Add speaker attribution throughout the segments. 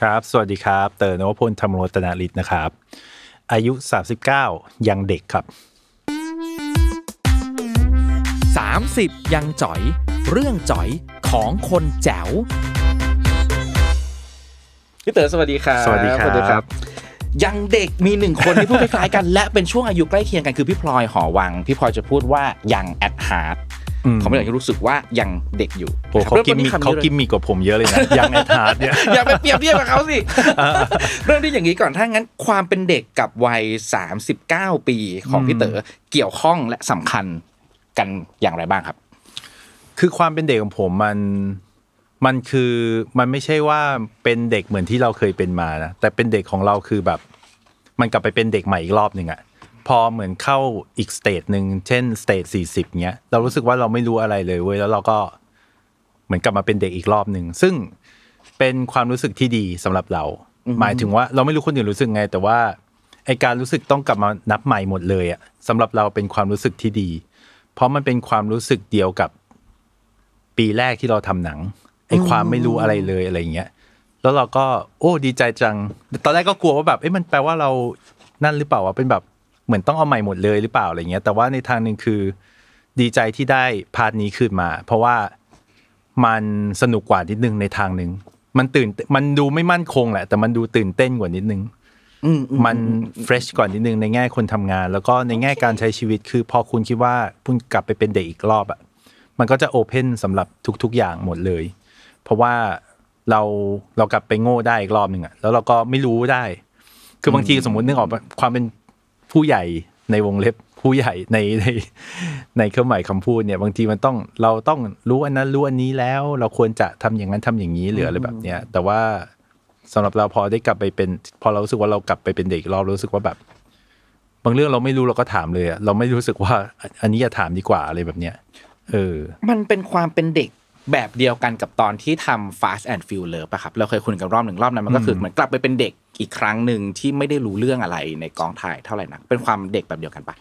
Speaker 1: ครับ สวัสดีครับ เต๋อนวพลธรรมรตนาลิตนะครับ อายุ 39
Speaker 2: ยังเด็กครับ 30 ยังจ๋อย เรื่องจ๋อยของคนแจ๋ว พี่เต๋อสวัสดีครับ สวัสดีครับ ยังเด็กมีหนึ่งคนที่พูดคล้ายกันและเป็นช่วงอายุใกล้เคียงกัน คือพี่พลอยหอวัง พี่พลอยจะพูดว่ายังแอดฮาร์ดเขาไม่อยากจะรู้สึกว่ายังเด็กอยู่เขากิมมีเขากิมมีกว่าผมเยอะเลยนะยังไอทาร์ดเนี่ยอย่าไปเปรียบเทียบกับเขาสิ เรื่องที่อย่างนี้ก่อน ถ้างั้น ความเป็นเด็กกับวัย39ปีของพี่เต๋อเกี่ยวข้องและสำคัญกันอย่างไรบ้างครับ
Speaker 1: คือความเป็นเด็กของผมมันมันคือมันไม่ใช่ว่าเป็นเด็กเหมือนที่เราเคยเป็นมานะแต่เป็นเด็กของเราคือแบบ มันกลับไปเป็นเด็กใหม่อีกรอบหนึ่งอะพอเหมือนเข้าอีกสเตจหนึ่งเช่นสเตจสี่สิบเนี้ยเรารู้สึกว่าเราไม่รู้อะไรเลยเว้ยแล้วเราก็ เหมือนกลับมาเป็นเด็กอีกรอบหนึ่งซึ่งเป็นความรู้สึกที่ดีสำหรับเรา หมายถึงว่า เราไม่รู้คนอื่นรู้สึกไงแต่ว่าไอการรู้สึกต้องกลับมานับใหม่หมดเลยอะสำหรับเราเป็นความรู้สึกที่ดี เพราะมันเป็นความรู้สึกเดียวกับ ปีแรกที่เราทำหนัง ไอความไม่รู้อะไรเลยอะไรเงี้ย แล้วเราก็ โอ้ดีใจจังตอนแรกก็กลัวว่าแบบเอ้มันแปลว่าเรานั่นหรือเปล่าวะเป็นแบบเหมือนต้องเอาใหม่หมดเลยหรือเปล่าอะไรเงี้ย แต่ว่าในทางหนึ่งคือดีใจที่ได้พาร์ทนี้ขึ้นมา เพราะว่ามันสนุกกว่านิดนึงในทางหนึ่งมันตื่นมันดูไม่มั่นคงแหละแต่มันดูตื่นเต้นกว่านิดนึงมันเฟรชก่อนนิดนึงในแง่คนทำงาน แล้วก็ในแง่การใช้ชีวิตคือพอคุณคิดว่าคุณกลับไปเป็นเด็กอีกรอบอ่ะ มันก็จะโอเพนสำหรับทุกๆอย่างหมดเลยเพราะว่าเราเรากลับไปโง่ได้อีกรอบหนึ่งอ่ะแล้วเราก็ไม่รู้ได้ คือบางทีสมมตินึกออกความเป็นผู้ใหญ่ในวงเล็บผู้ใหญ่ในในในเครื่องหมายคำพูดเนี่ยบางทีมันต้องเราต้องรู้อันนั้นรู้อันนี้แล้ว เราควรจะทำอย่างนั้นทำอย่างนี้หรืออะไรแบบ เนี้ยแต่ว่าสำหรับเราพอได้กลับไปเป็น พอเรารู้สึกว่าเรากลับไปเป็นเด็กเรารู้สึกว่าแบบ บางเรื่องเรา
Speaker 2: ไม่รู้เราก็ถามเลย เราไม่รู้สึกว่าอันนี้จะถามดีกว่าอะไรแบบเนี้ยเออ มันเป็นความเป็นเด็กแบบเดียวกันกับตอนที่ทำ fast and feel love ะครับ เราเคยคุยกันรอบหนึ่งรอบนั้นมันก็คือเหมือนกลับไปเป็นเด็กอีกครั้งหนึ่งที่ไม่ได้รู้เรื่องอะไรในกองถ่ายเท่าไหร่นัก เป็นความเด็กแบบเดียวกันปะ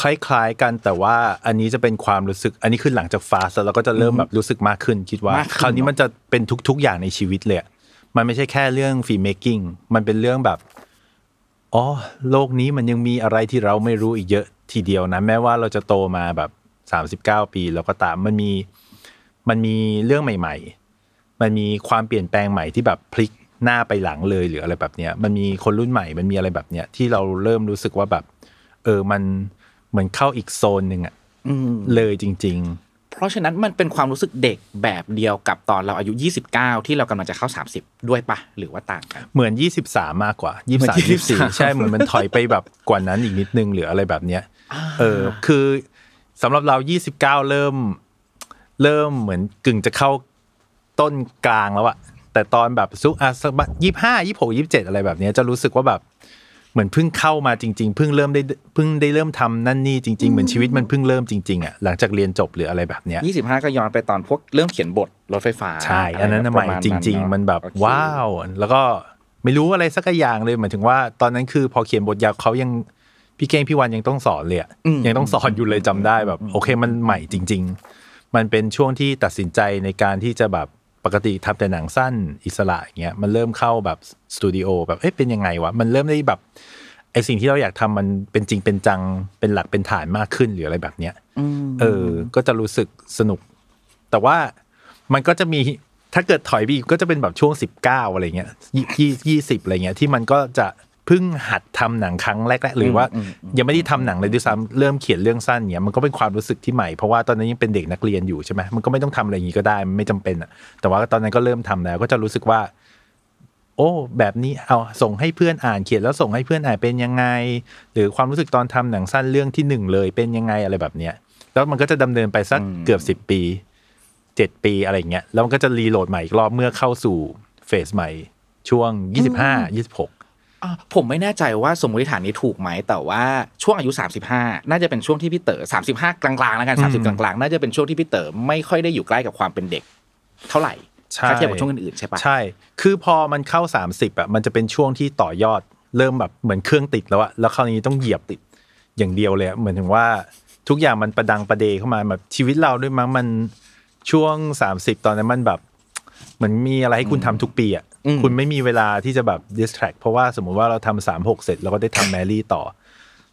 Speaker 2: คล้าย ๆ กันแต่ว่าอันนี้จะเป็นความรู้สึก อันนี้ขึ้นหลังจากฟาสแล้วก
Speaker 1: ็จะเริ่มแบบรู้สึกมากขึ้น คิดว่า คราวนี้มันจะเป็นทุก ๆ อย่างในชีวิตเลยมันไม่ใช่แค่เรื่องฟิเมกิ้งมันเป็นเรื่องแบบอ๋อโลกนี้มันยังมีอะไรที่เราไม่รู้อีกเยอะทีเดียวนะ แม้ว่าเราจะโตมาแบบ 39 ปีแล้วก็ตามมันมีมันมีเรื่องใหม่ ๆ มันมีความเปลี่ยนแปลงใหม่ที่แบบพลิกหน้าไปหลังเลยหรืออะไรแบบเนี้ย มันมีคนรุ่นใหม่ มันมีอะไรแบบเนี้ยที่เราเริ่มรู้สึกว่าแบบ
Speaker 2: เออมันเหมือนเข้าอีกโซนหนึ่งอะเล
Speaker 1: ยจริง ๆ
Speaker 2: เพราะฉะนั้นมันเป็นความรู้สึกเด็กแบบเดียวกับตอนเราอายุ 29ที่เรากำลังจะเข้า30 ด้วยปะ หรือว่าต่างกัน
Speaker 1: เหมือน 23มากกว่า23 24ใช่เหมือนมันถอยไปแบบกว่านั้นอีกนิดนึง หรืออะไรแบบเนี้ยเออ คือสำหรับเรา29เริ่มเริ่มเหมือนกึ่งจะเข้าต้นกลางแล้วอะแต่ตอนแบบซุกอ่ะยี่ห้ายี่หกยี่เจ็ดอะไรแบบนี้จะรู้สึกว่าแบบเหมือนเพิ่งเข้ามาจริงๆเพิ่งเริ่มได้เพิ่งได้เริ่มทำนั่นนี่จริงๆ เหมือนชีวิตมันเพิ่งเริ่มจริงๆอ่ะหลังจากเรียนจบหรืออะไรแบบเนี้ยยี่สิบห้าก็ย้อนไปตอนพวกเริ่มเขียนบทรถไฟฟ้าใช่ อันนั้นใหม่จริง ๆ มันแบบ ว้าว แล้วก็ไม่รู้อะไรสักอย่างเลยหมายถึงว่าตอนนั้นคือ พอเขียนบทยาวเขายังพี่เก้งพี่วันยังต้องสอนเลยอ่ะยังต้องสอนอยู่เลยจำได้แบบ โอเค มันใหม่จริง ๆมันเป็นช่วงที่ตัดสินใจในการที่จะแบบปกติทำแต่หนังสั้นอิสระอย่างเงี้ย มันเริ่มเข้าแบบสตูดิโอแบบเอ๊ะเป็นยังไงวะมันเริ่มได้แบบไอสิ่งที่เราอยากทำมันเป็นจริงเป็นจังเป็นหลักเป็นฐานมากขึ้น หรืออะไรแบบเนี้
Speaker 2: ยเออ
Speaker 1: ก็จะรู้สึกสนุก แต่ว่ามันก็จะมีถ้าเกิดถอยไปีกก็จะเป็นแบบช่วงสิบเก้าอะไรเงี้ยยี่ยี่สิบอะไรเงี้ยที่มันก็จะเพิ่งหัดทำหนังครั้งแรกๆหรือว่ายังไม่ได้ทำหนังเลยด้วยซ้ำเริ่มเขียนเรื่องสั้นเนี่ยมันก็เป็นความรู้สึกที่ใหม่ เพราะว่าตอนนั้นยังเป็นเด็กนักเรียนอยู่ใช่ไหมมันก็ไม่ต้องทำอะไรอย่างนี้ก็ได้มันไม่จำเป็นอ่ะ แต่ว่าตอนนั้นก็เริ่มทำแล้ว ก็จะรู้สึกว่า โอ้ แบบนี้เอาส่งให้เพื่อนอ่านเขียน แล้วส่งให้เพื่อนอ่านเป็นยังไง หรือความรู้สึกตอนทำหนังสั้นเรื่องที่หนึ่งเลยเป็นยังไงอะไรแบบเนี้ย แล้วมันก็จะดำเนินไปสักเกือบสิบปีเจ็ดปีอะไรเงี้ยแล้วมันก็จะรีโหลดใหม่อีกรอบเมื่อเข้าสู่เฟสใหม่ช่ว
Speaker 2: งยี่สิบห้ายี่สิบหกผมไม่แน่ใจว่าสมมติฐานนี้ถูกไหมแต่ว่า ช่วงอายุ 35 น่าจะเป็นช่วงที่พี่เต๋อ35 กลางๆแล้วกัน30 กลางๆน่าจะเป็นช่วงที่พี่เต๋อไม่ค่อยได้อยู่ใกล้กับความเป็นเด็ก เท่าไหร่ถ้าเทียบกับช่วงอื่นๆใช่ปะใช่คือพอมันเข้า
Speaker 1: 30อ่ะมันจะเป็นช่วงที่ต่อยอดเริ่มแบบเหมือนเครื่องติดแล้วอะแล้วคราวนี้ต้องเหยียบติดอย่างเดียวเลยเหมือนถึงว่าทุกอย่างมันประดังประเดเข้ามาแบบชีวิตเราด้วยมั้งมันช่วง 30 ตอนนั้นมันแบบเหมือนมีอะไรให้คุณทำทุกปีอะคุณไม่มีเวลาที่จะแบบ distract เพราะว่าสมมุติว่าเราทำสามหกเสร็จเราก็ได้ทำแมรี่ต่อ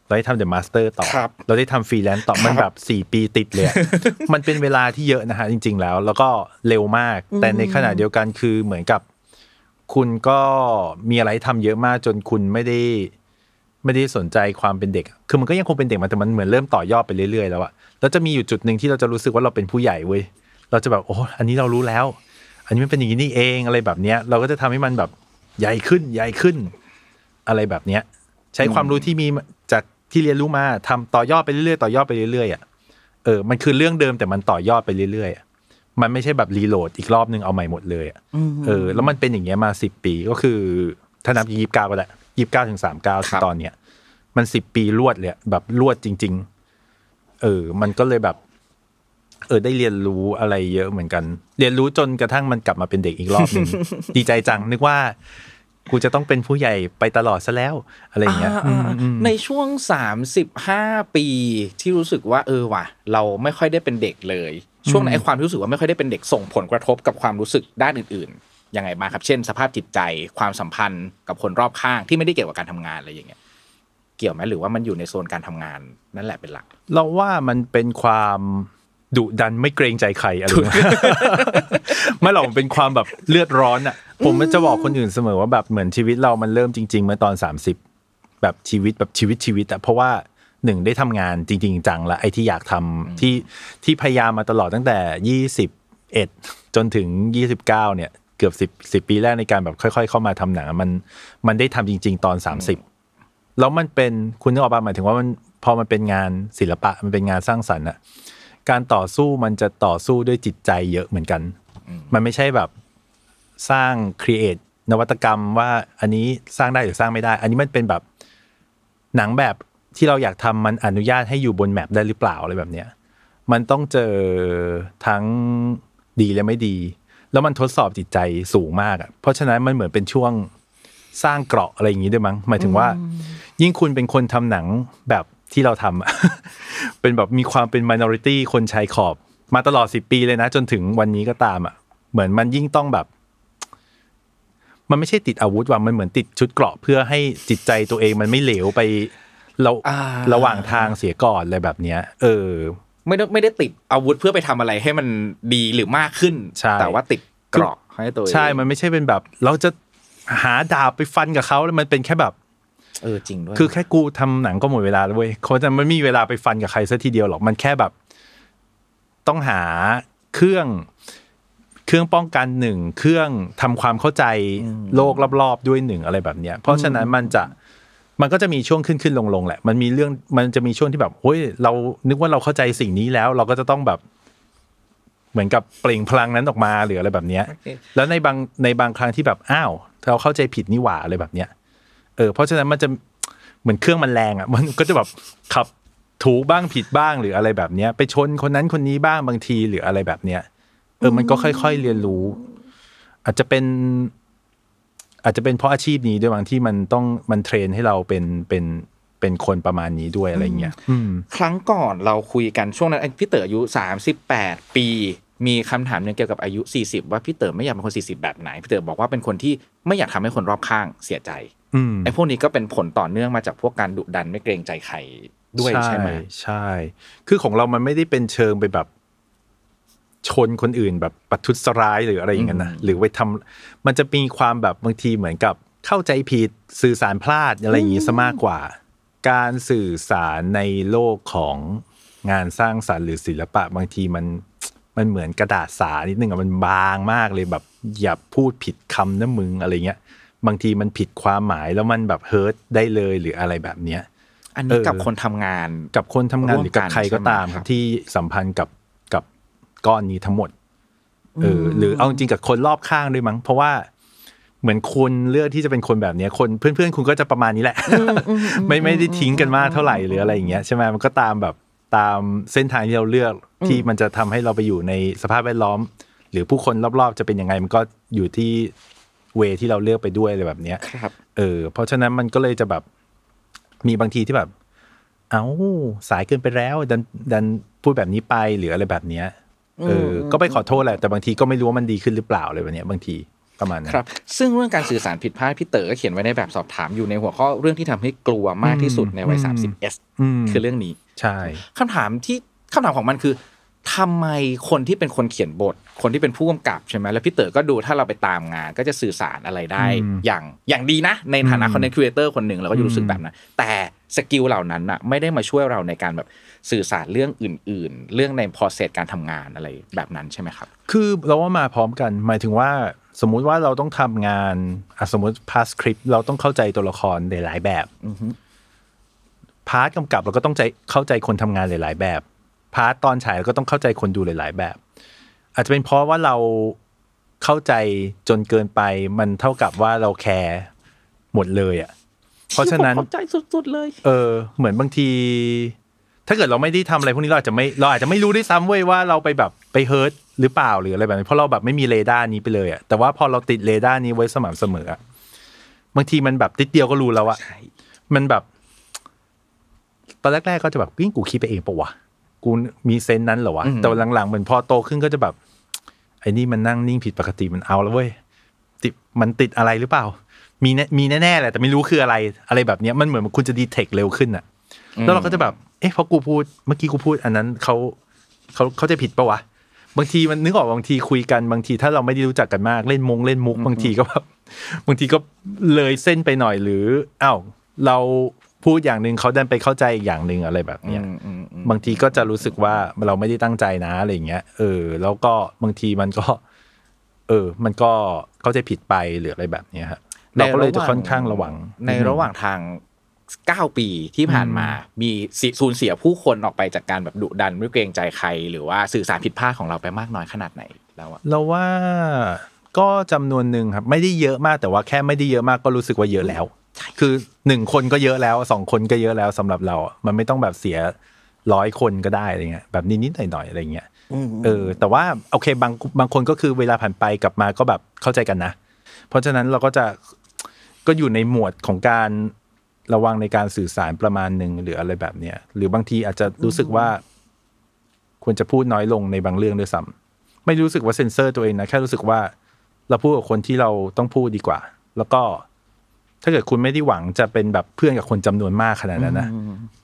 Speaker 1: เราได้ทำเดอะมาสเตอร์ต่อเราได้ทำฟรีแลนซ์ต่อมันแบบสี่ปีติดเลยมันเป็นเวลาที่เยอะนะฮะ จริง ๆแล้ว แล้วก็เร็วมาก แต่ในขณะเดียวกันคือเหมือนกับ คุณก็มีอะไรทำเยอะมากจนคุณไม่ได้ไม่ได้สนใจความเป็นเด็ก คือมันก็ยังคงเป็นเด็กมาแต่มันเหมือนเริ่มต่อยอดไปเรื่อยๆ แล้วอะแล้วจะมีอยู่จุดหนึ่งที่เราจะรู้สึกว่าเราเป็นผู้ใหญ่เว้ยเราจะแบบโอ้อันนี้เรารู้แล้วอันนี้มันเป็นอย่างนี้นี่เองอะไรแบบเนี้ยเราก็จะทำให้มันแบบใหญ่ขึ้นใหญ่ขึ้น อะไรแบบเนี้ย ใช้ความรู้ที่มีจากที่เรียนรู้มา ทำต่อยอดไปเรื่อยๆต่อยอดไปเรื่อยๆอ่ะเออมันคือเรื่องเดิมแต่มันต่อยอดไปเรื่อยๆมันไม่ใช่แบบรีโหลดอีกรอบนึงเอาใหม่หมดเลยอ่ะเออแล้วมันเป็นอย่างเงี้ยมาสิบปีก็คือถ้านับยี่สิบเก้าก็แหละยี่สิบเก้าถึงสามเก้าตอนเนี้ยมันสิบปีรวดเลยแบบรวดจริง ๆ เออ มันก็เลยแบบเออได้เรียนรู้อะไรเยอะเหมือนกัน เรียนรู้จนกระทั่งมันกลับมาเป็นเด็กอีกรอบหนึ่งดีใจจังนึกว่า
Speaker 2: กูจะต้องเป็นผู้ใหญ่ไปตลอดซะแล้ว อะไรอย่างเงี้ยในช่วงสามสิบห้าปีที่รู้สึกว่า เออว่ะ เราไม่ค่อยได้เป็นเด็กเลย ช่วงไหนความรู้สึกว่าไม่ค่อยได้เป็นเด็กส่งผลกระทบกับความรู้สึกด้านอื่นๆยังไงบ้างครับ เช่น สภาพจิตใจความสัมพันธ์กับคนรอบข้าง ที่ไม่ได้เกี่ยวกับการทำงานอะไรอย่างเงี้ย เกี่ยวไหมหรือว่ามันอยู่ในโซนการทำงานนั่นแหละเป็นหลัก
Speaker 1: เราว่ามันเป็นความดุดันไม่เกรงใจใครอะไรไม่หรอกเป็นความแบบเลือดร้อนอ่ะ ผมจะบอกคนอื่นเสมอว่าแบบเหมือนชีวิตเรามันเริ่มจริงๆเมื่อตอนสามสิบแบบชีวิตแบบชีวิตชีวิตอ่ะเพราะว่าหนึ่งได้ทำงานจริงๆจังละไอ้ที่อยากทำที่ที่พยายามมาตลอดตั้งแต่ยี่สิบเอ็ดจนถึงยี่สิบเก้าเนี่ย เกือบสิบสิบปีแรกในการแบบค่อยๆ เข้ามาทำหนังมันมันได้ทำจริง ๆ ตอนสามสิบแล้วมันเป็นคุณนึกออกปะหมายถึงว่ามันพอมันเป็นงานศิลปะมันเป็นงานสร้างสรรค์อะการต่อสู้มันจะต่อสู้ด้วยจิตใจเยอะเหมือนกัน มันไม่ใช่แบบสร้างครีเอทนวัตกรรมว่าอันนี้สร้างได้หรือสร้างไม่ได้ อันนี้มันเป็นแบบหนังแบบที่เราอยากทำมันอนุญาตให้อยู่บนแมปได้หรือเปล่าอะไรแบบเนี้ย มันต้องเจอทั้งดีและไม่ดี แล้วมันทดสอบจิตใจสูงมากอ่ะ เพราะฉะนั้นมันเหมือนเป็นช่วงสร้างเกราะอะไรอย่างนี้ด้วยมั้งหมายถึงว่า ยิ่งคุณเป็นคนทำหนังแบบที่เราทำเป็นแบบมีความเป็นมิน o r i t y คนชายขอบ มาตลอดสิบปีเลยนะ จนถึงวันนี้ก็ตามอ่ะเหมือนมันยิ่งต้องแบบ มันไม่ใช่ติดอาวุธว่ะมันเหมือนติดชุดเกราะเพื่อให้จิตใจตัวเองมันไม่เหลวไปเราระหว่างทางเสียก่อนอะไรแบบเนี้ย เออ ไม่ได้ไม่ได้ติดอาวุธเพื่อไปทำอะไรให้มันดีหรือมากขึ้น แต่ว่าติดเกราะให้ตัวเองใช่ มันไม่ใช่เป็นแบบ เราจะหาดาบไปฟันกับเขาแล้วมันเป็นแค่แบบเออจริงด้วยคือแค่กูทำหนังก็หมดเวลาแล้วเว้ยเขาจะไม่มีเวลาไปฟันกับใครซะทีเดียวหรอกมันแค่แบบ ต้องหาเครื่องเครื่องป้องกันหนึ่งเครื่องทำความเข้าใจโลกรอบๆด้วยหนึ่งอะไรแบบเนี้ย เพราะฉะนั้นมันจะมันก็จะมีช่วงขึ้นขึ้นลงลงแหละ มันมีเรื่องมันจะมีช่วงที่แบบเฮ้ย เรานึกว่าเราเข้าใจสิ่งนี้แล้ว เราก็จะต้องแบบเหมือนกับเปล่งพลังนั้นออกมา หรืออะไรแบบเนี้ยแล้วในบางในบางครั้งที่แบบอ้าวเราเข้าใจผิดนี่หว่าอะไรแบบเนี้ยเออเพราะฉะนั้นมันจะเหมือนเครื่องมันแรงอ่ะมันก็จะแบบขับถูกบ้างผิดบ้างหรืออะไรแบบเนี้ยไปชนคนนั้นคนนี้บ้างบางทีหรืออะไรแบบเนี้ยเออมันก็ค่อย ๆเรียนรู้ อาจจะเป็น อาจจะเป็นเพราะอาชีพนี้ด้วยบางที่มันต้องมันเทรนให้เราเป็นเป็นเป็นคนประมาณนี้ด้วยอะไรเงี้ย
Speaker 2: ครั้งก่อนเราคุยกันช่วงนั้นพี่เต๋ออายุสามสิบแปดปีมีคำถามนึงเกี่ยวกับอายุ 40 ว่าพี่เต๋อไม่อยากเป็นคน40แบบไหนพี่เต๋อบอกว่าเป็นคนที่ไม่อยากทำให้คนรอบข้างเสียใจไอ้พวกนี้ก็เป็นผลต่อเนื่องมาจากพวกการดุดันไม่เกรงใจใคร ด้วยใช่ไหม
Speaker 1: ใช่ คือของเรามันไม่ได้เป็นเชิงไปแบบชนคนอื่นแบบปัทุสร้ายหรืออะไรอย่างเงี้ยนะหรือไปทำมันจะมีความแบบบางทีเหมือนกับ เข้าใจผิดสื่อสารพลาดอะไรอย่างงี้ซะมากกว่า การสื่อสารในโลกของงานสร้างสารรค์หรือศิลปะ บางทีมันมันเหมือนกระดาษสานิดนึงอะมันบางมากเลยแบบอย่าพูดผิดคำนะมึงอะไรเงี้ยบางทีมันผิดความหมายแล้วมันแบบเฮิร์ตได้เลยหรืออะไรแบบเนี้ยอันนี้กับคนทำงาน กับคนทำงานหรือกับใครก็ตามครับที่สัมพันธ์กับกับก้อนนี้ทั้งหมดเออหรือเอาจริงกับคนรอบข้างด้วยมั้งเพราะว่าเหมือนคุณเลือกที่จะเป็นคนแบบนี้คนเพื่อนๆ คุณก็จะประมาณนี้แหละไม่ไม่ได้ทิ้งกันมากเท่าไหร่หรืออะไรอย่างเงี้ยใช่ไหมมันก็ตามแบบตามเส้นทางที่เราเลือกที่มันจะทำให้เราไปอยู่ในสภาพแวดล้อม หรือผู้คนรอบๆจะเป็นยังไง มันก็อยู่ที่เวที่เราเลือกไปด้วยอะไรแบบเนี้ย ครับเออ เพราะฉะนั้นมันก็เลยจะแบบมีบางทีที่แบบ เอา้าสายเกินไปแล้วดันดันพูดแบบนี้ไปหรืออะไรแบบเนี้ย เออ ก็ไป
Speaker 2: ขอโทษแหละแต่บางทีก็ไม่รู้ว่ามันดีขึ้นหรือเปล่าเลยแบบเนี้ยบางทีประมาณน้ครับ ซึ่งเรื่องการสื่อสารผิดพลาดพี่เต๋อก็เขียนไว้ในแบบสอบถามอยู่ในหัวข้อเรื่องที่ทำให้กลัวมากที่สุดในวัยสามสิบเอสคือเรื่องนี้ ใช่คำถามที่คำถามของมันคือ ทำไมคนที่เป็นคนเขียนบท คนที่เป็นผู้กำกับใช่ไหม แล้วพี่เต๋อ ก็ดูถ้าเราไปตามงานก็จะสื่อสารอะไรได้ อย่างอย่างดีนะในฐานะคอนเทนต์ครีเอเตอร์คนหนึ่งเราก็จะรู้สึกแบบนั้นแต่สกิลเหล่านั้นอะไม่ได้มาช่วยเราในการแบบสื่อสารเรื่องอื่นๆ เรื่องในพอเซสการทำงานอะไรแบบนั้นใช่ไหมครับ
Speaker 1: คือเราว่ามาพร้อมกันหมายถึงว่าสมมุติว่าเราต้องทำงานสมมติพาสคริปต์เราต้องเข้าใจตัวละครในหลายแบบพาร์ทกำกับเราก็ต้องใจเข้าใจคนทำงานหลายๆ แบบพาร์ตตอนฉายก็ต้องเข้าใจคนดูหลาย ๆ แบบ อาจจะเป็นเพราะว่าเราเข้าใจจนเกินไป มันเท่ากับว่าเราแคร์หมดเลย อ่ะ เพราะฉะนั้นเข้า
Speaker 2: ใจสุดๆเลยเอ
Speaker 1: อเหมือนบางที ถ้าเกิดเราไม่ได้ทำอะไรพวกนี้เราอาจจะไม่เราอาจจะไม่รู้ด้วยซ้ำเว้ยว่าเราไปแบบไปเฮิร์ตหรือเปล่าหรืออะไรแบบนี้เพราะเราแบบไม่มีเรดาร์นี้ไปเลยอ่ะแต่ว่าพอเราติดเรดาร์นี้ไว้สม่ำเสมอบางทีมันแบบติดเดียวก็รู้แล้วอะมันแบบตอนแรกๆก็จะแบบกิ้งกูคิดไปเองปะวะกูมีเซนนั้นเหรอวะแต่หลัง ๆ เหมือนพอโตขึ้นก็จะแบบไอ้นี่มันนั่งนิ่งผิดปกติมันเอาแล้วเว้ยติดมันติดอะไรหรือเปล่า มีมีแน่ๆแหละแต่ ไม่รู้คืออะไรอะไรแบบเนี้ยมันเหมือนคุณจะดีเทคเร็วขึ้นอะแล้วเราก็จะแบบเอ๊ะพอกูพูดเมื่อกี้กูพูด อันนั้นเขาเขาเขาจะผิดปะวะ บางทีมันนึกออกบางทีคุยกันบางที ถ้าเราไม่ได้รู้จักกันมากเล่นมงเล่นมุก บางทีก็แบบบางทีก็เลยเส้นไปหน่อยหรืออ้าวเราพูดอย่างหนึ่งเขาดันไปเข้าใจอีกอย่างหนึ่งอะไรแบบเนี้ยบางทีก็จะรู้สึกว่าเราไม่ได้ตั้งใจนะอะไรเงี้ยเออแล้วก็บางทีมันก็ เออ มันก็เข้าใจผิดไปหรืออะไรแบบ เนี้ยับเราก็เลยจะค่อนข้า
Speaker 2: งระวัง ในระหว่างทางเก้าปีที่ผ่านมา มีสูญเสีย ผู้คนออกไปจากการแบบดุดันไม่เกรงใจใครหรือว่าสื่อสารผิดพลาดของเราไปมากน้อยขนาดไหน
Speaker 1: แล้วอะเราว่าก็จำนวนหนึ่งครับ ไม่ได้เยอะมากแต่ว่าแค่ไม่ได้เยอะมากก็รู้สึกว่าเยอะแล้วคือหนึ่งคนก็เยอะแล้วสองคนก็เยอะแล้วสำหรับเรา มันไม่ต้องแบบเสียร้อยคนก็ได้อะไรเงี้ยแบบนิดๆหน่อยๆอะไรเงี้ยเออแต่ว่าโอเคบางบางคนก็คือเวลาผ่านไปกลับมาก็แบบเข้าใจกันนะ เพราะฉะนั้นเราก็จะก็อยู่ในหมวดของการระวังในการสื่อสารประมาณหนึ่งหรืออะไรแบบเนี้ยหรือบางทีอาจจะรู้สึกว่าควรจะพูดน้อยลงในบางเรื่องด้วยซ้ำไม่รู้สึกว่าเซ็นเซอร์ตัวเองนะแค่รู้สึกว่าเราพูดกับคนที่เราต้องพูดดีกว่า แล้วก็ถ้าเกิดคุณไม่ได้หวังจะเป็นแบบเพื่อนกับคนจำนวนมากขนาดนั้นนะ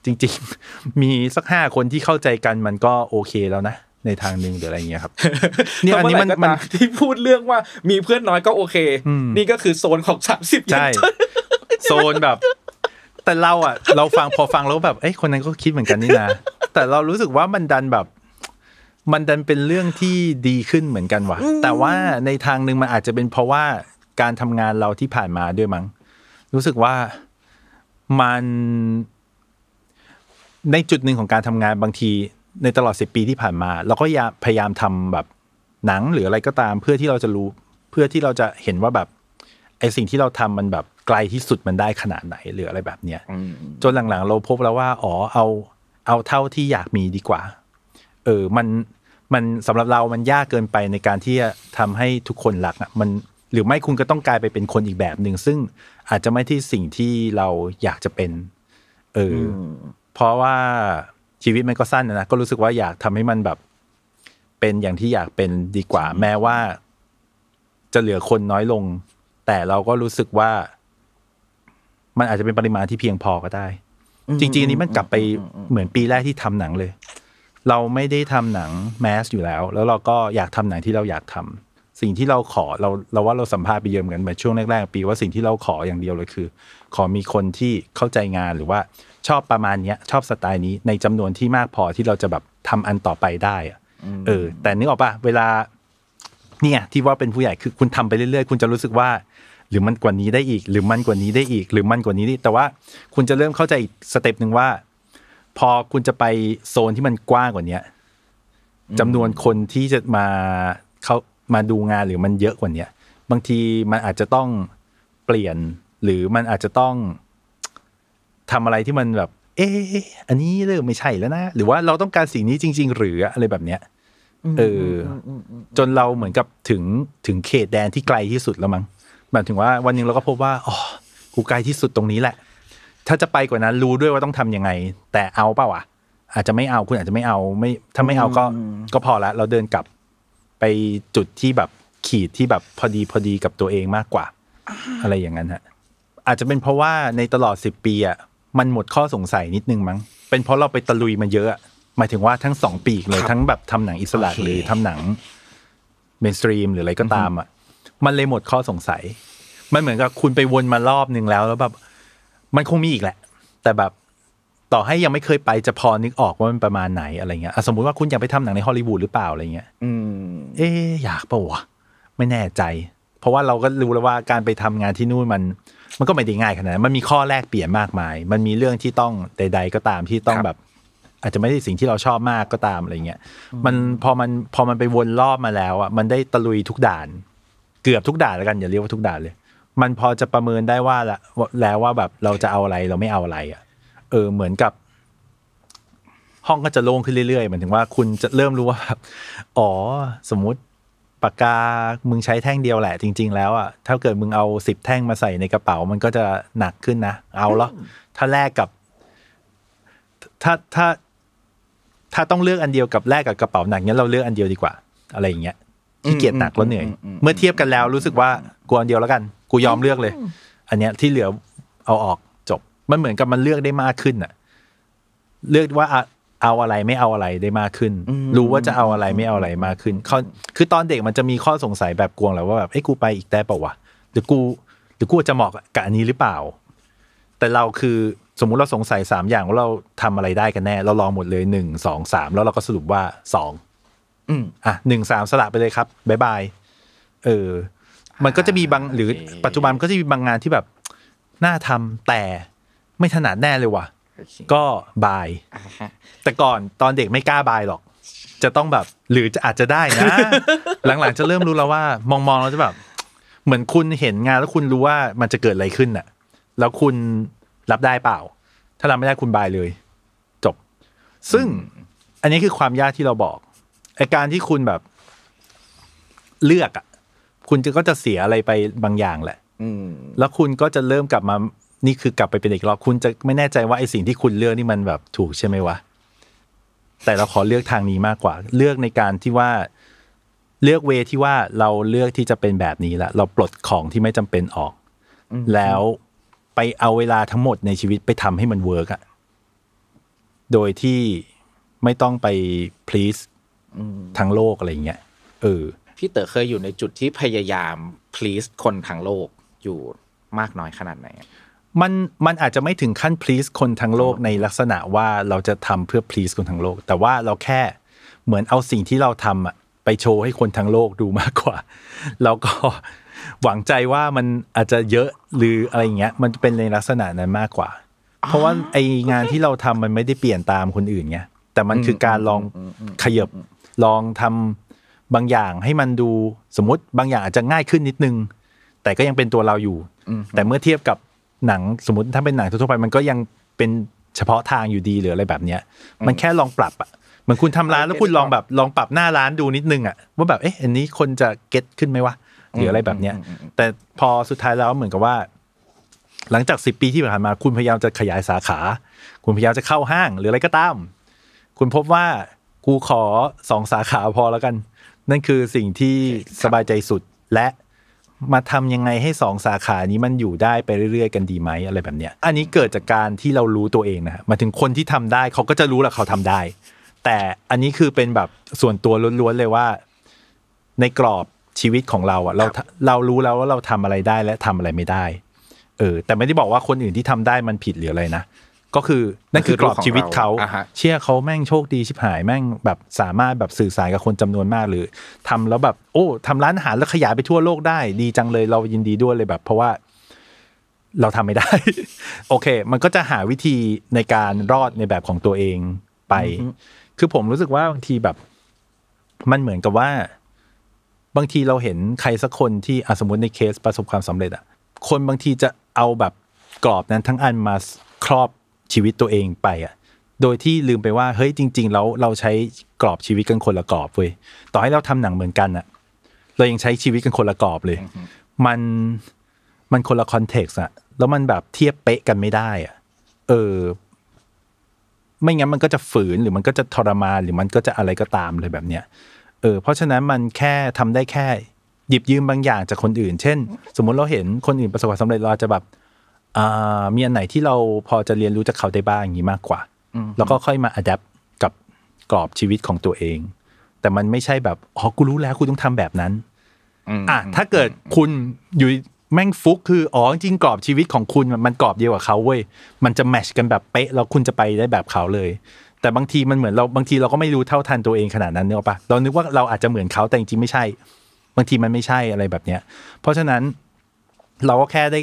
Speaker 1: จริงๆ มีสักห้าคนที่เข้าใจกันมันก็โอเคแล้วนะ ในทางหนึ่งหรืออะไรเงี้ยครับ
Speaker 2: เนี่ยอันนี้มัน ที่พูดเรื่องว่ามีเพื่อนน้อยก็โอเคนี่ก็คือโซนของสามสิบ
Speaker 1: ใช่ โซนแบบ แต่เราอ่ะเราฟังพอฟังแล้วแบบ เอ้ยคนนั้นก็คิดเหมือนกันนี่นะแต่เรารู้สึกว่ามันดันแบบ มันดันเป็นเรื่องที่ดีขึ้นเหมือนกันว่ะแต่ว่าในทางหนึ่งมันอาจจะเป็นเพราะว่าการทำงานเราที่ผ่านมาด้วยมั้งรู้สึกว่ามันในจุดหนึ่งของการทำงานบางที ในตลอดสิปีที่ผ่านมาเราก็พยายามทำแบบหนังหรืออะไรก็ตาม เพื่อที่เราจะรู้ เพื่อที่เราจะเห็นว่าแบบไอสิ่งที่เราทำมันแบบไกลที่สุดมันได้ขนาดไหนหรืออะไรแบบเนี้ยจนหลังๆเราพบแล้วว่า อ๋อเอาเอาเท่าที่อยากมีดีกว่า เออ มันมันสำหรับเรา มันยากเกินไปในการที่จะทำให้ทุกคนรักอ่ะ มัน หรือไม่คุณก็ต้องกลายไปเป็นคนอีกแบบหนึ่งซึ่งอาจจะไม่ที่สิ่งที่เราอยากจะเป็น เออ เพราะว่าชีวิตมันก็สั้นนะก็รู้สึกว่าอยากทำให้มันแบบ เป็นอย่างที่อยากเป็นดีกว่า แม้ว่าจะเหลือคนน้อยลง แต่เราก็รู้สึกว่า มันอาจจะเป็นปริมาณที่เพียงพอก็ได้ จริงๆอันนี้มันกลับไปเหมือนปีแรกที่ทำหนังเลย เราไม่ได้ทำหนังแมสอยู่แล้ว แล้วเราก็อยากทำหนังที่เราอยากทำสิ่งที่เราขอเราเราว่าเราสัมภาษณ์ไปเยหมกันมนช่วงแรกๆ ปีว่าสิ่งที่เราขออย่างเดียวเลยคือ ขอมีคนที่เข้าใจงานหรือว่า ชอบประมาณเนี้ยชอบสไตล์นี้ในจำนวนที่มากพอที่เราจะแบบทำอันต่อไปได้อะเออ แต่นึกออกปะเวลา เนี่ย ที่ว่าเป็นผู้ใหญ่คือ คุณทำไปเรื่อย ๆ คุณจะรู้สึกว่า หรือมันกว่านี้ได้อีกหรือมันกว่านี้ได้อีก หรือมันกว่านี้ได้แต่ว่าคุณจะเริ่มเข้าใจอีกสเต็ปหนึ่งว่า พอคุณจะไปโซนที่มันกว้างกว่าเนี้ยจำนวนคนที่จะมาเขามาดูงานหรือมันเยอะกว่าเนี้ยบางทีมันอาจจะต้องเปลี่ยน หรือมันอาจจะต้อง ทำอะไรที่มันแบบ เอออันนี้เริ่มไม่ใช่แล้วนะหรือว่าเราต้องการสิ่งนี้จริง ๆ หรืออะไรแบบเนี้ยเออจนเราเหมือนกับถึงถึงเขตแดนที่ไกลที่สุดแล้วมั้งหมายถึงว่า วันนึงเราก็พบว่าอ๋อกูไกลที่สุดตรงนี้แหละ ถ้าจะไปกว่านั้น รู้ด้วยว่าต้องทํำยังไง แต่เอาเปล่าอ่ะอาจจะไม่เอาคุณอาจจะไม่เอาไม่ถ้าไม่เอาก็ ก็พอละ เราเดินกลับไปจุดที่แบบขีดที่แบบพอดีพอดีกับตัวเองมากกว่า อะไรอย่างนั้นฮะอาจจะเป็นเพราะว่าในตลอดสิบปีอ่ะมันหมดข้อสงสัย นิดนึงมั้ง เป็นเพราะเราไปตะลุยมาเยอะหมายถึงว่าทั้งสองปีเลยทั้งแบบทำหนังอิสระหรือทำหนัง เมนสตรีมหรืออะไรก็ตามอ่ะมันเลยหมดข้อสงสัย มันเหมือนกับคุณไปวนมารอบนึงแล้ว แล้วแบบมันคงมีอีกแหละ แต่แบบต่อให้ยังไม่เคยไปจะพอนึกออกว่ามันประมาณไหนอะไรเงี้ยสมมุติว่าคุณอยากไปทำหนังในฮอลลีวูดหรือเปล่าอะไรเงี้ยเอ๊อยากปะวะไม่แน่ใจ เพราะว่าเราก็รู้แล้วว่าการไปทำงานที่นู่นมันมันก็ไม่ได้ง่ายขนาดนั้นมันมีข้อแลกเปลี่ยนมากมาย มันมีเรื่องที่ต้องใดๆก็ตามที่ต้องแบบ อาจจะไม่ได้สิ่งที่เราชอบมากก็ตามอะไรเงี้ย มันพอมันพอมันไปวนรอบมาแล้วอ่ะมันได้ตะลุยทุกด่านเกือบทุกด่านแล้วกันอย่าเรียกว่าทุกด่านเลย มันพอจะประเมินได้ว่าแล้วว่าแบบเราจะเอาอะไรเราไม่เอาอะไรอ่ะอเหมือนกับ ห้องก็จะโล่งขึ้นเรื่อยๆ เหมือนถึงว่า คุณจะเริ่มรู้ว่าแบบอ๋อ สมมุติ ปากกา มึงใช้แท่งเดียวแหละ จริงๆแล้วอ่ะถ้าเกิดมึงเอาสิบแท่งมาใส่ในกระเป๋ามันก็จะหนักขึ้นนะเอาเหรอถ้าแลกกับ ถ้าถ้าถ้าต้องเลือกอันเดียวกับแลกกับกระเป๋าหนักงั้นเราเลือกอันเดียวดีกว่า อะไรอย่างเงี้ยขี้เกียจหนักแล้วเหนื่อยเมื่อเทียบกันแล้ว รู้สึกว่ากูอันเดียวแล้วกัน กูยอมเลือกเลย อันเนี้ยที่เหลือเอาออกมันเหมือนกับมันเลือกได้มากขึ้นอะเลือกว่าเอาอะไรไม่เอาอะไรได้มากขึ้น รู้ว่าจะเอาอะไรไม่เอาอะไรมากขึ้นเขาคือตอนเด็กมันจะมีข้อสงสัยแบบกวงแหละว่าแบบไอ้กูไปอีกแต่เปล่าวะหรือกูหรือกูจะเหมาะกับอันนี้หรือเปล่า แต่เราคือสมมุติเราสงสัยสามอย่างว่าเราทำอะไรได้กันแน่เราลองหมดเลยหนึ่งสองสามแล้วเราก็สรุปว่าสองอ่ะหนึ่งสามสละไปเลยครับบายบายเออ มันก็จะมีบาง หรือปัจจุบันก็จะมีบางงานที่แบบน่าทำแต่ไม่ถนัดแน่เลยว่ะ ก็บายแต่ก่อนตอนเด็กไม่กล้าบายหรอก จะต้องแบบ หรือจะอาจจะได้นะ หลังๆจะเริ่มรู้แล้วว่า มองๆเราจะแบบ เหมือนคุณเห็นงานแล้วคุณรู้ว่ามันจะเกิดอะไรขึ้นน่ะ แล้วคุณรับได้เปล่า ถ้ารับไม่ได้คุณบายเลย จบ ซึ่งอันนี้คือความยากที่เราบอกไอการที่คุณแบบเลือกอ่ะ คุณจะก็จะเสียอะไรไปบางอย่างแหละแล้วคุณก็จะเริ่มกลับมานี่คือกลับไปเป็นอีกรอบคุณจะไม่แน่ใจว่าไอสิ่งที่คุณเลือกนี่มันแบบถูกใช่ไหมวะแต่เราขอเลือกทางนี้มากกว่า เลือกในการที่ว่าเลือกเวที่ว่าเราเลือกที่จะเป็นแบบนี้ละ เราปลดของที่ไม่จำเป็นออก แล้วไปเอาเวลาทั้งหมดในชีวิตไปทำให้มันเวิร์กอะโดยที่ไม่ต้องไปพลีสทั้งโลกอะไรเงี้ยเออ
Speaker 2: พี่เต๋อเคยอยู่ในจุดที่พยายามพลีสคนทั้งโลกอยู่มากน้อยขนาดไหน
Speaker 1: มันมันอาจจะไม่ถึงขั้น please คนทั้งโลกในลักษณะว่าเราจะทำเพื่อ please คนทั้งโลก แต่ว่าเราแค่เหมือนเอาสิ่งที่เราทำอะไปโชว์ให้คนทั้งโลกดูมากกว่า แล้วก็หวังใจว่ามันอาจจะเยอะหรืออะไรเงี้ย มันเป็นในลักษณะนั้นมากกว่า เพราะว่าไองานที่เราทำมันไม่ได้เปลี่ยนตามคนอื่นไงแต่มันคือการลองขยบลองทำบางอย่างให้มันดูสมมติบางอย่างอาจจะง่ายขึ้นนิดนึงแต่ก็ยังเป็นตัวเราอยู่แต่เมื่อเทียบกับหนังสมมติถ้าเป็นหนังทั่วไปมันก็ยังเป็นเฉพาะทางอยู่ดีหรืออะไรแบบเนี้ย มันแค่ลองปรับอ่ะเหมือนคุณทำร้านแล้วคุณลองแบบลองปรับหน้าร้านดูนิดนึงอ่ะว่าแบบเอ๊ะอันนี้คนจะเก็ตขึ้นไหมวะหรืออะไรแบบเนี้ย แต่พอสุดท้ายแล้วเหมือนกับว่า หลังจากสิบปีที่ผ่านมา คุณพยายามจะขยายสาขา คุณพยายามจะเข้าห้าง หรืออะไรก็ตาม คุณพบว่ากูขอสองสาขาพอแล้วกัน นั่นคือสิ่งที่สบายใจสุดและมาทำยังไงให้สองสาขานี้มันอยู่ได้ไปเรื่อยๆ กันดีไหมอะไรแบบเนี้ย อันนี้เกิดจากการที่เรารู้ตัวเองนะมาถึงคนที่ทำได้เขาก็จะรู้แหละเขาทำได้ แต่อันนี้คือเป็นแบบส่วนตัวล้วนๆเลยว่า ในกรอบชีวิตของเราอะเราเรารู้แล้วว่าเราทำอะไรได้และทำอะไรไม่ได้ เออ แต่ไม่ได้บอกว่าคนอื่นที่ทำได้มันผิดหรืออะไรนะก็คือ นั่นคือกรอบชีวิตเขาเชื่อเขาแม่งโชคดีชิบหาย แม่งแบบสามารถแบบสื่อสารกับคนจำนวนมาก หรือ ทำแล้วแบบ โอ้ ทำร้านอาหารแล้วขยายไปทั่วโลกได้ดีจังเลยเรายินดีด้วยเลยแบบ เพราะว่าเราทำไม่ได้ โอเค มันก็จะหาวิธีในการรอดในแบบของตัวเองไป คือผมรู้สึกว่าบางทีแบบ มันเหมือนกับว่า บางทีเราเห็นใครสักคนที่สมมติในเคสประสบความสำเร็จอะคนบางทีจะเอาแบบกรอบนั้นทั้งอันมาครอบชีวิตตัวเองไปอ่ะ โดยที่ลืมไปว่าเฮ้ยจริง ๆ แล้วเราใช้กรอบชีวิตกันคนละกรอบเว้ยต่อให้เราทำหนังเหมือนกันอ่ะ เรายังใช้ชีวิตกันคนละกรอบเลย มันมันคนละคอนเท็กซ์อ่ะ แล้วมันแบบเทียบเป๊ะกันไม่ได้อ่ะ เออ ไม่งั้นมันก็จะฝืนหรือมันก็จะทรมานหรือมันก็จะอะไรก็ตามเลยแบบเนี้ย เออ เพราะฉะนั้นมันแค่ทำได้แค่ หยิบยืมบางอย่างจากคนอื่น เช่น สมมุติเราเห็นคนอื่นประสบความสำเร็จเราจะแบบมีอันไหนที่เราพอจะเรียนรู้จากเขาได้บ้างอย่างนี้มากกว่าแล้วก็ค่อยมาอัดแอปกับกรอบชีวิตของตัวเอง แต่มันไม่ใช่แบบอ๋อกูรู้แล้วคุณต้องทำแบบนั้นอ่ะถ้าเกิดคุณอยู่แม่งฟุกคืออ๋อจริงกรอบชีวิตของคุณมันกรอบเดียวกับเขาเว้ยมันจะแมชกันแบบเป๊ะแล้วคุณจะไปได้แบบเขาเลย แต่บางทีมันเหมือนเราบางทีเราก็ไม่รู้เท่าทันตัวเองขนาดนั้นเนอะปะเรานึกว่าเราอาจจะเหมือนเขาแต่จริงๆไม่ใช่ บางทีมันไม่ใช่อะไรแบบเนี้ยเพราะฉะนั้นเราก็แค่ได้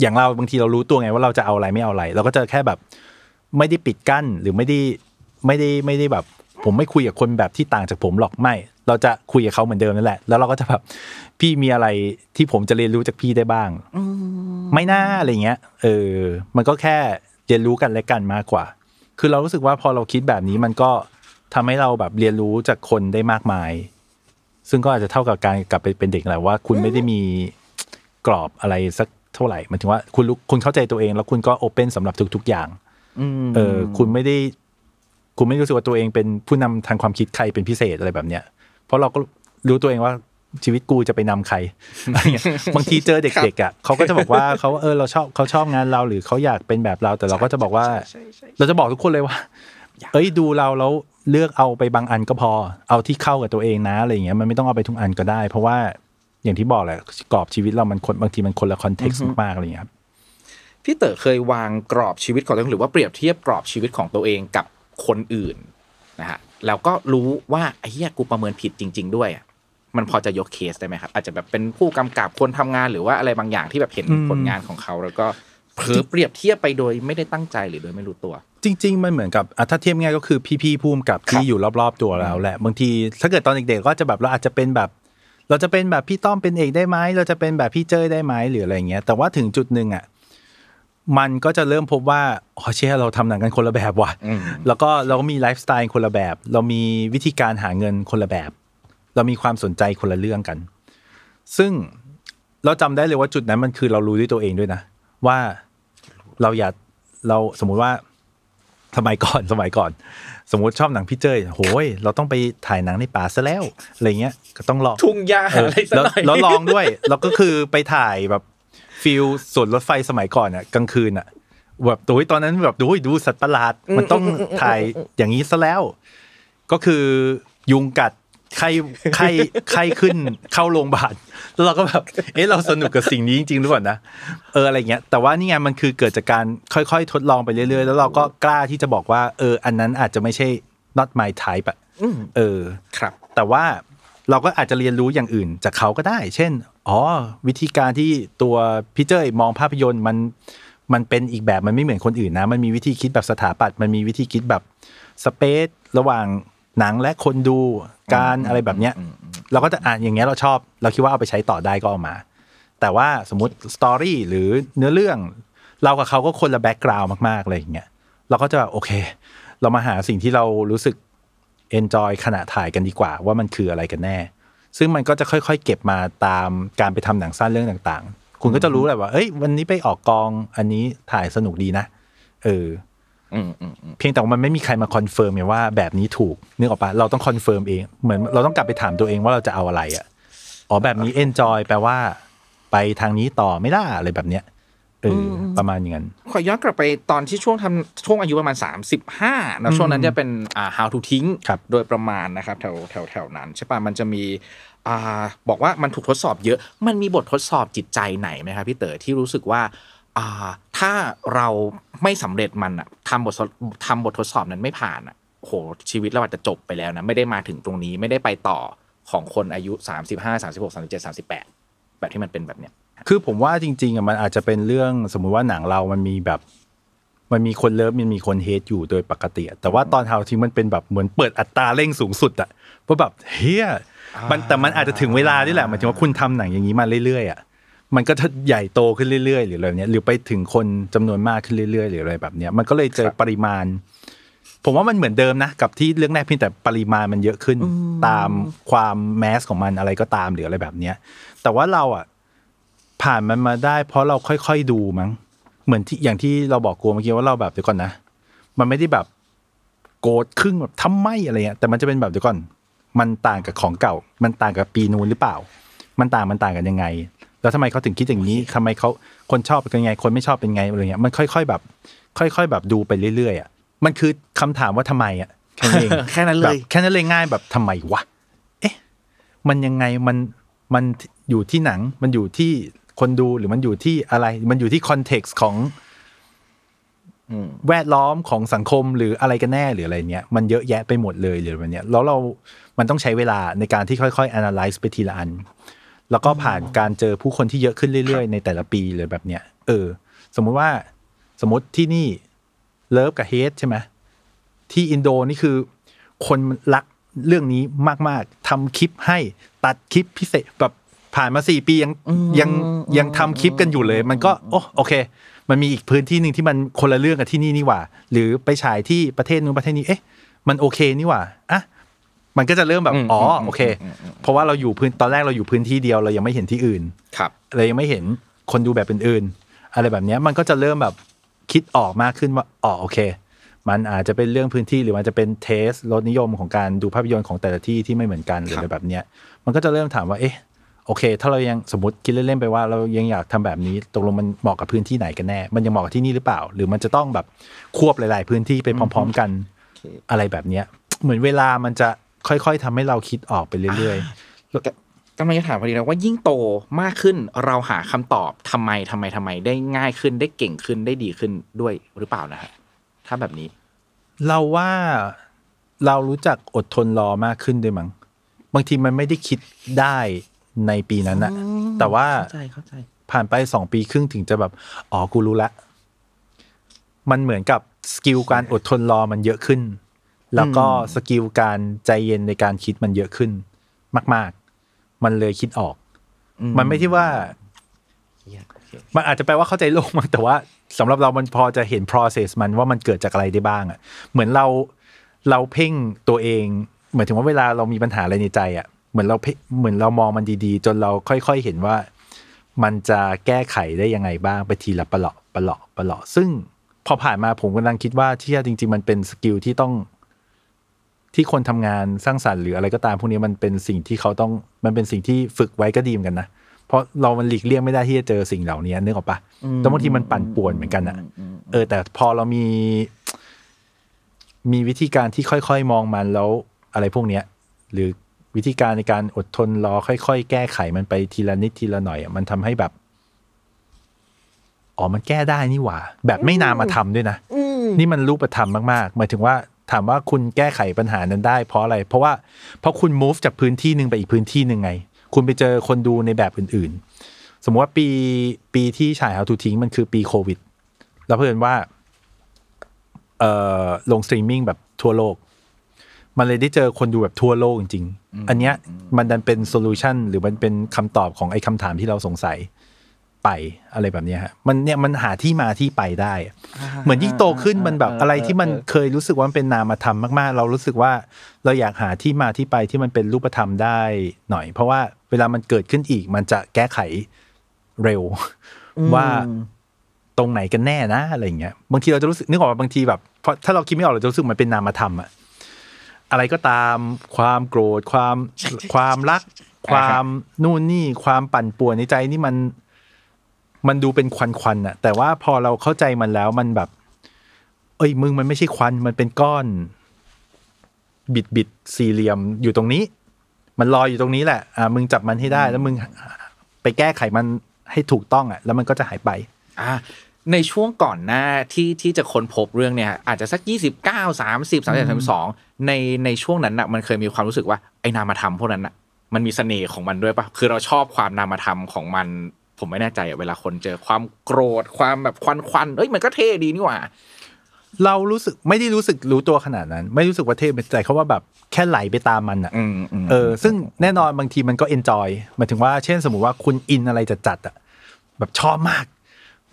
Speaker 1: อย่างเราบางที เรารู้ตัวไงว่าเราจะเอาอะไรไม่เอาอะไร เราก็จะแค่แบบ ไม่ได้ปิดกั้นหรือไม่ได้ ไม่ได้ไม่ได้แบบ ผมไม่คุยกับคนแบบที่ต่างจากผมหรอกไม่ เราจะคุยกับเขาเหมือนเดิมนั่นแหละแล้วเราก็จะแบบพี่มีอะไรที่ผมจะเรียนรู้จากพี่ได้บ้างไม่น่าอะไรเงี้ยเออ มันก็แค่เรียนรู้กันและกันมากกว่า คือเรารู้สึกว่าพอเราคิดแบบนี้มันก็ทำให้เราแบบเรียนรู้จากคนได้มากมาย ซึ่งก็อาจจะเท่ากับการกลับไปเป็นเด็กแหละว่า คุณไม่ได้มีกรอบอะไรสักเท่าไหร่มันถึงว่าคุณคุณเข้าใจตัวเองแล้วคุณก็โอเพนสำหรับทุกๆอย่างเออ คุณไม่ได้ คุณไม่รู้สึกว่าตัวเองเป็นผู้นำทางความคิดใครเป็นพิเศษอะไรแบบเนี้ยเพราะเราก็รู้ตัวเองว่าชีวิตกูจะไปนำใครบางทีเจอเด็กๆอ่ะเขาก็จะบอกว่าเขาเออเราชอบเขาชอบงานเราหรือเขาอยากเป็นแบบเรา แต่เราก็จะบอกว่า เราจะบอกทุกคนเลยว่า เอ้ยดูเราแล้วเลือกเอาไปบางอันก็พอ เอาที่เข้ากับตัวเองนะอะไรอย่างเงี้ยมันไม่ต้องเอาไปทุกอันก็ได้ เพราะว่าอย่างที่บอกแหละกรอบชีวิตเรามันคนบางทีมันคนละคอนเท็กซ์มากๆอะไรอย่างนี้ครับ
Speaker 2: พี่เต๋อเคยวางกรอบชีวิตของตัวเองหรือว่าเปรียบเทียบกรอบชีวิตของตัวเองกับคนอื่นนะฮะแล้วก็รู้ว่าไอ้เหี้ยกูประเมินผิดจริงๆด้วยมันพอจะยกเคสได้ไหมครับอาจจะแบบเป็นผู้กำกับคนทำงานหรือว่าอะไรบางอย่างที่แบบเห็นผลงานของเขา แล้วก็เผลอเปรียบเทียบไปโดยไม่ได้ตั้งใจหรือโดยไม่รู้ตัว
Speaker 1: จริง ๆมันเหมือนกับถ้าเทียบง่ายก็คือพี่ๆพูมกับที่อยู่รอบๆ ตัวเราแหละบางทีถ้าเกิดตอนเด็กๆก็จะแบบเราอาจจะเป็นแบบเราจะเป็นแบบพี่ต้อมเป็นเอกได้ไหมเราจะเป็นแบบพี่เจยได้ไหมหรืออะไรเงี้ย แต่ว่าถึงจุดหนึ่งอ่ะ มันก็จะเริ่มพบว่าอ๋อเชื่อเราทำหนังกันคนละแบบว่ะ แล้วก็เราก็มีไลฟ์สไตล์คนละแบบ เรามีวิธีการหาเงินคนละแบบ เรามีความสนใจคนละเรื่องกัน ซึ่งเราจำได้เลยว่าจุดนั้นมันคือเรารู้ด้วยตัวเองด้วยนะว่าเราอยากเราสมมุติว่าสมัยก่อนสมัยก่อนสมมติชอบหนังพี่เจยโหยเราต้องไปถ่ายหนังในป่าซะแล้ว อะไรเงี้ย ก็ต้องลองทุ่
Speaker 2: งหญ้าอะไรสักหน่อยแล้วลอง
Speaker 1: ด้วยแล้วก็คือไปถ่ายแบบฟิลสวนรถไฟสมัยก่อนอ่ะกลางคืนอ่ะ แบบโดยตอนนั้นแบบดูดูสัตว์ประหลาดมันต้องถ่ายอย่างนี้ซะแล้ว ก็คือยุงกัดไข้ไข้ไข้ขึ้นเข้าโรงพยาบาลแล้วเราก็แบบเอ๊ะเราสนุกกับสิ่งนี้จริงๆหรือเปล่านะเอออะไรเงี้ยแต่ว่านี่ไง มันคือเกิดจากการค่อยๆ ทดลองไปเรื่อยๆ แล้วเราก็กล้าที่จะบอกว่า เออ อันนั้นอาจจะไม่ใช่ not my type อะเออครับ แต่ว่าเราก็อาจจะเรียนรู้อย่างอื่นจากเขาก็ได้ เช่นอ๋อวิธีการที่ตัวพี่เจ้ยมองภาพยนตร์มัน มันเป็นอีกแบบมันไม่เหมือนคนอื่นนะมันมีวิธีคิดแบบสถาปัตย์มันมีวิธีคิดแบบสเปซระหว่างหนังและคนดูการอะไรแบบเนี้ย เราก็จะอ่านอย่างเงี้ยเราชอบ เราคิดว่าเอาไปใช้ต่อได้ก็เอามา แต่ว่าสมมติสตอรี่หรือเนื้อเรื่องเรากับเขาก็คนละแบ็กกราวมากๆอะไรอย่างเงี้ยเราก็จะแบบโอเค เรามาหาสิ่งที่เรารู้สึกเอนจอยขณะถ่ายกันดีกว่าว่ามันคืออะไรกันแน่ ซึ่งมันก็จะค่อยๆ เก็บมาตามการไปทำหนังสั้นเรื่องต่างๆ คุณก็จะรู้แหละว่า เอ้ยวันนี้ไปออกกองอันนี้ถ่ายสนุกดีนะ เออเพียงแต่ว่ามันไม่มีใครมาคอนเฟิร์มไงว่าแบบนี้ถูกนึกออกปะเราต้องคอนเฟิร์มเองเหมือนเราต้องกลับไปถามตัวเองว่าเราจะเอาอะไรอ่ะอ๋อแบบนี้เอนจอยแปลว่า ไปทางนี้ต่อไม่ได้อะไรแบบเนี้ยเออประมาณอย่างนั้น
Speaker 2: ขอย้อนกลับไปตอนที่ช่วงทำช่วงอายุประมาณ 35นะช่วงนั้นจะเป็นอ่า how to ทิ้งโดยประมาณนะครับ แถวแถวแถวนั้นใช่ป่ะมันจะมี อ่าบอกว่ามันถูกทดสอบเยอะมันมีบททดสอบจิตใจไหนไหมครับ พี่เต๋อที่รู้สึกว่าถ้าเราไม่สำเร็จมันอะทำบททำบททดสอบนั้นไม่ผ่านอ่ะโหชีวิตเราอาจจะจบไปแล้วนะไม่ได้มาถึงตรงนี้ไม่ได้ไปต่อของคนอายุ 35 36 37 38 แบบที่มันเป็นแบบเนี้ย
Speaker 1: คือผมว่าจริงๆอ่ะมันอาจจะเป็นเรื่องสมมุติว่าหนังเรามันมีแบบมันมีคนเลิฟมันมีคนเฮทอยู่โดยปกติ แต่ว่าตอนเฮาทีมันเป็นแบบเหมือนเปิดอัตราเร่งสูงสุดอ่ะเพราะแบบเฮียมันแต่มันอาจจะถึงเวลาด้วยแหละหมายถึงว่าคุณทำหนังอย่างนี้มาเรื่อยๆอ่ะมันก็จะใหญ่โตขึ้นเรื่อยๆ หรืออะไรเนี้ย หรือไปถึงคนจำนวนมากขึ้นเรื่อยๆ หรืออะไรแบบเนี้ย มันก็เลยเจอปริมาณ ผมว่ามันเหมือนเดิมนะ กับที่เรื่องแรกเพียงแต่ปริมาณมันเยอะขึ้นตามความแมสของมันอะไรก็ตามหรืออะไรแบบเนี้ย แต่ว่าเราอ่ะผ่านมันมาได้ เพราะเราค่อยๆดูมั้ง เหมือนที่อย่างที่เราบอกกลัวเมื่อกี้ว่าเราแบบเดี๋ยวก่อนนะ มันไม่ได้แบบโกรธครึ่งแบบทำไมอะไรเงี้ยแต่มันจะเป็นแบบเดี๋ยวก่อน มันต่างกับของเก่า มันต่างกับปีนู้นหรือเปล่า มันต่าง มันต่างกันยังไงแล้วทำไมเขาถึงคิดอย่างนี้ทำไมเขาคนชอบเป็นไง คนไม่ชอบเป็นไงอะไรเงี้ย มันค่อยๆแบบ ค่อยๆแบบดูไปเรื่อยๆอ่ะ มันคือคำถามว่าทำไมอ่ะแค่นั้นเองแค่นั้นเลยแค่นั้นเลยง่ายแบบทำไมวะ เอ๊ะมันยังไงมันมันอยู่ที่หนังมันอยู่ที่คนดูหรือมันอยู่ที่อะไร มันอยู่ที่คอนเท็กซ์ของแวดล้อมของสังคมหรืออะไรกันแน่หรืออะไรเนี้ยมันเยอะแยะไปหมดเลยหรือแบบเนี้ยแล้วเรา มันต้องใช้เวลาในการที่ค่อยๆ analyze ไปทีละอันแล้วก็ผ่านการเจอผู้คนที่เยอะขึ้นเรื่อย ๆ ในแต่ละปีเลยแบบเนี้ย เออ สมมุติว่า สมมติที่นี่เลิฟกับเฮดใช่ไหม ที่อินโดนี่คือ คนรักเรื่องนี้มาก ๆทำคลิปให้ตัดคลิปพิเศษแบบผ่านมาสี่ปียังยังยังทำคลิปกันอยู่เลย มันก็ โอ้โอเค มันมีอีกพื้นที่หนึ่งที่มันคนละเรื่องกับที่นี่นี่หว่า หรือไปฉายที่ประเทศนู้นประเทศนี้ เอ๊ะมันโอเคนี่หว่าอ่ะมันก็จะเริ่มแบบอ๋อโอเค เพราะว่าเราอยู่พื้นตอนแรกเราอยู่พื้นที่เดียว เรายังไม่เห็นที่อื่นครับเรายังไม่เห็นคนดูแบบอื่นๆอะไรแบบนี้มันก็จะเริ่มแบบคิดออกมากขึ้นว่าอ๋อโอเค มันอาจจะเป็นเรื่องพื้นที่หรือมันจะเป็นเทสรสนิยมของการดูภาพยนตร์ของแต่ละที่ที่ไม่เหมือนกันหรืออะไรแบบเนี้ย มันก็จะเริ่มถามว่า เอ๊ะโอเค ถ้าเรายังสมมติคิดเล่นๆไปว่าเรายังอยากทำแบบนี้ตกลงมันเหมาะกับพื้นที่ไหนกันแน่มันยังเหมาะกับที่นี่หรือเปล่าหรือมันจะต้องแบบควบหลาย ๆพื้นที่ไปพร้อม ๆ กัน อ
Speaker 2: ะไรแบบเนี้ย เหมือนเวลามันจะค่อยๆทำให้เราคิดออกไปเรื่อยๆกำลังจะถามพอดีนะว่ายิ่งโตมากขึ้น เราหาคำตอบทำไมทำไมทำไมได้ง่ายขึ้น ได้เก่งขึ้นได้ดีขึ้นด้วยหรือเปล่านะฮะถ้าแบบนี้
Speaker 1: เราว่าเรารู้จักอดทนรอมากขึ้นด้วยมั้งบางทีมันไม่ได้คิดได้ในปีนั้นอะแต่ว่าผ่านไปสองปีครึ่งถึงจะแบบอ๋อกูรู้ละ มันเหมือนกับสกิลการอดทนรอมันเยอะขึ้นแล้วก็สกิลการใจเย็นในการคิดมันเยอะขึ้น มาก ๆ มันเลยคิดออก มันไม่ที่ว่า มันอาจจะแปลว่าเข้าใจโลกมากแต่ว่า สำหรับเรา มันพอจะเห็น process มันว่ามันเกิดจากอะไรได้บ้างอ่ะ เหมือนเรา เราเพ่งตัวเอง เหมือนถึงว่าเวลาเรามีปัญหาอะไรในใจ อ่ะ เหมือนเราเหมือนเรามองมันดีๆ จนเราค่อยๆเห็นว่า มันจะแก้ไขได้ยังไงบ้าง ไปทีละปรละปละปละซึ่ง พอผ่านมาผมกำลังคิดว่า ที่จริงๆ มันเป็นสกิลที่ต้องที่คนทำงานสร้างสรรค์หรืออะไรก็ตาม พวกนี้มันเป็นสิ่งที่เขาต้องมันเป็นสิ่งที่ฝึกไว้ก็ดีเหมือนกันนะเพราะเรามันหลีกเลี่ยงไม่ได้ที่จะเจอสิ่งเหล่านี้นึกออกปะแต่บางทีมันปั่นป่วนเหมือนกันอะเออ แต่พอเรามี มีวิธีการที่ค่อยๆมองมันแล้วอะไรพวกเนี้ย หรือวิธีการในการอดทนรอค่อยๆแก้ไขมันไปทีละนิดทีละหน่อยมันทำให้แบบอ๋อมันแก้ได้นี่หว่าแบบไม่นามาทำด้วยนะนี่มันรูปธรรมมากๆหมายถึงว่าถามว่าคุณแก้ไขปัญหานั้นได้เพราะอะไร เพราะว่าเพราะคุณ move จากพื้นที่หนึ่งไปอีกพื้นที่หนึ่งไง คุณไปเจอคนดูในแบบอื่น ๆ สมมติว่าปีปีที่ฉายเอาทูทิ้งมันคือปีโควิด แล้วเพื่อนว่าเอ่อลงสตรีมมิ่งแบบทั่วโลก มันเลยได้เจอคนดูแบบทั่วโลกจริง ๆ อันเนี้ยมันดันเป็นโซลูชันหรือมันเป็นคำตอบของไอ้คาถามที่เราสงสัยไป อะไรแบบนี้ฮะมันเนี่ยมันหาที่มาที่ไปได้ เหมือนยิ่งโตขึ้นมันแบบอะไรที่มันเคยรู้สึกว่าเป็นนามธรรมมากๆ เรารู้สึกว่าเราอยากหาที่มาที่ไปที่มันเป็นรูปธรรมได้หน่อย เพราะว่าเวลามันเกิดขึ้นอีก มันจะแก้ไขเร็วว่าตรงไหนกันแน่นะ อะไรเงี้ยบางทีเราจะรู้สึกนึกออกว่าบางทีแบบเพราะถ้าเราคิดไม่ออกเราจะรู้สึกมันเป็นนามธรรมอะอะไรก็ตามความโกรธความความรักความนู่นนี่ความปั่นป่วนในใจนี่มันมันดูเป็นควันควันอะแต่ว่าพอเราเข้าใจมันแล้วมันแบบ เอ้ยมึงมันไม่ใช่ควัน มันเป็นก้อน บิดบิดสี่เหลี่ยมอยู่ตรงนี้ มันลอยอยู่ตรงนี้แหละอ่ามึงจับมันให้ได้ แล้วมึงไปแก้ไขมันให้ถูกต้องอะแล้วมันก็จะหายไป อ่
Speaker 2: า ในช่วงก่อนหน้าที่ที่จะค้นพบเรื่องเนี่ยอาจจะสักยี่สสสสิิบบเก้าามามสิบสองในในช่วงนั้นนะมันเคยมีความรู้สึกว่าไอ้นามธรรมพวกนั้นนะมันมีเสน่ห์ของมันด้วยปะคือเราชอบความนามธรรมของมันผมไม่แน่ใจอะเวลาคนเจอความโกรธความแบบควันควันเอ้ยมันก็เท่ดีนี่หว่า
Speaker 1: เรารู้สึกไม่ได้รู้สึกรู้ตัวขนาดนั้น ไม่รู้สึกว่าเท่เป็นใจเขาว่าแบบแค่ไหลไปตามมันอ่ะเออซึ่งแน่นอนบางทีมันก็เอนจอยหมายถึงว่าเช่นสมมุติว่าคุณอินอะไรจะจัดอ่ะแบบชอบมาก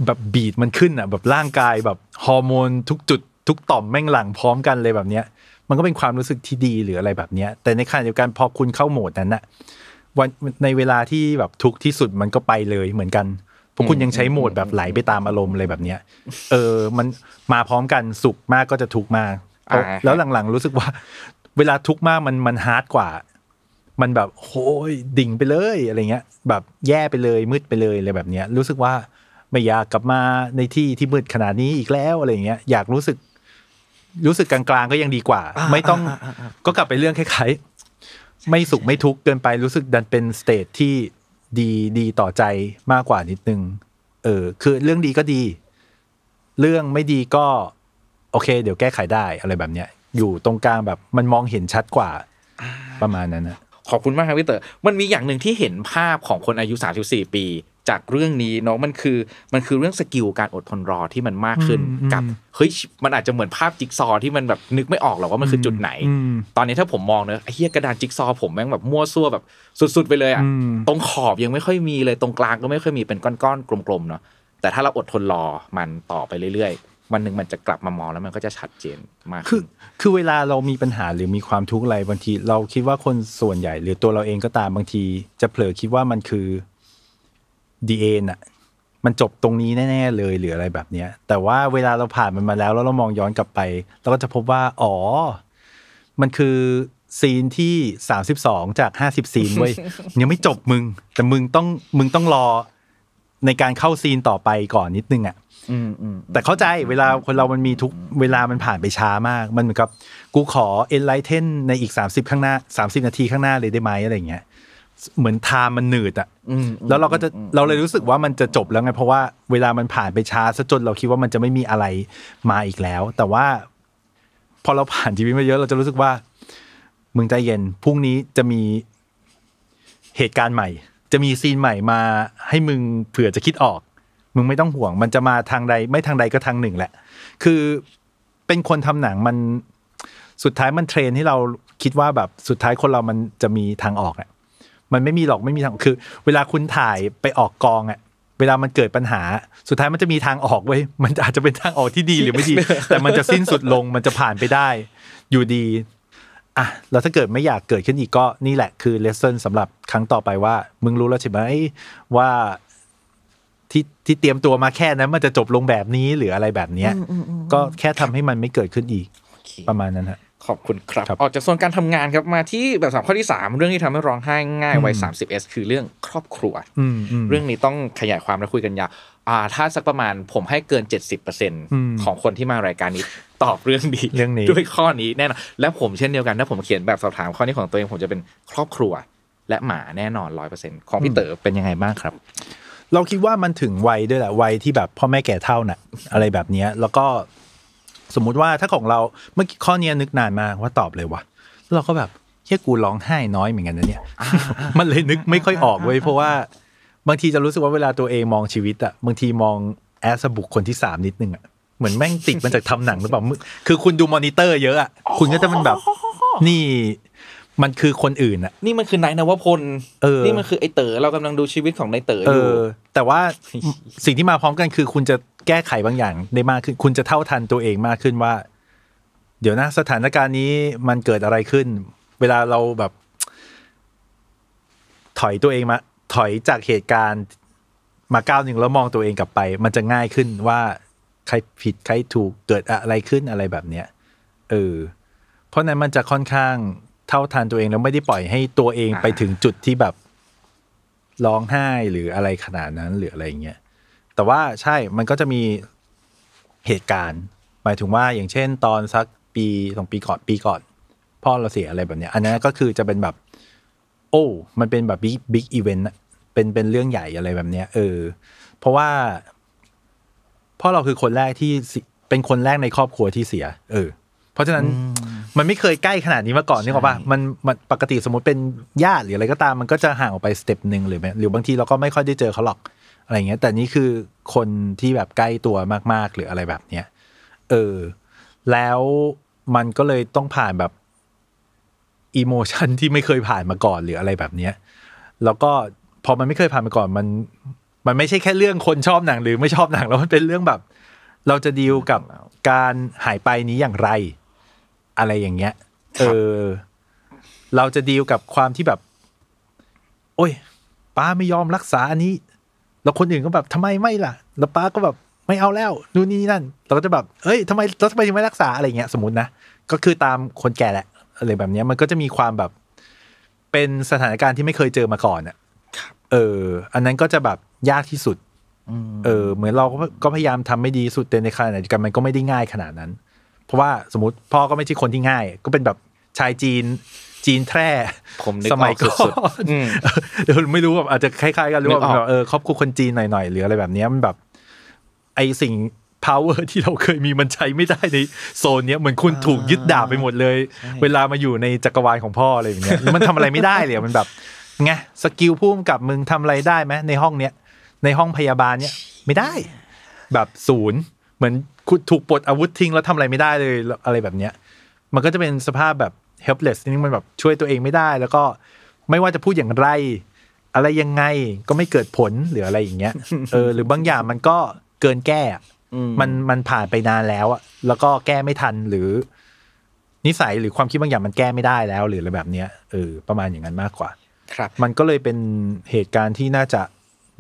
Speaker 1: แบบบีดมันขึ้นอ่ะ แบบร่างกายแบบฮอร์โมนทุกจุด ทุกต่อมแม่งหลังพร้อมกันเลยแบบเนี้ย มันก็เป็นความรู้สึกที่ดีหรืออะไรแบบเนี้ยแต่ในขณะเดียวกันพอคุณเข้าโหมดนั้นน่ะวันในเวลาที่แบบทุกที่สุดมันก็ไปเลยเหมือนกันพวกคุณยังใช้โหมดแบบไหลไปตามอารมณ์อะไรแบบเนี้ยเออ มันมาพร้อมกันสุขมากก็จะทุกมากแล้วหลังๆ รู้สึกว่าเวลาทุกมากมันมันฮาร์ดกว่า มันแบบโอ้ยดิ่งไปเลย อะไรเงี้ย แบบแย่ไปเลยมืดไปเลยอะไรแบบเนี้ย รู้สึกว่าไม่อยากกลับมาในที่ที่มืดขนาดนี้อีกแล้วอะไรเงี้ยอยากรู้สึก รู้สึกกลางๆก็ยังดีกว่า ไม่ต้องก็กลับไปเรื่องคล้ายไม่สุข ไม่ทุกข์เกินไปรู้สึกดันเป็นสเตทที่ดีดีต่อใจมากกว่านิดนึง เออ คือเรื่องดีก็ดี เรื่องไม่ดีก็ โอเคเดี๋ยวแก้ไขได้อะไรแบบเนี้ยอยู่ตรงกลางแบบมันมองเห็นชัดกว่าประมาณนั้นนะ
Speaker 2: ขอบคุณมากครับพี่เตอ๋อมันมีอย่างหนึ่งที่เห็นภาพของคนอายุ34ปีจากเรื่องนี้เนาะมันคือมันคือเรื่องสกิลการอดทนรอที่มันมากขึ้นกับ เฮ้ย มันอาจจะเหมือนภาพจิ๊กซอที่มันแบบนึกไม่ออกหรอกว่ามันคือจุดไหน ตอนนี้ถ้าผมมองเนอะเฮียกระดานจิ๊กซอผมแม่งแบบมั่วซั่วแบบ สุด ๆไปเลยอะตรงขอบยังไม่ค่อยมีเลยตรงกลางก็ไม่ค่อยมีเป็นก้อนๆกลมๆเนาะแต่ถ้าเราอดทนรอมันต่อไปเรื่อยๆวันหนึ่งมันจะกลับมามองแล้วมันก็จะชัดเจนมากคือคือเวลาเร
Speaker 1: ามีปัญหาหรือมีความทุกข์อะไรบางที เราคิดว่าคนส่วนใหญ่หรือตัวเราเองก็ตามบางที จะเผลอคิดว่ามันคือดีเอ็นอะมันจบตรงนี้แน่ ๆ เลยหรืออะไรแบบเนี้ย แต่ว่าเวลาเราผ่านมันมาแล้ว แล้วเรามองย้อนกลับไปเราก็จะพบว่า อ๋อ มันคือซีนที่สสสาิบองจากห้าสิบซีนเว้ยยังไม่จบมึง แต่มึงต้องมึงต้องรอในการเข้าซีนต่อไปก่อนนิดนึง อ่ะแต่เข้าใจเวลาคนเรามันมีทุกเวลามันผ่านไปช้ามากมันเหมือนกับ กูขอเอ็นไลเทนในอีก30ข้างหน้า30นาทีข้างหน้าเลยได้ไหมอะไรเงี้ยเหมือนทามันหนืดอ่ะแล้วเราก็จะ เราเลยรู้สึกว่ามันจะจบแล้วไง เพราะว่าเวลามันผ่านไปช้าซะจนเราคิดว่ามันจะไม่มีอะไรมาอีกแล้ว แต่ว่า พอเราผ่านชีวิตมาเยอะ เราจะรู้สึกว่ามึงใจเย็น พรุ่งนี้จะมีเหตุการณ์ใหม่ จะมีซีนใหม่มา ให้มึงเผื่อจะคิดออก มึงไม่ต้องห่วง มันจะมาทางใดไม่ทางใดก็ทางหนึ่งแหละ คือเป็นคนทำหนังมันสุดท้ายมันเทรนให้เราคิดว่าแบบสุดท้ายคนเรามันจะมีทางออกแหละมันไม่มีหรอกไม่มีทางคือเวลาคุณถ่ายไปออกกองอะเวลามันเกิดปัญหา สุดท้ายมันจะมีทางออกไว้มันอาจจะเป็นทางออกที่ดีหรือไม่ดี แต่มันจะสิ้นสุดลงมันจะผ่านไปได้ อยู่ดีอ่ะแล้วถ้าเกิดไม่อยากเกิดขึ้นอีกก็นี่แหละคือเลสเซ่นสำหรับครั้งต่อไปว่ามึงรู้แล้วใช่ไหมว่าที่ที่เตรียมตัวมาแค่นั้น มันจะจบล
Speaker 2: งแบบนี้หรืออะไรแบบเนี้ยก็แค่ทำให้มันไม่เกิดขึ้นอีกประมาณนั้นฮะขอบคุณครับออกจากโซนการทำงานครับมาที่แบบสามข้อที่3เรื่องที่ทำให้ร้องไห้ง่ายวัยสามสิบเอสคือเรื่องครอบครัวเรื่องนี้ต้องขยายความและคุยกันยาวถ้าสักประมาณ ผมให้เกิน70%ของคนที่มารายการนี้ตอบเรื่องดีเรื่องนี้ด้วยข้อนี้แน่นอนและผมเช่นเดียวกันถ้าผมเขียนแบบสอบถามข้อนี้ของตัวเองผมจะเป็นครอบครัว และหมาแน่นอนร้อยเปอร์เซ็นต์ของพี่เต๋อเป็นยังไงบ้างครับ
Speaker 1: เราคิดว่ามันถึงวัยด้วยแหละวัยที่แบบพ่อแม่แก่เท่าน่ะอะไรแบบนี้แล้วก็สมมุติว่าถ้าของเราเมื่อกี้ข้อนี้นึกนานมาว่าตอบเลยว่ะเราก็แบบเฮ่ยกูร้องไห้น้อยเหมือนกันนะเนี่ย มันเลยนึกไม่ค่อยออกเว้ยเพราะว่า บางทีจะรู้สึกว่าเวลาตัวเองมองชีวิตอะบางทีมอง แอสบุคคนที่สามนิดนึงอะเหมือนแม่งติดมันจากทำหนังหรือเปล่าคือคุณดูมอนิเตอร์เยอะอะคุณก็จะมันแบบ นี่ มันคือคนอื่นอะ
Speaker 2: นี่มันคือนายนวพลเออนี่มันคือไอเต๋อเรากำลังดูชีวิตของนายเต๋ออยู่แต่ว่า
Speaker 1: สิ่งที่มาพร้อมกัน คือคุณจะแก้ไขบางอย่างได้มากขึ้น คุณจะเท่าทันตัวเองมากขึ้นว่า เดี๋ยวนะสถานการณ์นี้มันเกิดอะไรขึ้น เวลาเราแบบ ถอยตัวเองมาถอยจากเหตุการณ์มาก้าวหนึ่งแล้วมองตัวเองกลับไป มันจะง่ายขึ้นว่าใครผิดใครถูกเกิดอะไรขึ้นอะไรแบบเนี้ยเออเพราะนั้นมันจะค่อนข้างเท่าทันตัวเองแล้วไม่ได้ปล่อยให้ตัวเองไปถึงจุดที่แบบร้องไห้หรืออะไรขนาดนั้นหรืออะไรเงี้ยแต่ว่าใช่มันก็จะมีเหตุการณ์หมายถึงว่าอย่างเช่น ตอนสักปีสองปีก่อนปีก่อน พ่อเราเสียอะไรแบบเนี้ยอันนี้ก็คือจะเป็นแบบ โอ้ มันเป็นแบบบิ๊กบิ๊กอีเวนต์เป็นเป็นเรื่องใหญ่อะไรแบบเนี้ย เออ เพราะว่าพ่อเราคือคนแรกที่เป็นคนแรกในครอบครัวที่เสีย เออ เพราะฉะนั้น มันไม่เคยใกล้ขนาดนี้มาก่อนนี่หรอป่ะมันมันปกติสมมติเป็นญาติหรืออะไร ก็ตาม มันก็จะห่างออกไปสเต็ปหนึ่งหรือไม่หรือบางทีเราก็ไม่ค่อยได้เจอเขาหรอกอะไรเงี้ยแต่นี่คือคนที่แบบใกล้ตัวมาก ๆ หรืออะไรแบบเนี้ยเออ แล้วมันก็เลยต้องผ่านแบบอิโมชันที่ไม่เคยผ่านมาก่อนหรืออะไรแบบเนี้ย แล้วก็พอมันไม่เคยผ่านมาก่อน มัน มันไม่ใช่แค่ เรื่องคนชอบหนังหรือไม่ชอบหนัง แล้วมันเป็นเรื่องแบบ เราจะดีลกับการหายไปนี้อย่างไร อะไรอย่างเงี้ย เออ เราจะดีลกับความที่แบบ โอ้ยป้าไม่ยอมรักษา อันนี้แล้วคนอื่นก็แบบทำไมไม่ล่ะแล้วป้าก็แบบไม่เอาแล้วนู่นนี่นั่น เราก็จะแบบเอ้ยทำไมเราทำไมถึงไม่รักษาอะไรเงี้ยสมมตินะก็คือตามคนแก่แหละอะไรแบบนี้มันก็จะมีความแบบเป็นสถานการณ์ที่ไม่เคยเจอมาก่อนอะเออ อันนั้นก็จะแบบยากที่สุดเออ เหมือนเราก็พยายามทำไม่ดีสุดแต่ในขณะเดียวกันมันก็ไม่ได้ง่ายขนาดนั้น เพราะว่าสมมติพ่อก็ไม่ใช่คนที่ง่าย ก็เป็นแบบชายจีนจีนแท้ผมสมัยก่อนเดี๋ยวไม่รู้แบบอาจจะคล้ายๆกันหรือว่าแบบเออครอบครัวคนจีนหน่อยๆ หรืออะไรแบบนี้มันแบบ ไอสิ่ง power ที่เราเคยมีมันใช้ไม่ได้ในโซนเนี้ยเหมือนคุณถูกยึดดาบไปหมดเลย เวลามาอยู่ในจักรวาลของพ่ออะไรอย่างเงี้ยมันทำอะไรไม่ได้เลย มันแบบไงสกิลพุ่มกับมึงทำอะไรได้ไหมในห้องเนี้ยในห้องพยาบาลเนี้ยไม่ได้ แบบศูนย์เหมือนคุณถูกปลดอาวุธทิ้งแล้วทำอะไรไม่ได้เลยอะไรแบบเนี้ย มันก็จะเป็นสภาพแบบ helpless นี่มันแบบช่วยตัวเองไม่ได้ แล้วก็ไม่ว่าจะพูดอย่างไร อะไรยังไงก็ไม่เกิดผลหรืออะไรอย่างเงี้ยเออหรือบางอย่างมันก็เกินแก้มันมันผ่านไปนานแล้วอะแล้วก็แก้ไม่ทันหรือ นิสัยหรือความคิดบางอย่างมันแก้ไม่ได้แล้ว หรืออะไรแบบเนี้ยเออประมาณอย่างนั้นมากกว่า ครับ มันก็เลยเป็นเหตุการณ์ที่น่าจะ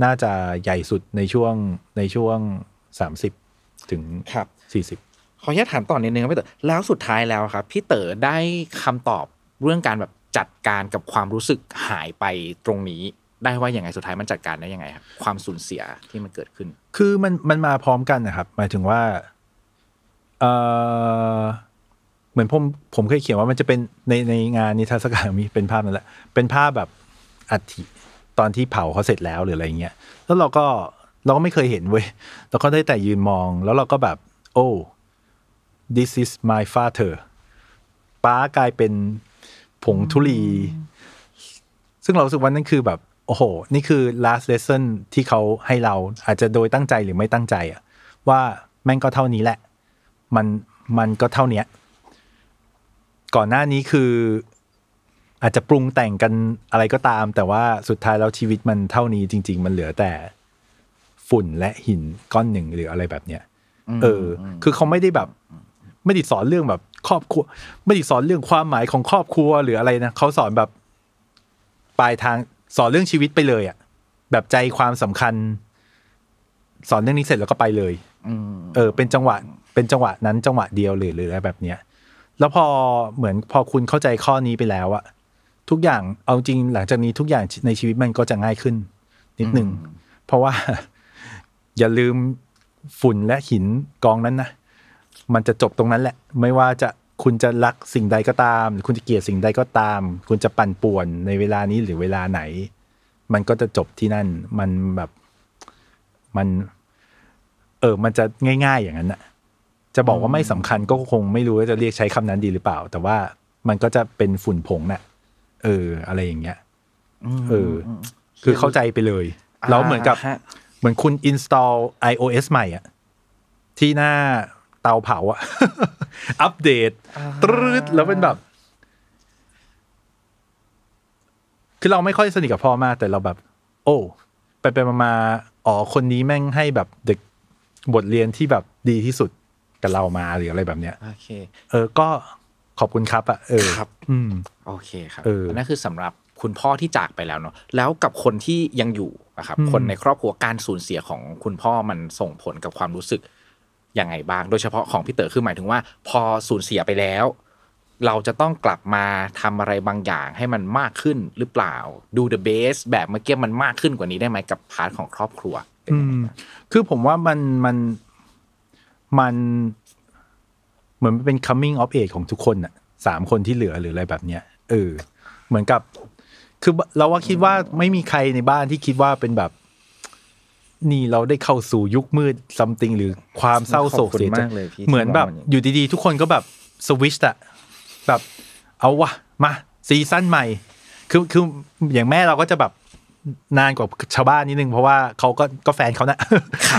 Speaker 1: น่าจะใหญ่สุดในช่วงในช่วงสามสิบ
Speaker 2: ถึงสี่สิบออนุญาตถามต่อนิดนึงครับพี่เต๋อ แล้วสุดท้ายแล้วครับ พี่เต๋อได้คำตอบเรื่องการแบบจัดการกับความรู้สึกหายไปตรงนี้ ได้ว่าอย่างไงสุดท้ายมันจัดการได้ยังไงครับ ความสูญเสียที่มันเกิดขึ้น
Speaker 1: คือมันมันมาพร้อมกันนะครับหมายถึงว่าเออเหมือนผมผมเคยเขียนว่ามันจะเป็นในในงานนิทรรศการมีเป็นภาพนั่นแหละ เป็นภาพแบบอัฐิตอนที่เผาเขาเสร็จแล้วหรืออะไรเงี้ย แล้วเราก็เราก็ไม่เคยเห็นเว้ยเราก็ได้แต่ยืนมอง แล้วเราก็แบบ โอ้ this is my father ป้ากลายเป็น ผงทุลี ซึ่งเราสึกว่านั่นคือแบบ โอ้โห นี่คือ last lesson ที่เขาให้เรา อาจจะโดยตั้งใจหรือไม่ตั้งใจอะว่าแม่งก็เท่านี้แหละ มันมันก็เท่านี้ ก่อนหน้านี้คือ อาจจะปรุงแต่งกันอะไรก็ตาม แต่ว่าสุดท้ายแล้วชีวิตมันเท่านี้จริง ๆ มันเหลือแต่ ฝุ่นและหินก้อนหนึ่งหรืออะไรแบบเนี้ย เออ คือเขาไม่ได้แบบไม่ได้สอนเรื่องแบบครอบครัวไม่ได้สอนเรื่องความหมายของ ครอบครัวหรืออะไรนะเขาสอนแบบปลายทางสอนเรื่องชีวิตไปเลยอะ่ะแบบใจความสำคัญ สอนเรื่องนี้เสร็จแล้วก็ไปเลยเออ เป็นจังหวะ เป็นจังหวะนั้นจังหวะเดียวเลยหรืออะไรแบบเนี้ยแล้วพอเหมือนพอคุณเข้าใจข้อนี้ไปแล้วอะทุกอย่างเอาจริงหลังจากนี้ทุกอย่างในชีวิตมันก็จะง่ายขึ้น นิดหนึ่งเพราะว่า อย่าลืมฝุ่นและหินกองนั้นนะมันจะจบตรงนั้นแหละ ไม่ว่าจะคุณจะรักสิ่งใดก็ตามหรือคุณจะเกลียดสิ่งใดก็ตาม คุณจะปั่นป่วนในเวลานี้หรือเวลาไหน มันก็จะจบที่นั่น มันแบบมัน เออ มันจะง่าย ๆ อย่างนั้นอะจะบอกว่าไม่สำคัญก็คงไม่รู้ว่าจะเรียกใช้คำนั้นดีหรือเปล่า แต่ว่ามันก็จะเป็นฝุ่นผงนะ่ะเออ อะไรอย่างเงี้ยเออคือเข้าใจไปเลยแล้วเหมือนกับเหมือนคุณ install iOS ใหม่อะที่หน้าเตาเผาอะอัปเดตตรึดแล้วเป็นแบบ คือเราไม่ค่อยสนิทกับพ่อมาก แต่เราแบบ โอ้ไปไปมาอ๋อคนนี้แม่งให้แบบเด็กบทเรียนท
Speaker 2: ี่แบบดีที่สุดกับเรามาหรืออะไรแบบเนี้ยโอเค เออ ก็ขอบคุณครับอะเออครับ อืม โอเคครับเออนั่นคือสำหรับคุณพ่อที่จากไปแล้วเนาะแล้วกับคนที่ยังอยู่นะครับคนในครอบครัวการสูญเสียของคุณพ่อมันส่งผลกับความรู้สึกยังไงบ้าง โดยเฉพาะของพี่เต๋อคือหมายถึงว่า พอสูญเสียไปแล้ว เราจะต้องกลับมาทำอะไรบางอย่างให้มันมากขึ้นหรือเปล่า ดู the base แบบเมื่อกี้มันมากขึ้นกว่านี้ได้ไหมกับพาร์ทของครอบครัว
Speaker 1: อืม คือผมว่ามันมันมัน เหมือนเป็น coming of age ของทุกคนอะสามคนที่เหลือหรืออะไรแบบเนี้ยเออเหมือนกับ คือเราว่าคิดว่าไม่มีใครในบ้านที่คิดว่าเป็นแบบนี่เราได้เข้าสู่ยุคมืดซัมติงหรือความเศร้าโศกเสียใจเหมือนแบบ อยู่ดีๆ ทุกคนก็แบบสวิชอะแบบ เอาวะมา ซีซั่นใหม่คือคืออย่างแม่เราก็จะแบบนานกว่าชาวบ้านนิดนึง เพราะว่าเขาก็ก็แฟนเขานะ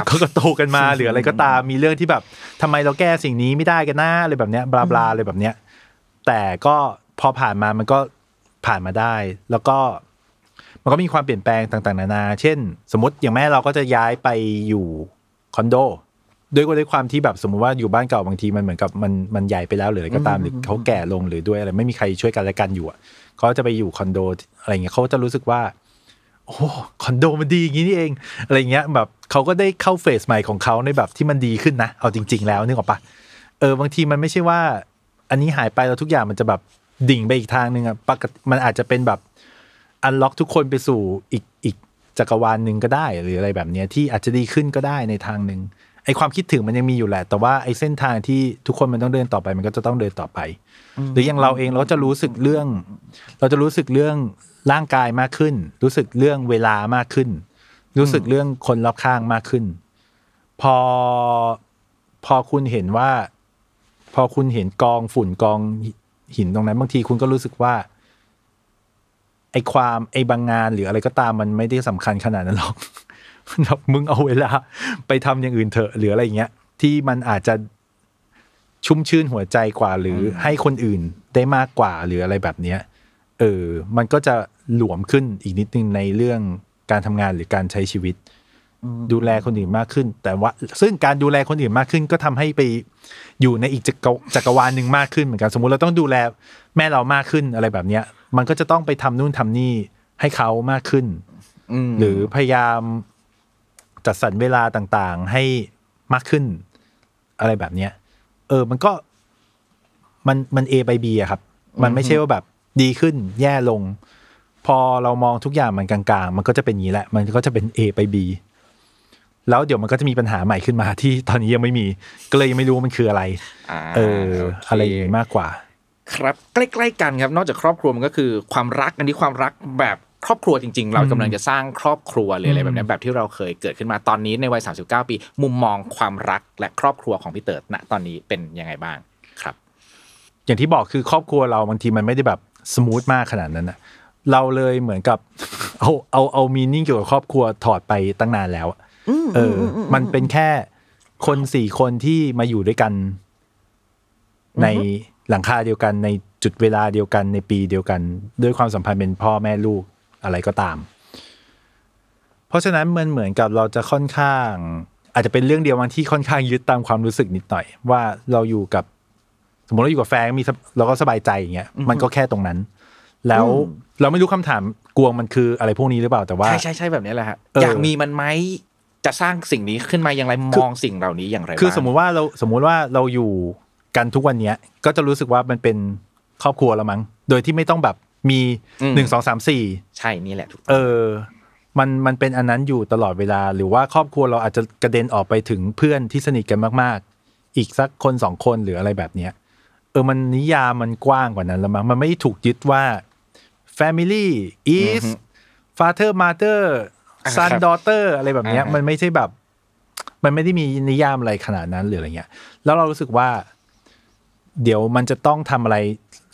Speaker 1: เขาก็โตกันมาหรืออะไรก็ตามมีเรื่องที่แบบ ทำไมเราแก้สิ่งนี้ไม่ได้กันนะอะไรแบบเนี้ยบลาบลาอะไรแบบเนี้ยแต่ก็พอผ่านมามันก็ผ่านมาได้ แล้วก็มันก็มีความเปลี่ยนแปลงต่างๆนานา เช่น สมมติอย่างแม่เราก็จะย้ายไปอยู่ คอนโดด้วยก็ด้วยความที่แบบสมมติว่าอยู่บ้านเก่าบางทีมันเหมือนกับมันมันใหญ่ไปแล้วหรืออะไรก็ตามหรือเขาแก่ลงหรือด้วยอะไรไม่มีใครช่วยกันและกันอยู่อ่ะเขาจะไปอยู่คอนโดอะไรเงี้ยเขาจะรู้สึกว่าโอ้คอนโดมันดีอย่างนี้นี่เองอะไรเงี้ยแบบเขาก็ได้เข้าเฟสใหม่ของเขาในแบบที่มันดีขึ้นนะ เอาจริง ๆ แล้วนึกออกปะเออบางทีมันไม่ใช่ว่า อันนี้หายไปแล้วทุกอย่างมันจะแบบดิ่งไปอีกทางหนึ่งอ่ะปกติมันอาจจะเป็นแบบอันล็อกทุกคนไปสู่อีกอีกจักรวาลหนึ่งก็ได้ หรืออะไรแบบเนี้ย ที่อาจจะดีขึ้นก็ได้ในทางหนึ่งไอความคิดถึงมันยังมีอยู่แหละ แต่ว่าไอเส้นทางที่ทุกคนมันต้องเดินต่อไป มันก็จะต้องเดินต่อไป หรืออย่างเราเองเราจะรู้สึกเรื่อง เราจะรู้สึกเรื่องร่างกายมากขึ้น รู้สึกเรื่องเวลามากขึ้น รู้สึกเรื่องคนรอบข้างมากขึ้น พอพอคุณเห็นว่า พอคุณเห็นกองฝุ่นกองหินตรงนั้น บางทีคุณก็รู้สึกว่าไอความไอบางงาน หรืออะไรก็ตามมันไม่ได้สำคัญขนาดนั้นหรอกแบบมึงเอาเวลาไปทำอย่างอื่นเถอะหรืออะไรเงี้ยที่มันอาจจะชุ่มชื่นหัวใจกว่าหรือให้คนอื่นได้มากกว่าหรืออะไรแบบเนี้ย เออ มันก็จะหลวมขึ้นอีกนิดนึงในเรื่องการทำงานหรือการใช้ชีวิต ดูแลคนอื่นมากขึ้น แต่ว่าซึ่งการดูแลคนอื่นมากขึ้น ก็ทำให้ไปอยู่ในอีก จักรวาลหนึ่งมากขึ้นเหมือนกันสมมุติเราต้องดูแลแม่เรามากขึ้นอะไรแบบเนี้ยมันก็จะต้องไปทำนู่นทำนี่ให้เขามากขึ้นหรือพยายามจัดสรรเวลาต่างๆให้มากขึ้น อะไรแบบเนี้ย เออมันก็มันมันเอไปบีอะครับ มันไม่ใช่ว่าแบบดีขึ้น แย่ลง พอเรามองทุกอย่างมันกลางๆ มันก็จะเป็นอย่างนี้แหละ มันก็จะเป็น A ไป B แล้วเดี๋ยวมันก็จะมีปัญหาใหม่ขึ้นมา ที่ตอนนี้ยังไม่มี ก็เลยยังไม่รู้มันคืออะไรเออ อะไรมากกว่า
Speaker 2: ครับใกล้ ๆกันครับนอกจากครอบครัวมันก็คือความรักอันนี้ความรักแบบครอบครัวจริงๆ เรากำลังจะสร้างครอบครัวเลยอะไรแบบนี้แบบที่เราเคยเกิดขึ้นมาตอนนี้ในวัย39ปีมุมมองความรักและครอบครัวของพี่เติร์ดณตอนนี้เป็นยังไงบ้าง
Speaker 1: ครับ อย่างที่บอกคือครอบครัวเราบางทีมันไม่ได้แบบสมูทมากขนาดนั้นนะเราเลยเหมือนกับ เอาเอาเอามีนิ่งเกี่ยวกับครอบครัวถอดไปตั้งนานแล้วเออมันเป็นแค่คนสี่คนที่มาอยู่ด้วยกันในหลังคาเดียวกัน ในจุดเวลาเดียวกันในปีเดียวกัน ด้วยความสัมพันธ์เป็นพ่อแม่ลูกอะไรก็ตาม เพราะฉะนั้นมันเหมือนกับเราจะค่อนข้าง อาจจะเป็นเรื่องเดียวบางที่ค่อนข้างยึดตาม ความรู้สึกนิดหน่อย ว่าเราอยู่กับ สมมติเราอยู่กับแฟนมีเราก็สบายใจอย่างเงี้ยมันก็แ
Speaker 2: ค่ตรงนั้น แล้ว
Speaker 1: เราไม่รู้คำถามกวงมันคืออะไรพวกนี้หรือเปล่าแต่ว่า ใช่ใช่
Speaker 2: ใช่แบบนี้แหละฮะอยากมีมันไหมจะสร้างสิ่งนี้ขึ้นมาอย่างไรมองสิ่งเหล่านี้อย่างไรคือสม
Speaker 1: มุติว่าเราสมมุติว่าเราอยู่กันทุกวันเนี้ยก็จะรู้สึกว่ามันเป็นครอบครัวละมั้งโดยที่ไม่ต้องแบบมีหนึ่งสองสามสี่ใช่นี่แหละถูกเออ มันมันเป็นอันนั้นอยู่ตลอดเวลาหรือว่าครอบครัวเราอาจจะกระเด็นออกไปถึงเพื่อนที่สนิทกันมากๆ อีกสักคนสองคนหรืออะไรแบบเนี้ย เออมันนิยามมันกว้างกว่านั้นละมั้งมันไม่ถูกยึดว่า Family is father mother son daughter อะไรแบบเนี้ย มันไม่ใช่แบบ มันไม่ได้มีนิยามอะไรขนาดนั้นหรืออะไรเงี้ยแล้วเรารู้สึกว่าเดี๋ยวมันจะต้องทำอะไร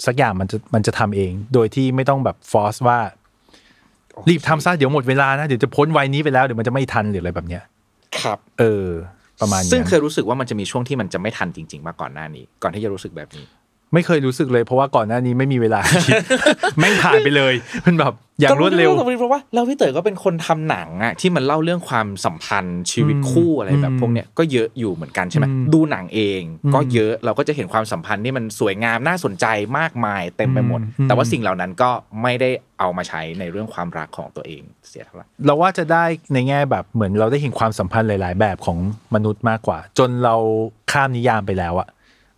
Speaker 1: สักอย่างมันจะมันจะทำเอง โดยที่ไม่ต้องแบบฟอสว่า รีบทำซะเดี๋ยวหมดเวลา
Speaker 2: นะเดี๋ยวจะพ้นวัยนี้ไปแล้วเดี๋ยวมันจะไม่ทันหรืออะไรแบบเนี้ย ครับ เออ ประมาณซึ่งเคยรู้สึกว่ามันจะมีช่วงที่มันจะไม่ทันจริงๆมาก่อนหน้านี้ ก่อนที่จะรู้สึกแบบนี้
Speaker 1: ไม่เคยรู้สึกเลยเพราะว่าก่อนหน้านี้ไม่มีเวลา
Speaker 2: ไม่ผ่านไปเลยมันแบบอย่างรวดเร็วเพราะว่าเราพี่เต๋อก็เป็นคนทำหนังอะที่มันเล่าเรื่องความสัมพันธ์ชีวิตคู่อะไรแบบพวกเนี้ยก็เยอะอยู่เหมือนกันใช่ไหมดูหนังเองก็เยอะเราก็จะเห็นความสัมพันธ์ที่มันสวยงามน่าสนใจมากมาย เต็มไปหมดแต่ว่าสิ่งเหล่านั้นก็ไม่ได้เอามาใช้ในเรื่องความรักของตัวเองเสียเท่าไหร่
Speaker 1: เราว่าจะได้ในแง่แบบเหมือนเราได้เห็นความสัมพันธ์หลายๆ แบบของมนุษย์มากกว่า จนเราข้ามนิยามไปแล้วอะ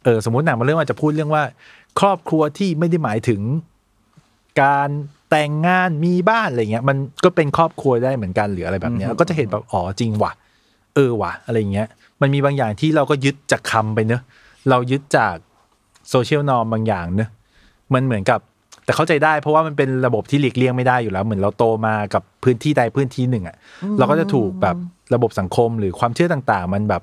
Speaker 1: เออสมมติหนังมันเรื่องว่าจะพูดเรื่องว่า ครอบครัวที่ไม่ได้หมายถึง การแต่งงานมีบ้านอะไรเงี้ย มันก็เป็นครอบครัวได้เหมือนกันหรืออะไรแบบเนี้ยก็จะเห็นแบบอ๋อจริงว่ะเออว่ะอะไรเงี้ยมันมีบางอย่างที่เราก็ยึดจากคาไปเนอะเรายึดจากโซเชียลนอมบางอย่างเนอะมันเหมือนกับ แต่เข้าใจได้เพราะว่ามันเป็นระบบที่หลีกเลี่ยงไม่ได้อยู่แล้ว เหมือนเราโตมากับพื้นที่ใดพื้นที่หนึ่งอะ่ะ เราก็จะถูกแบบระบบสังคมหรือความเชื่อต่าง ๆ มันแบบ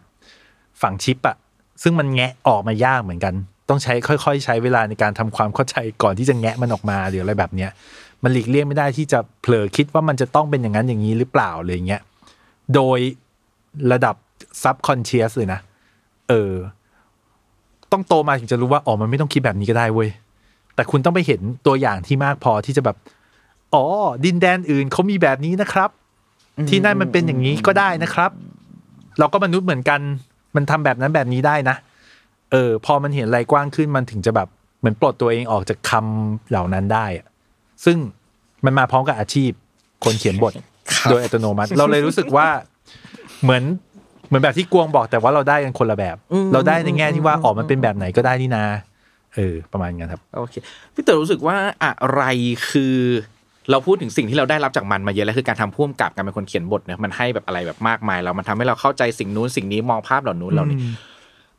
Speaker 1: ฝังชิปอะ่ะซึ่งมันแงะออกมายากเหมือนกัน ต้องใช้ค่อยๆใช้เวลาในการทำความเข้าใจก่อนที่จะแงะมันออกมาหรืออะไรแบบเนี้ยมันหลีกเลี่ยงไม่ได้ที่จะเผลอคิดว่ามันจะต้องเป็นอย่างนั้นอย่างนี้หรือเปล่าอ่างเงี้ยโดยระดับซับคอนเชียสเลยนะเออ ต้องโตมาถึงจะรู้ว่าอ๋อมันไม่ต้องคิดแบบนี้ก็ได้เว้ยแต่คุณต้องไปเห็นตัวอย่างที่มากพอที่จะแบบ อ๋อ ดินแดนอื่นเขามีแบบนี้นะครับ ที่นั่นมันเป็นอย่างนี้ก็ได้นะครับ เราก็มนุษย์เหมือนกันมันทำแบบนั้นแบบนี้ได้นะ เออ พอมันเห็นอะไรกว้างขึ้นมันถึงจะแบบเหมือนปลดตัวเองออกจากคำเหล่านั้นได้อะซึ่งมันมาพร้อมกับอาชีพ คนเขียนบท โดยอัตโนมัติ เราเลยรู้สึกว่า เหมือนเหมือนแบบที่กวงบอกแต่ว่าเราได้กันคนละแบบเราได้ในแง่ที่ว่าออกมันเป็นแบบไหนก็ได้นี่นา เออ ประมาณนั้นครับ โอเค
Speaker 2: พี่เต๋อรู้สึกว่าอะไรคือเราพูดถึงสิ่งที่เราได้รับจากมันมาเยอะแล้วคือการทำพ่วงกับการเป็นคนเขียนบทเนี่ยมันให้แบบอะไรแบบมากมายเรามันทำให้เราเข้าใจสิ่งนู้นสิ่งนี้มองภาพเหล่านู้นเหล่านี้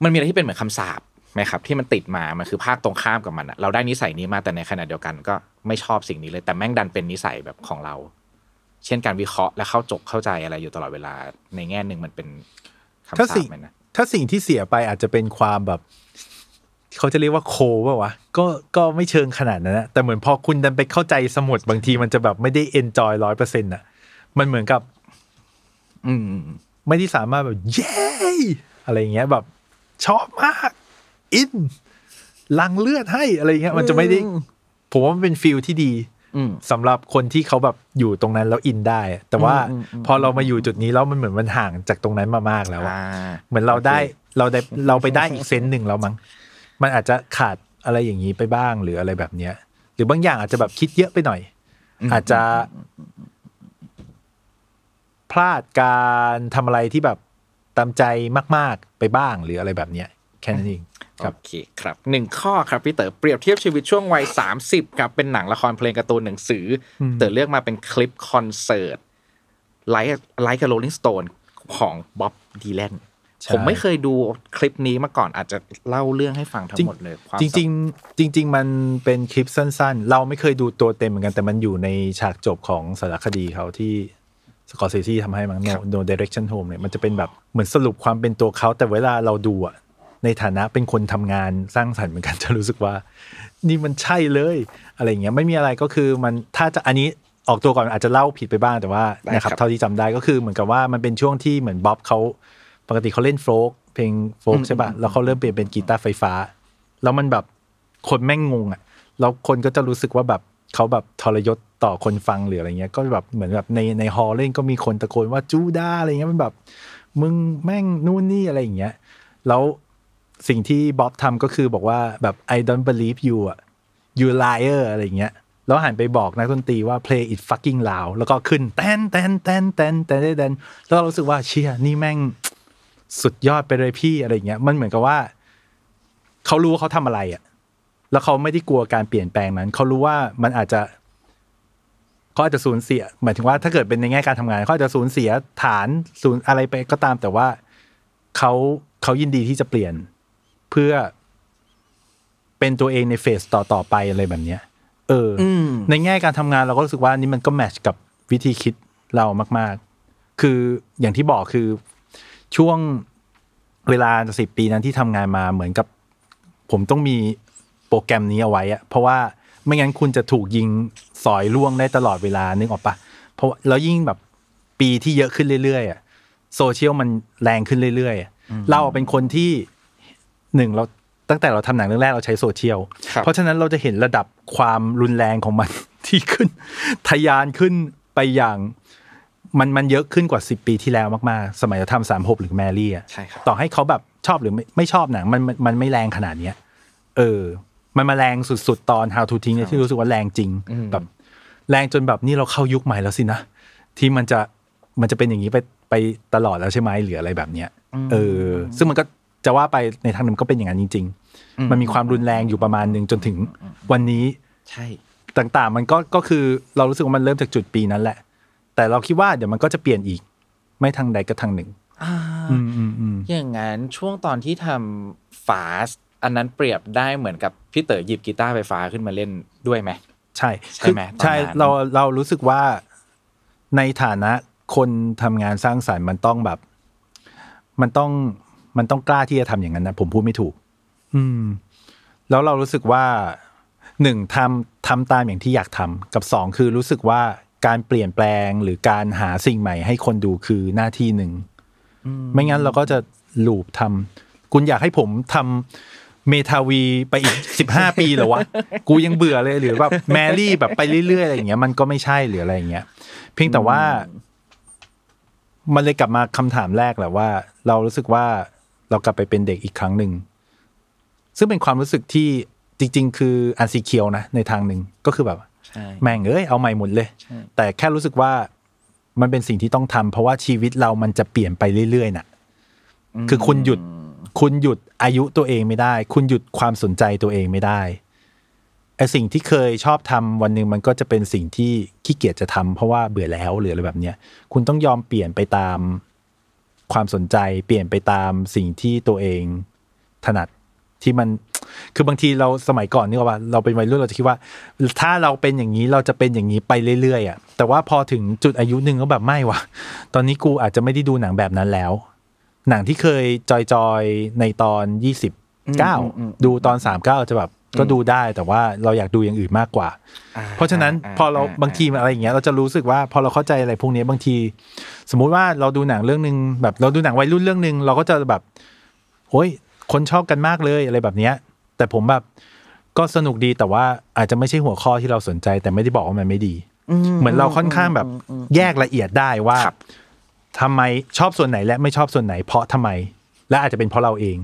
Speaker 2: มันมีอะไรที่เป็นเหมือนคำสาปไหมครับ ที่มันติดมา มันคือภาคตรงข้ามกับมันอะเราได้นิสัยนี้มาแต่ในขณะเดียวกันก็ไม่ชอบสิ่งนี้เลยแต่แม่งดันเป็นนิสัยแบบของเรา เช่นการวิเคราะห์และเข้าจบเข้าใจอะไรอยู่ตลอดเวลาในแง่หนึ่งมันเป็นคำสาปไหมนะถ้าสิ่
Speaker 1: งที่เสียไปอาจจะเป็นความแบบเขาจะเรียกว่าโคว่าวะ ก็ ก็ไม่เชิงขนาดนั้นนะแต่เหมือนพอคุณดันไปเข้าใจสมุด บางทีมันจะแบบไม่ได้เอนจอยร้อยเปอร์เซ็นต์อ่ะ มันเหมือนกับ อืม ไม่ได้สามารถแบบเย้ อะไรเงี้ย แบบชอบมาก อิน ลังเลือดให้อะไรเงี้ย มันจะไม่ได้ ผมว่ามันเป็นฟิลที่ดีสำหรับคนที่เขาแบบอยู่ตรงนั้นแล้วอินได้ แต่ว่า พอเรามาอยู่จุดนี้แล้วมันเหมือนมันห่างจากตรงนั้นมามากแล้วอะเหมือนเราได้เราได้เราไปได้อีกเซนหนึ่งแล้วมั้งมันอาจจะขาดอะไรอย่างนี้ไปบ้างหรืออะไรแบบเนี้ยหรือบางอย่างอาจจะแบบคิดเยอะไปหน่อย อาจจะ พลาดการทำอะไรที่แบบตามใจมากๆไปบ้า
Speaker 2: ง หรืออะไรแบบเน
Speaker 1: ี้ยแค่นั้นเอง
Speaker 2: ครับโอเคครับหนึ่งข้อครับพี่เต๋อเปรียบเทียบชีวิตช่วงวัยสามสิบครับเป็นหนังละครเพลงการ์ตูนหนังสือเต๋อเลือกมาเป็นคลิปคอนเสิร์ตไลฟ์ไลฟ์กับโรลลิงสโตนของบ๊อบดีแลนผมไม่เคยดูคลิปนี้มาก่อนอาจจะเล่าเรื่องให้ฟังทั้งหมดเลยจริง
Speaker 1: จริงจริงรงมันเป็นคลิปสั้นๆ เราไม่เคยดูตัวเต็มเหมือนกันแต่มันอยู่ในฉากจบของสารคดีเขาที่สกอร์เซซี่ทำให้มั้ง n น n ดเรคชั่นโฮมเนี่ยมันจะเป็นแบบเหมือนสรุปความเป็นตัวเขาแต่เวลาเราดูอะในฐานะเป็นคนทำงานสร้างสรรค์เหมือนกันจะรู้สึกว่า นี่มันใช่เลย อะไรเงี้ยไม่มีอะไรก็คือ มันถ้าจะอันนี้ออกตัวก่อนอาจจะเล่าผิดไปบ้างแต่ว่านะครับเท่าที่จำได้ก็คือเหมือนกับว่ามันเป็นช่วงที่เหมือนบ๊อบเขาปกติเขาเล่นโฟล์ก เพลงโฟล์กใช่ป่ะ แล้วเขาเริ่มเปลี่ยนเป็นกีตาร์ไฟฟ้า แล้วมันแบบคนแม่งงงอ่ะ แล้วคนก็จะรู้สึกว่าแบบเขาแบบทรยศต่อคนฟัง หรืออะไรเงี้ย ก็แบบเหมือนแบบในในฮอลเล่นก็มีคนตะโกนว่าจูด้าอะไรเงี้ยมันแบบ มึงแม่งนู่นนี่อะไรอย่างเงี้ย แล้ว สิ่งที่บ๊อบทำก็คือบอกว่าแบบ I don't believe you อ่ะ you liar อะไรเงี้ย แล้วหันไปบอกนักดนตรีว่า play it fucking loud แล้วก็ขึ้นแตนแตนแตนแตนแตนแตนแล้วเรารู้สึกว่าเชียนี่แม่งสุดยอดไปเลยพี่อะไรเงี้ยมันเหมือนกับว่า เขารู้ว่าเขาทำอะไรอ่ะ แล้วเขาไม่ได้กลัวการเปลี่ยนแปลงนั้นเขารู้ว่ามันอาจจะเขาอาจจะสูญเสียหมายถึงว่าถ้าเกิดเป็นในแง่การทำงานเขาอาจจะสูญเสียฐานสูญอะไรไปก็ตาม แต่ว่าเขาเขายินดีที่จะเปลี่ยน เพื่อเป็นตัวเองในเฟสต่อต่อไปอะไรแบบเนี้ย เออในแง่การทำงาน เราก็รู้สึกว่านี่มันก็แมทช์กับวิธีคิดเรามาก ๆ คืออย่างที่บอกคือช่วงเวลาสิบปีนั้นที่ทำงานมาเหมือนกับ ผมต้องมีโปรแกรมนี้เอาไว้อะเพราะว่า ไม่งั้นคุณจะถูกยิง สอยล่วงได้ตลอดเวลานึกออกปะเพราะแล้วยิ่งแบบปีที่เยอะขึ้นเรื่อยๆอะโซเชียลมันแรงขึ้นเรื่อยๆเราเป็นคนที่หนึ่งเราตั้งแต่เราทำหนังเรื่องแรกเราใช้โซเชียลเพราะฉะนั้นเราจะเห็นระดับความรุนแรงของมันที่ขึ้น ทยานขึ้นไปอย่างมันมันเยอะขึ้นกว่า 10 ปีที่แล้วมากๆ สมัยเราทำสามหกหรือแมรี่อ่ะใช่ครับต่อให้เขาแบบชอบหรือไม่ไม่ชอบหนังมันมันมันไม่แรงขนาดเนี้ย เออมันมาแรงสุด ๆ ตอน How to ทิ้งเนี่ยที่รู้สึกว่าแรงจริงแบบ แรงจนแบบนี่เราเข้ายุคใหม่แล้วสินะ ที่มันจะมันจะเป็นอย่างนี้ไปไปตลอดแล้วใช่ไหมหรืออะไรแบบเนี้ยเออ ซึ่งมันก็จะว่าไปในทางนึงก็เป็นอย่างนั้นจริง
Speaker 2: ๆมันมีความรุน
Speaker 1: แรงอยู่ประมาณหนึ่งจนถึง วันนี้ ใช่ ต่างๆ มันก็ก็คือเรารู้สึกว่ามันเริ่มจากจุดปีนั้นแหละแต่เราคิดว่าเดี๋ยวมันก็จะเปลี่ยนอีกไม่ทางใดก็ทางหนึ่ง
Speaker 2: อย่างนั้น ช่วงตอนที่ทำฟาส อันนั้นเปรียบได้เหมือนกับ พี่เต๋อหยิบกีตาร์ไฟฟ้าขึ้นมาเล่นด้วยไหม
Speaker 1: ใช่ใช่ไหมใช่เราเรารู้สึกว่า ในฐานะคนทำงานสร้างสารรค์มันต้องแบบ มันต้องมันต้องกล้าที่จะทำอย่างนั้นนะผมพูดไม่ถูก อืม แล้วเรารู้สึกว่าหนึ่งทำทำตามอย่างที่อยากทำกับสองคือรู้สึกว่าการเปลี่ยนแปลงหรือการหาสิ่งใหม่ให้คนดูคือหน้าที่หนึ่ง ไม่งั้นเราก็จะลูบทำคุณอยากให้ผมทำเมทาวีไปอีกสิบห้าปีหรอวะ กูยังเบื่อเลย หรือแบบแมรี่แบบไปเรื่อยๆอะไรอย่างเงี้ย มันก็ไม่ใช่หรืออะไรอย่างเงี้ย เพียงแต่ว่า มันเลยกลับมาคำถามแรกแหละว่า เรารู้สึกว่าเรากลับไปเป็นเด็กอีกครั้งหนึ่งซึ่งเป็นความรู้สึกที่จริง ๆ คืออันซีเคียวนะในทางหนึ่งก็คือแบบแม่งเอ้ยเอาใหม่หมดเลย แต่แค่รู้สึกว่ามันเป็นสิ่งที่ต้องทำ เพราะว่าชีวิตเรามันจะเปลี่ยนไปเรื่อยๆน่ะคือคุณหยุดคุณหยุดอายุตัวเองไม่ได้ คุณหยุดความสนใจตัวเองไม่ได้ไอสิ่งที่เคยชอบทำวันหนึ่งมันก็จะเป็นสิ่งที่ขี้เกียจจะทำ เพราะว่าเบื่อแล้วหรืออะไรแบบเนี้ยคุณต้องยอมเปลี่ยนไปตามความสนใจเปลี่ยนไปตามสิ่งที่ตัวเองถนัดที่มันคือบางทีเราสมัยก่อนนี่ว่าเราเป็นวัยรุ่นเราจะคิดว่า ถ้าเราเป็นอย่างนี้เราจะเป็นอย่างนี้ไปเรื่อยๆอ่ะแต่ว่าพอถึงจุดอายุหนึ่งก็แบบไม่วะตอนนี้กูอาจจะไม่ได้ดูหนังแบบนั้นแล้ว หนังที่เคยจอยๆในตอนยี่สิบเก้าดูตอนสามเก้าจะแบบก็ดูได้แต่ว่าเราอยากดูอย่างอื่นมากกว่า เพราะฉะนั้นพอเราบางทีอะไรอย่างเงี้ยเราจะรู้สึกว่าพอเราเข้าใจอะไรพวกนี้บางที สมมุติว่าเราดูหนังเรื่องหนึ่งแบบเราดูหนังวัยรุ่นเรื่องหนึ่งเราก็จะแบบโอ้ยคนชอบกันมากเลยอะไรแบบเนี้ยแต่ผมแบบก็สนุกดีแต่ว่าอาจจะไม่ใช่หัวข้อที่เราสนใจ แต่ไม่ได้บอกว่ามันไม่ดี เหมือนเราค่อนข้างแบบแยกละเอียดได้ว่า ทำไมชอบส่วนไหนและไม่ชอบส่วนไหน เพราะทำไม และอาจจะเป็นเพราะเราเอง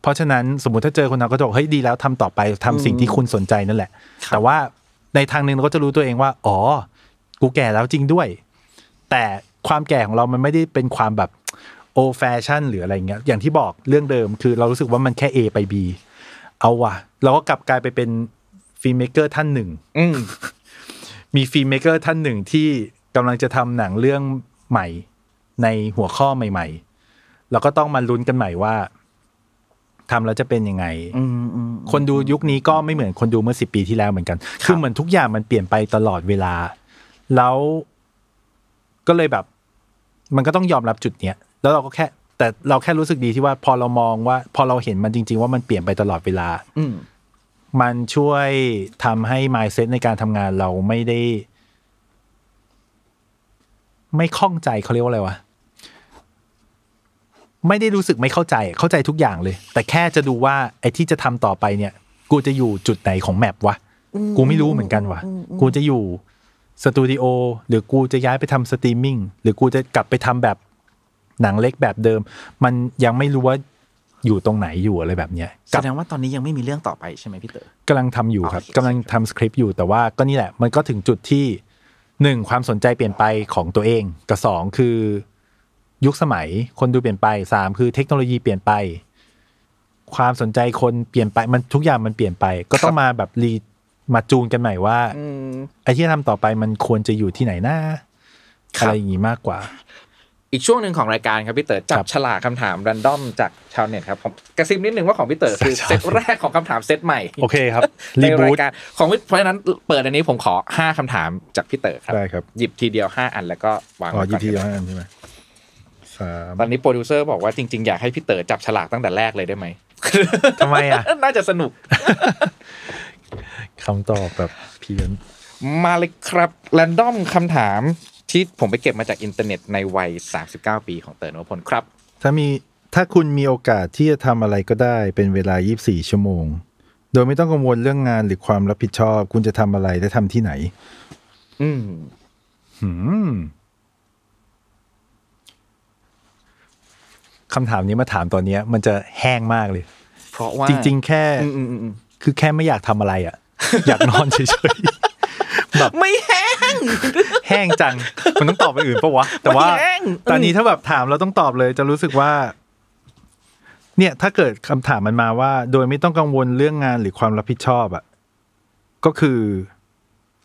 Speaker 1: เพราะฉะนั้นสมมติถ้าเจอคนเราก็จะบอกเฮ้ยดีแล้วทำต่อไปทำสิ่งที่คุณสนใจนั่นแหละ แต่ว่าในทางหนึ่งเราก็จะรู้ตัวเองว่า อ๋อ กูแก่แล้วจริงด้วย แต่ความแก่ของเรามันไม่ได้เป็นความแบบโอแฟชั่นหรืออะไรเงี้ยอย่างที่บอกเรื่องเดิมคือ เรารู้สึกว่ามันแค่ A ไป B เอาว่ะเราก็กลับกลายไปเป็นฟิล์มเมกเกอร์ท่านหนึ่งมีฟิล์มเมกเกอร์ท่านหนึ่งที่กำลังจะทำหนังเรื่องใหม่ ในหัวข้อใหม่ ๆ เราก็ต้องมาลุ้นกันใหม่ว่าทำแล้วจะเป็นยังไงคนดูยุคนี้ก็ไม่เหมือนคนดูเมื่อสิบปีที่แล้วเหมือนกัน คือเหมือนทุกอย่างมันเปลี่ยนไปตลอดเวลา แล้วก็เลยแบบ มันก็ต้องยอมรับจุดเนี้ย แล้วเราก็แค่แต่เราแค่รู้สึกดีที่ว่า พอเรามองว่า พอเราเห็นมันจริงๆว่ามันเปลี่ยนไปตลอดเวลา อืมันช่วยทำให้ mindset ในการทำงานเราไม่ได้ ไม่คล่องใจเขาเรียกว่าอะไรวะไม่ได้รู้สึกไม่เข้าใจเข้าใจทุกอย่างเลย แต่แค่จะดูว่า ไอ้ที่จะทำต่อไปเนี่ย กูจะอยู่จุดไหนของแมปวะกูไม่รู้เหมือนกันวะกูจะอยู่สตูดิโอหรือกูจะย้ายไปทำสตรีมมิ่งหรือกูจะกลับไปทำแบบหนังเล็กแบบเดิมมันยังไม่รู้ว่าอยู่ตรงไหนอยู่อะไรแบบ
Speaker 2: เนี้ยแสดงว่าตอนนี้ยังไม่มีเรื่องต่อไปใช่ไหมพี่เต๋อ
Speaker 1: กำลังทำอยู่ครับ กำลังทำสคริปต์อยู่แต่ว่าก็นี่แหละ มันก็ถึงจุดที่หนึ่งความสนใจเปลี่ยนไปของตัวเองกับสองคือ ยุคสมัยคนดูเปลี่ยนไปสามคือเทคโนโลยีเปลี่ยนไป ความสนใจคนเปลี่ยนไป มันทุกอย่างมันเปลี่ยนไป ก็ต้องมาแบบรีมาจูนกันใหม่ว่าไอ้ที่ทำต่อไปมันควรจะอยู่ที่ไหนหน้าอะไรอย่างงี้มากกว่า
Speaker 2: อีกช่วงหนึ่งของรายการครับพี่เต๋อจับฉลากคาถามรันดอมจากชาวเน็ตครับกระซิบนิดนึงว่าของพี่เต๋อคือเซตแรกของคำถามเซตใหม่ โอเคครับรีบูรของเพราะฉะนั้นเปิดอันนี้ผมขอห้าคำถามจากพี่เต๋อครับได้ครับหยิบทีเดียวห้าอันแล้วก็ วางอ๋อหยิบทีเดียวห้าอันใช่ไหมสามตอนนี้โปรดิวเซอร์บอกว่าจริง ๆ อยากให้พี่เต๋อจับฉลากตั้งแต่แรกเลยได้ไหมทำไมอ่ะน่าจะสนุกคำตอบแบบเพี้ยนมาเลยครับ แรนดอมคำถามที่ผมไปเก็บมาจากอินเทอร์เน็ต ในวัย 39 ปีของเติร์นวพล ครับ
Speaker 1: ถ้ามีถ้าคุณมีโอกาสที่จะทำอะไรก็ได้เป็นเวลา 24 ชั่วโมง โดยไม่ต้องกังวลเรื่องงานหรือความรับผิดชอบ คุณจะทำอะไรและทำที่ไหน อืมหืมคำถามนี้มาถามตอนนี้มันจะแห้งมากเลย
Speaker 2: เพราะว่าจริง ๆ แค
Speaker 1: ่คือแค่ไม่อยากทำอะไรอะ่ะ อยากนอนเฉยๆแบบไม่แหแห้งจัง มันต้องตอบไปอื่นปะวะ แต่ว่าตอนนี้ถ้าแบบถามเราต้องตอบเลย จะรู้สึกว่า เนี่ยถ้าเกิดคำถามมันมาว่า โดยไม่ต้องกังวลเรื่องงานหรือความรับผิดชอบอ่ะ ก็คือ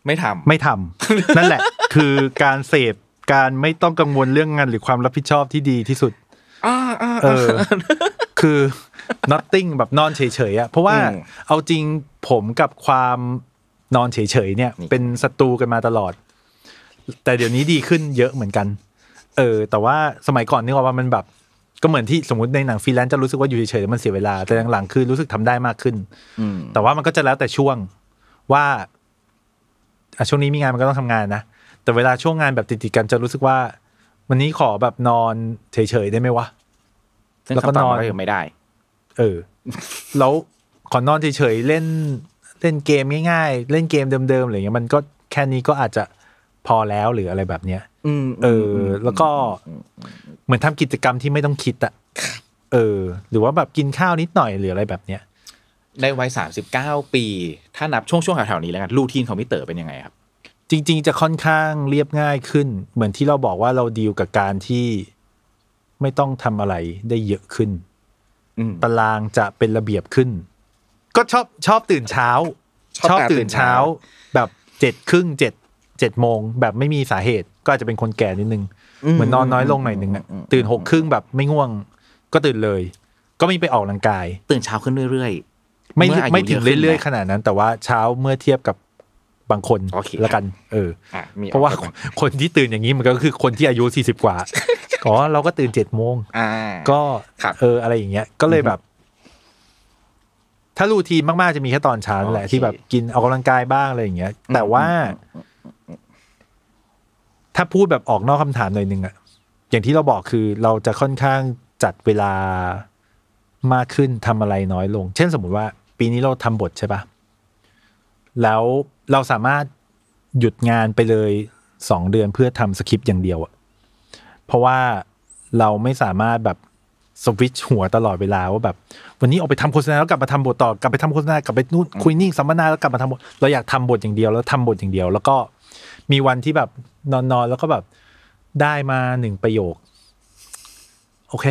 Speaker 1: ไม่ทำไม่ทำ นั่นแหละ คือการเสพการไม่ต้องกังวลเรื่องงานหรือความรับผิดชอบที่ดีที่สุด อ
Speaker 2: ่าเออ
Speaker 1: คือ nothing แบบนอนเฉยๆอ่ะเพราะว่าเอาจริงผมกับความนอนเฉยๆเนี่ย เป็นศัตรูกันมาตลอดแต่เดี๋ยวนี้ดีขึ้น เยอะเหมือนกัน เออ แต่ว่าสมัยก่อนนี่ว่ามันแบบก็เหมือนที่สมมติในหนังฟรีแลนซ์จะรู้สึกว่าอยู่เฉยๆมันเสียเวลาแต่หลังๆคือรู้สึกทำได้มากขึ้นแต่ว่ามันก็จะแล้วแต่ช่วงว่าช่วงนี้มีงานมันก็ต้องทำงานนะแต่เวลาช่วงงานแบบติดๆกันจะรู้สึกว่า วันนี้ขอแบบนอนเฉยๆได้ไหมวะแล้วก็นอนไม่ได้ เออแล้วขอนอนเฉยๆเล่นเล่นเกมง่ายๆเล่นเกมเดิมๆอะไรเงี้ยมันก็แค่นี้ก็อาจจะพอแล้วหรืออะไรแบบเนี้ยเออ แล้วก็เหมือนทำกิจกรรมที่ไม่ต้องคิดอะเออ หรือว่าแบบกินข้าวนิดหน่อย หรืออะไรแบบเนี้ย
Speaker 2: ในวัยสามสิบเก้าปี ถ้านับช่วงช่วงแถวๆนี้แล้วกันรูทีนของพี่เต๋อเป็นยังไงครับ จริงๆ จะค่อนข้าง
Speaker 1: เรียบง่ายขึ้น เหมือนที่เราบอกว่าเราดีลกับการที่ไม่ต้องทำอะไรได้เยอะขึ้นตารางจะเป็นระเบียบขึ้น ก็ชอบชอบตื่นเช้า ชอบตื่นเช้า แบบเจ็ดครึ่งเจ็ดเจ็ดโมงแบบไม่มีสาเหตุก็อาจจะเป็นคนแก่นิดนึง เหมือนนอนน้อยลงหน่อยนึงอะตื่นหกครึ่งแบบ ไม่ง่วง ก็ตื่นเลย ก็ไม่ไปออกกำลังกาย ตื่นเช้าขึ้นเรื่อยๆไม่ไม่ถึงเรื่อยๆขนาดนั้น แต่ว่าเช้าเมื่อเทียบกับบางคนละกัน เออเพราะว่าคนที่ตื่นอย่างนี้มันก็คือคนที่อายุสี่สิบกว่าอ๋อเราก็ตื่นเจ็ดโมงก็เอออะไรอย่างเงี้ยก็เลยแบบถ้ารูทีมาก ๆจะมีแค่ตอนเช้าแหละที่แบบกินออกกำลังกายบ้างอะไรอย่างเงี้ย แต่ว่าถ้าพูดแบบออกนอกคำถามหน่อยนึงอะ อย่างที่เราบอกคือเราจะค่อนข้างจัดเวลามากขึ้นทำอะไรน้อยลง เช่นสมมุติว่า ปีนี้เราทำบทใช่ปะ แล้วเราสามารถหยุดงานไปเลยสองเดือนเพื่อทำสคริปต์อย่างเดียวอะเพราะว่าเราไม่สามารถแบบสวิตช์หัวตลอดเวลาว่าแบบ วันนี้ออกไปทำโฆษณาแล้วกลับมาทำบท ต่อ กลับไปทำโฆษณากลับไปนู่นคุยนิ่งสัมมนาแล้วกลับมาทำบทเราอยากทำบทอย่างเดียวแล้วทำบทอย่างเดียวแล้วก็มีวันที่แบบนอนๆ แล้วก็แบบได้มาหนึ่งประโยค โอเค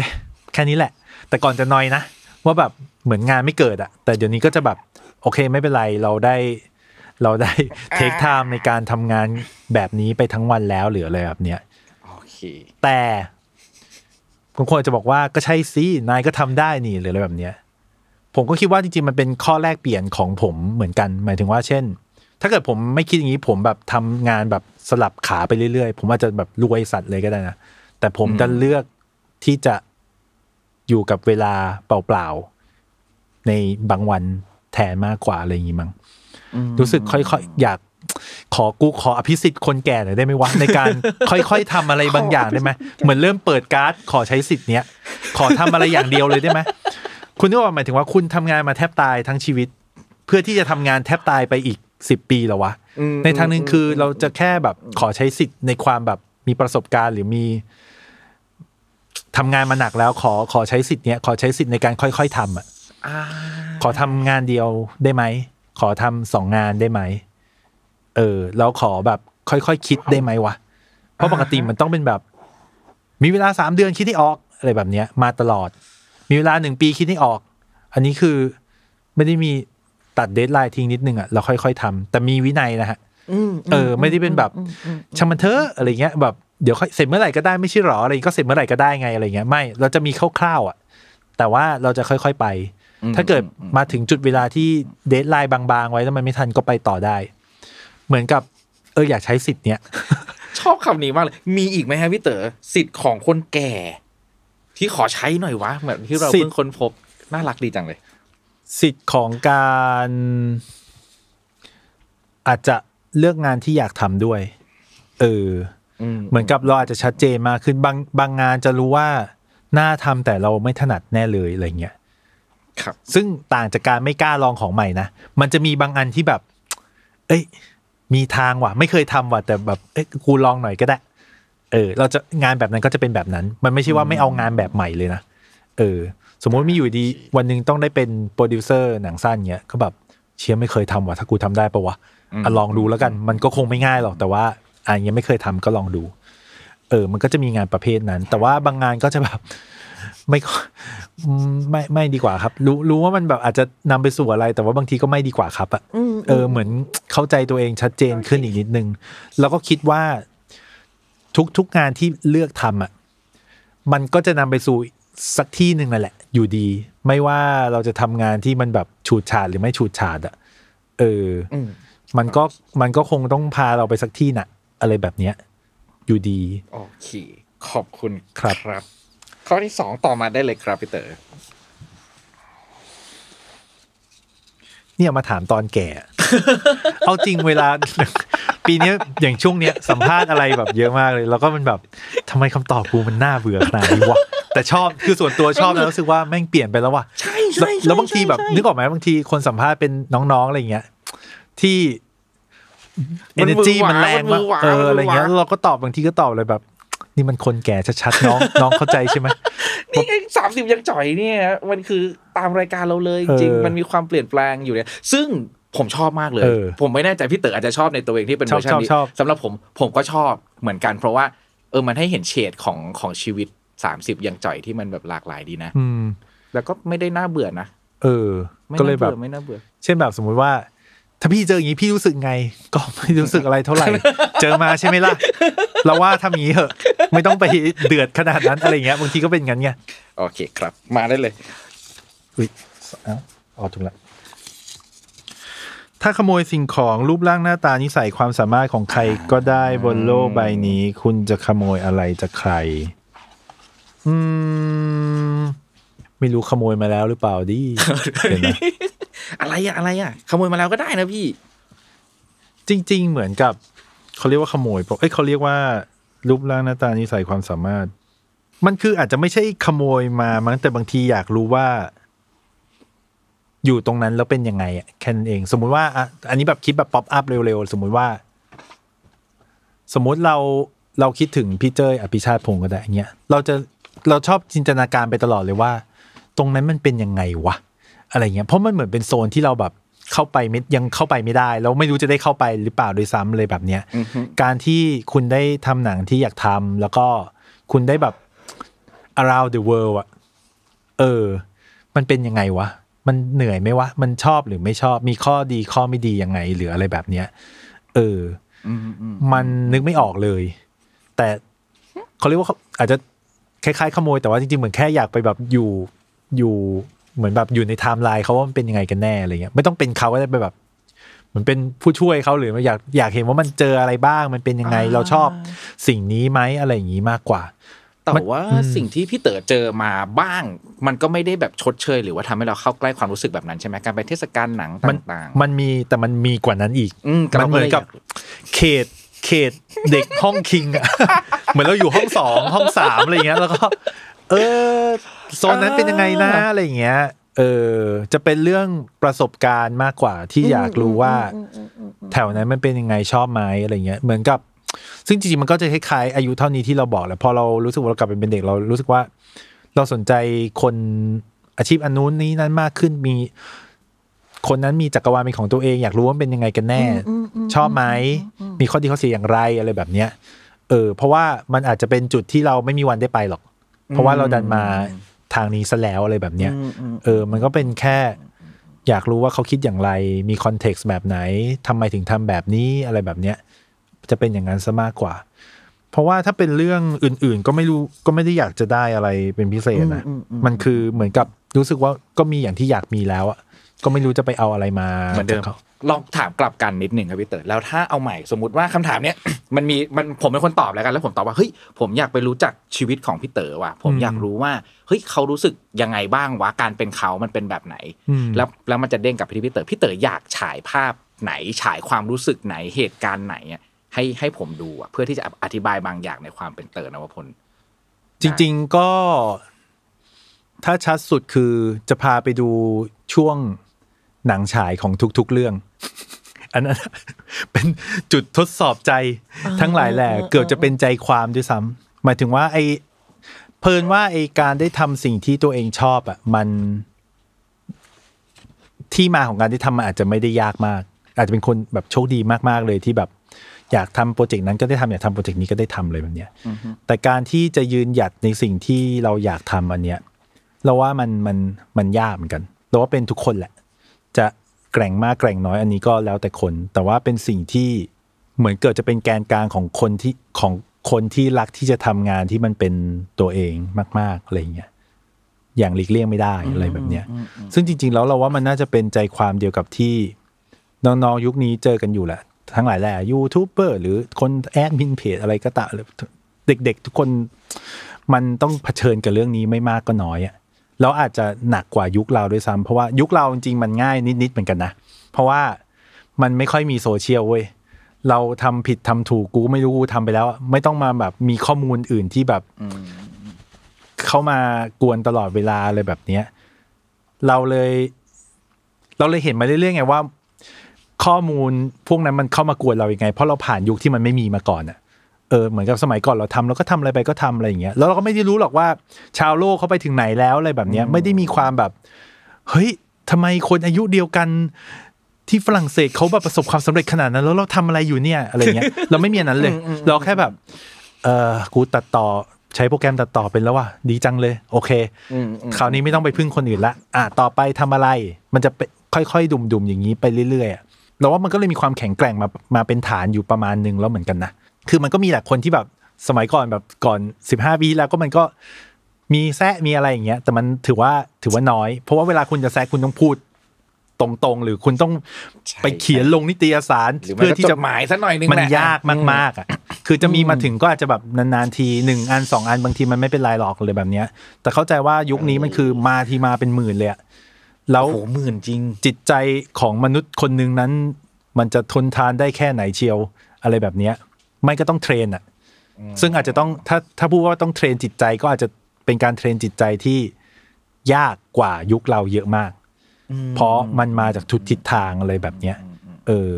Speaker 1: แค่นี้แหละ แต่ก่อนจะนอยนะว่าแบบเหมือนงานไม่เกิดอะแต่เดี๋ยวนี้ก็จะแบบ โอเค ไม่เป็นไรเราได้เราได้เทคไทม์ในการทำงานแบบนี้ไปทั้งวันแล้วหรืออะไรแบบเนี้ยโอเค แต่คมควรจะบอกว่าก็ใช่สินายก็ทำได้นี่หรืออะไรแบบเนี้ยผมก็คิดว่าจริงๆมันเป็นข้อแรกเปลี่ยนของผมเหมือนกัน หมายถึงว่าเช่นถ้าเกิดผมไม่คิดอย่างนี้ผมแบบทำงานแบบสลับขาไปเรื่อยๆ ผมอาจจะแบบรวยสัตว์เลยก็ได้นะแต่ผมจะเลือกที่จะอยู่กับเวลาเปล่าๆในบางวันแทนมากกว่าอะไรอย่างนี้มั้งรู้สึกค่อยๆอยากขอกูขออภิสิทธิ์คนแก่หน่อยได้ไหมวะในการ ค่อยๆทำอะไรบางอย่างได้ไหมเหมือนเริ่มเปิดการ์ดขอใช้สิทธิ์เนี้ย ขอทำอะไรอย่างเดียวเลยได้ไหมคุณนึกว่าหมายถึงว่าคุณทำงานมาแทบตายทั้งชีวิต เพื่อที่จะทำงานแทบตายไปอีกสิบปี แล้ววะในทางหนึ่งคือเราจะแค่แบบ ขอใช้สิทธิ์ในความแบบมีประสบการณ์ หรือมีทำงานมาหนักแล้ว ขอขอใช้สิทธิ์เนี้ย ขอใช้สิทธิ์ในการค่อย ๆ ทำอ่ะขอทำงานเดียวได้ไหมขอทำสองงานได้ไหมเออ แล้วขอแบบค่อยๆคคิดได้ไหมวะ เพราะปกติมันต้องเป็นแบบ มีเวลาสามเดือนคิดที่ออกอะไรแบบเนี้ยมาตลอด มีเวลาหนึ่งปีคิดที่ออก อันนี้คือไม่ได้มีตัดเดทไลน์ทิ้งนิดนึงอ่ะเราค่อยๆ ทำ แต่มีวินัยนะฮะเออ ไม่ได้เป็นแบบช่างมันเถอะอะไรเงี้ยแบบเดี๋ยวเสร็จเมื่อไหร่ก็ได้ไม่ใช่หรออะไร ก็เสร็จเมื่อไหร่ก็ได้ไงอะไรเงี้ยไม่เราจะมีคร่าวๆอ่ะแต่ว่าเราจะค่อยๆไป ถ้าเกิดมาถึงจุดเวลาที่เดทไลน์บางๆ ไว้ แล้วมันไม่ทันก็ไปต่อได้ เหมือนกับ เอออยากใช้สิทธิ์เนี้ย
Speaker 2: ชอบคำนี้มากเลยมีอีกไหมฮะพี่เต๋อสิทธิ์ของคนแก่ ที่ขอใช้หน่อยวะเหมือนที่เราเพิ่งค้นพบน่ารักดีจังเลยสิทธิ์ของการ
Speaker 1: อาจจะเลือกงานที่อยากทำด้วย เออเหมือนกับเราอาจจะชัดเจนมาขึ้นบางบางงานจะรู้ว่าน่าทำแต่เราไม่ถนัดแน่เลยอะไรเงี้ย ครับ ซึ่งต่างจากการไม่กล้าลองของใหม่นะ มันจะมีบางอันที่แบบ เอ้ย มีทางว่ะ ไม่เคยทำว่ะแต่แบบ เอ้ยกูลองหน่อยก็ได้ เออ เราจะงานแบบนั้นก็จะเป็นแบบนั้น มันไม่ใช่ว่าไม่เอางานแบบใหม่เลยนะ เออสมมติมีอยู่ดี วันหนึ่งต้องได้เป็นโปรดิวเซอร์หนังสั้นเงี้ยก็แบบ เชียร์ไม่เคยทำว่ะถ้ากูทำได้ปะวะอลองดูแล้วกัน มันก็คงไม่ง่ายหรอกแต่ว่าอันยังไม่เคยทำ ก็ลองดูเออ มันก็จะมีงานประเภทนั้น แต่ว่าบางงานก็จะแบบไม่ไม่ไม่ดีกว่า ครับ รู้รู้ว่ามันแบบ อาจจะนำไปสู่อะไร แต่ว่าบางทีก็ไม่ดีกว่าครับอ่ะเออเหมือนเข้าใจตัวเองชัดเจนขึ้นอีกนิดนึง แล้วก็คิดว่า ทุกๆงานที่เลือกทำอ่ะ มันก็จะนำไปสู่สักที่หนึ่งนั่นแหละอยู่ดีไม่ว่าเราจะทำงานที่มันแบบฉูดฉาดหรือไม่ฉูดฉาดอะเออมันก็มันก็คงต้องพาเราไปสักที่น่ะ อะไรแบบเนี้ย อยู่ดี โอเค ขอบคุณครับ
Speaker 2: ข้อที่สองต่อมาได้เลยครับพี่เต๋อ
Speaker 1: เนี่ยมาถามตอนแก่ เอาจริงเวลา ปีนี้อย่างช่วงเนี้ยสัมภาษณ์อะไรแบบเยอะมากเลย แล้วก็มันแบบทำไมคำตอบกูมันน่าเบื่อขนาดนี้วะแต่ชอบคือส่วนตัวชอบแล้วรู้สึกว่าแม่งเปลี่ยนไปแล้ววะใช่แล้วบางทีแบบนึกออกไหมบางทีคนสัมภาษณ์เป็นน้อง ๆอะไรเงี้ย ที่เอเนจีมันแรงมากเอออะไรเงี้ยเราก็ตอบบางทีก็ตอบเลยแบบนี่มันคนแก่ชัดๆน้องน้องเข้าใจใช่ไหม
Speaker 2: นี่สามสิบยังจ่อยเนี่ยมันคือตามรายการเราเลยจริงมันมีความเปลี่ยนแปลงอยู่เนี่ย ซึ่งผมชอบมากเลย ผมไม่แน่ใจพี่เต๋ออาจจะชอบในตัวเองที่เป็นเวอร์ชันนี้สำหรับผมผมก็ชอบเหมือนกัน เพราะว่าเออมันให้เห็นเฉดของของชีวิตสามสิบยังจ่อยที่มันแบบหลากหลายดีนะอืแล้วก็ไม่ได้น่าเบื่อนะเออก็เลยแบบไม่น่าเบื่อ เช่นแบบสมมุติว่าถ้าพี่เจออย่างนี้ พี่รู้สึก
Speaker 1: ไง ก็ไม่รู้สึกอะไรเท่าไหร่ เจอมาใช่ไหมล่ะเราว่าทำอย่างนี้เหอะ ไม่ต้อง
Speaker 2: ไปเดือดขนาดนั้นอะไรเงี้ยบางทีก็เป็นงั้นไงโอเค ครับมาได้เลย
Speaker 1: อุ้ยเอาเอาถูกละถ้าขโมยสิ่งของรูปร่างหน้าตานิสัยความสามารถของใครก็ได้บนโลกใบนี้ คุณจะขโมยอะไรจากใครอืมไม่รู้ขโมยมาแล้วหรือเปล่าดิ
Speaker 2: อะไรอะอะไรอะขโมยมาแล้วก็ได้นะพี่
Speaker 1: จริงๆเหมือนกับเขาเรียกว่าขโมยเอ้ยเขาเรียกว่ารูปร่างหน้าตานิสัยความสามารถ มันคืออาจจะไม่ใช่ขโมยมามั้งแต่บางทีอยากรู้ว่าอยู่ตรงนั้นแล้วเป็นยังไงแค่นั้นเอง สมมุติว่าอ่ะอันนี้แบบคิดแบบป๊อปอัพเร็วๆสมมุติว่า สมมุติเราเราคิดถึงพี่เจยอภิชาติพงศ์ก็ได้เงี้ยเราจะเราชอบจินตนาการไปตลอดเลยว่า ตรงนั้นมันเป็นยังไงวะอะไรเงี้ยเพราะมันเหมือนเป็นโซนที่เราแบบเข้าไปมยังเข้าไปไม่ได้แล้วไม่รู้จะได้เข้าไปหรือเปล่าโดยซ้ำเลยแบบเนี้ยการที่คุณได้ทำหนังที่อยากทำ แล้วก็คุณได้แบบ around the world อะเออ มันเป็นยังไงวะ มันเหนื่อยไหมวะมันชอบหรือไม่ชอบ มีข้อดีข้อไม่ดียังไงหรืออะไรแบบเนี้ยเออมันนึกไม่ออกเลย แต่เขาเรียกว่า อาจจะคล้ายๆขโมยแต่ว่า จริงๆเหมือนแค่อยากไปแบบอยู่อยู่เหมือนแบบอยู่ในไทม์ไลน์เขาว่ามันเป็นยังไงกันแน่อะไรเงี้ย ไม่ต้องเป็นเขาก็ได้ไปแบบเหมือนเป็นผู้ช่วยเขาหรืออยากอยากเห็นว่ามันเจออะไรบ้าง มันเป็นยังไงเราชอบสิ่งนี้ไหมอะไรอย่างนี้มากกว่า
Speaker 2: แต่ว่าสิ่งที่พี่เต๋อเจอมาบ้าง มันก็ไม่ได้แบบชดเชยหรือว่าทำให้เราเข้าใกล้ความรู้สึกแบบนั้นใช่ไหมการไปเทศกาลหนังต่าง
Speaker 1: ๆ มันมีแต่มันมีกว่านั้นอีกมันเหมือนกับเขตเขตเด็กห้องคิงอะเหมือนเราอยู่ห้องสองห้องสามอะไรเงี้ย แล้วก็เออโซนนั้นเป็นยังไงนะอะไรอย่างเงี้ยเออจะเป็นเรื่องประสบการณ์มากกว่าที่อยากรู้ว่า แถวนั้นมันเป็นยังไงชอบไหมอะไรเงี้ยเหมือนกับ ซึ่งจริงๆมันก็จะคล้ายๆอายุเท่านี้ที่เราบอกแหละพอเรารู้สึกว่าเรากลับไปเป็นเด็กเรารู้สึกว่า เราสนใจคนอาชีพอันนู้นนี้นั้นมากขึ้นมี คนนั้นมีจักรวาลเป็นของตัวเองอยากรู้ว่าเป็นยังไงกันแน่ ชอบไหมมีข้อดีข้อเสียอย่างไรอะไรแบบเนี้ยเออ เพราะว่ามันอาจจะเป็นจุดที่เราไม่มีวันได้ไปหรอก
Speaker 2: เพราะว่าเราดันม
Speaker 1: าทางนี้ซะแล้วอะไรแบบเนี้ย เออ มันก็เป็นแค่ อยากรู้ว่าเขาคิดอย่างไร มีคอนเท็กซ์แบบไหน ทำไมถึงทำแบบนี้อะไรแบบเนี้ย จะเป็นอย่างนั้นซะมากกว่า เพราะว่าถ้าเป็นเรื่องอื่นๆ ก็ไม่รู้ก็ไม่ได้อยากจะได้อะไรเป็นพิเศษนะ มันคือเหมือนกับรู้สึกว่าก็มีอย่างที่อยากมีแล้วอะก็ไม่รู้จะไปเอาอะไรมาเหมือนเดิม
Speaker 2: ลองถามกลับกันนิดหนึ่งครับพี่เต๋อแล้วถ้าเอาใหม่สมมติว่าคำถามเนี้ยมันมีมันผมเป็นคนตอบแล้วกัน แล้วผมตอบว่าเฮ้ยผมอยากไปรู้จักชีวิตของพี่เต๋อว่ะผมอยากรู้ว่า เฮ้ยเขารู้สึกยังไงบ้างวะการเป็นเขา มันเป็นแบบไหน แล้วแล้วมันจะเด้งกับพี่พี่เต๋อพี่เต๋ออยากฉายภาพไหนฉายความรู้สึกไหนเหตุการณ์ไหนอ่ะให้ให้ผมดูอ่ะเพื่อที่จะอธิบายบางอย่างในความเป็นเต๋อนวพล
Speaker 1: จริง ๆก็ ถ้าชัดสุดคือจะพาไปดูช่วงหนังฉายของทุก ๆเรื่อง อันนั้นเป็นจุดทดสอบใจทั้งหลายแหละเกือบจะเป็นใจความด้วยซ้ำหมายถึงว่าไอเพลินว่าไอการได้ทำสิ่งที่ตัวเองชอบอ่ะมัน ที่มาของการที่ทำมันอาจจะไม่ได้ยากมาก อาจจะเป็นคนแบบโชคดีมากๆเลยที่แบบ อยากทำโปรเจกต์นั้นก็ได้ทำอยากทำโปรเจกต์นี้ก็ได้ทำเลยแบบเนี้ยแต่การที่จะยืนหยัดในสิ่งที่เราอยากทำอันเนี้ยเราว่ามันมันมันยากเหมือนกันเราว่าเป็นทุกคนแหละแกร่งมากแกร่งน้อย อันนี้ก็แล้วแต่คน แต่ว่าเป็นสิ่งที่เหมือนเกิดจะเป็นแกนกลางของคนที่ของคนที่รักที่จะทำงานที่มันเป็นตัวเองมากๆอะไรเงี้ยอย่างหลีกเลี่ยงไม่ได้อะไรแบบเนี้ย ซึ่งจริง ๆ แล้วเราว่ามันน่าจะเป็นใจความเดียวกับที่น้องๆยุคนี้เจอกันอยู่แหละ ทั้งหลายแหละยูทูบเบอร์หรือคนแอดมินเพจอะไรก็ตามเด็กๆ ทุกคนมันต้องเผชิญกับเรื่องนี้ไม่มากก็น้อยอะแล้วอาจจะหนักกว่ายุคเราด้วยซ้ำเพราะว่ายุคเราจริงมันง่ายนิดๆ เหมือนกันนะ เพราะว่ามันไม่ค่อยมีโซเชียลเว้ยเราทำผิดทำถูกกูไม่รู้กูทำไปแล้ว ไม่ต้องมาแบบมีข้อมูลอื่นที่แบบเข้ามากวนตลอดเวลาเลยแบบเนี้ยเราเลย เราเลยเห็นมาเรื่อยๆไงว่า ข้อมูลพวกนั้นมันเข้ามากวนเราอย่างไงเพราะเราผ่านยุคที่มันไม่มีมาก่อนอะเออเหมือนกับสมัยก่อนเราทำเราก็ทำอะไรไปก็ทำอะไรอย่างเงี้ยแล้วเราก็ไม่ได้รู้หรอกว่า ชาวโลกเขาไปถึงไหนแล้วอะไรแบบเนี้ยไม่ได้มีความแบบเฮ้ยทำไมคนอายุเดียวกัน ที่ฝรั่งเศสเขาแบบประสบความสำเร็จขนาดนั้นแล้วเราทำอะไรอยู่เนี่ย อะไรเงี้ยเราไม่มีอันนั้นเลย เราแค่แบบเออกูตัดต่อใช้โปรแกรมตัดต่อเป็นแล้วว่ะดีจังเลย โอเคคราวนี้ไม่ต้องไปพึ่งคนอื่นละอ่ะต่อไปทำอะไร มันจะค่อยๆดุมๆอย่างนี้ไปเรื่อยๆเราว่ามันก็เลยมีความแข็งแกร่งมามาเป็นฐานอยู่ประมาณนึงแล้วเหมือนกันนะคือมันก็มีแหละคนที่แบบสมัยก่อนแบบก่อนสิบห้าปีแล้วก็มันก็มีแซะมีอะไรอย่างเงี้ย แต่มันถือว่าถือว่าน้อยเพราะว่าเวลาคุณจะแซะคุณต้องพูดตรงๆ หรือคุณต้องไปเขียนลงนิตยสารเพื่อที่จะหมายสักหน่อยนึงมันยากมาก ๆอ่ะคือจะมีมาถึงก็อาจจะแบบนานๆทีหนึ่งอันสองอันบางทีมันไม่เป็นลายหรอกเลยแบบเนี้ย แต่เข้าใจว่ายุคนี้มันคือมาทีมาเป็นหมื่นเลยแล้วหมื่นจริง จิตใจของมนุษย์คนหนึ่งนั้น มันจะทนทานได้แค่ไหนเชียวอะไรแบบเนี้ยไม่ก็ต้องเทรนอะซึ่งอาจจะต้องถ้าถ้าพูดว่าต้องเทรนจิตใจก็อาจจะเป็นการเทรนจิตใจที่ยากกว่ายุคเราเยอะมากเพราะมันมาจากทุกทิศทางอะไรแบบเนี้ยเออ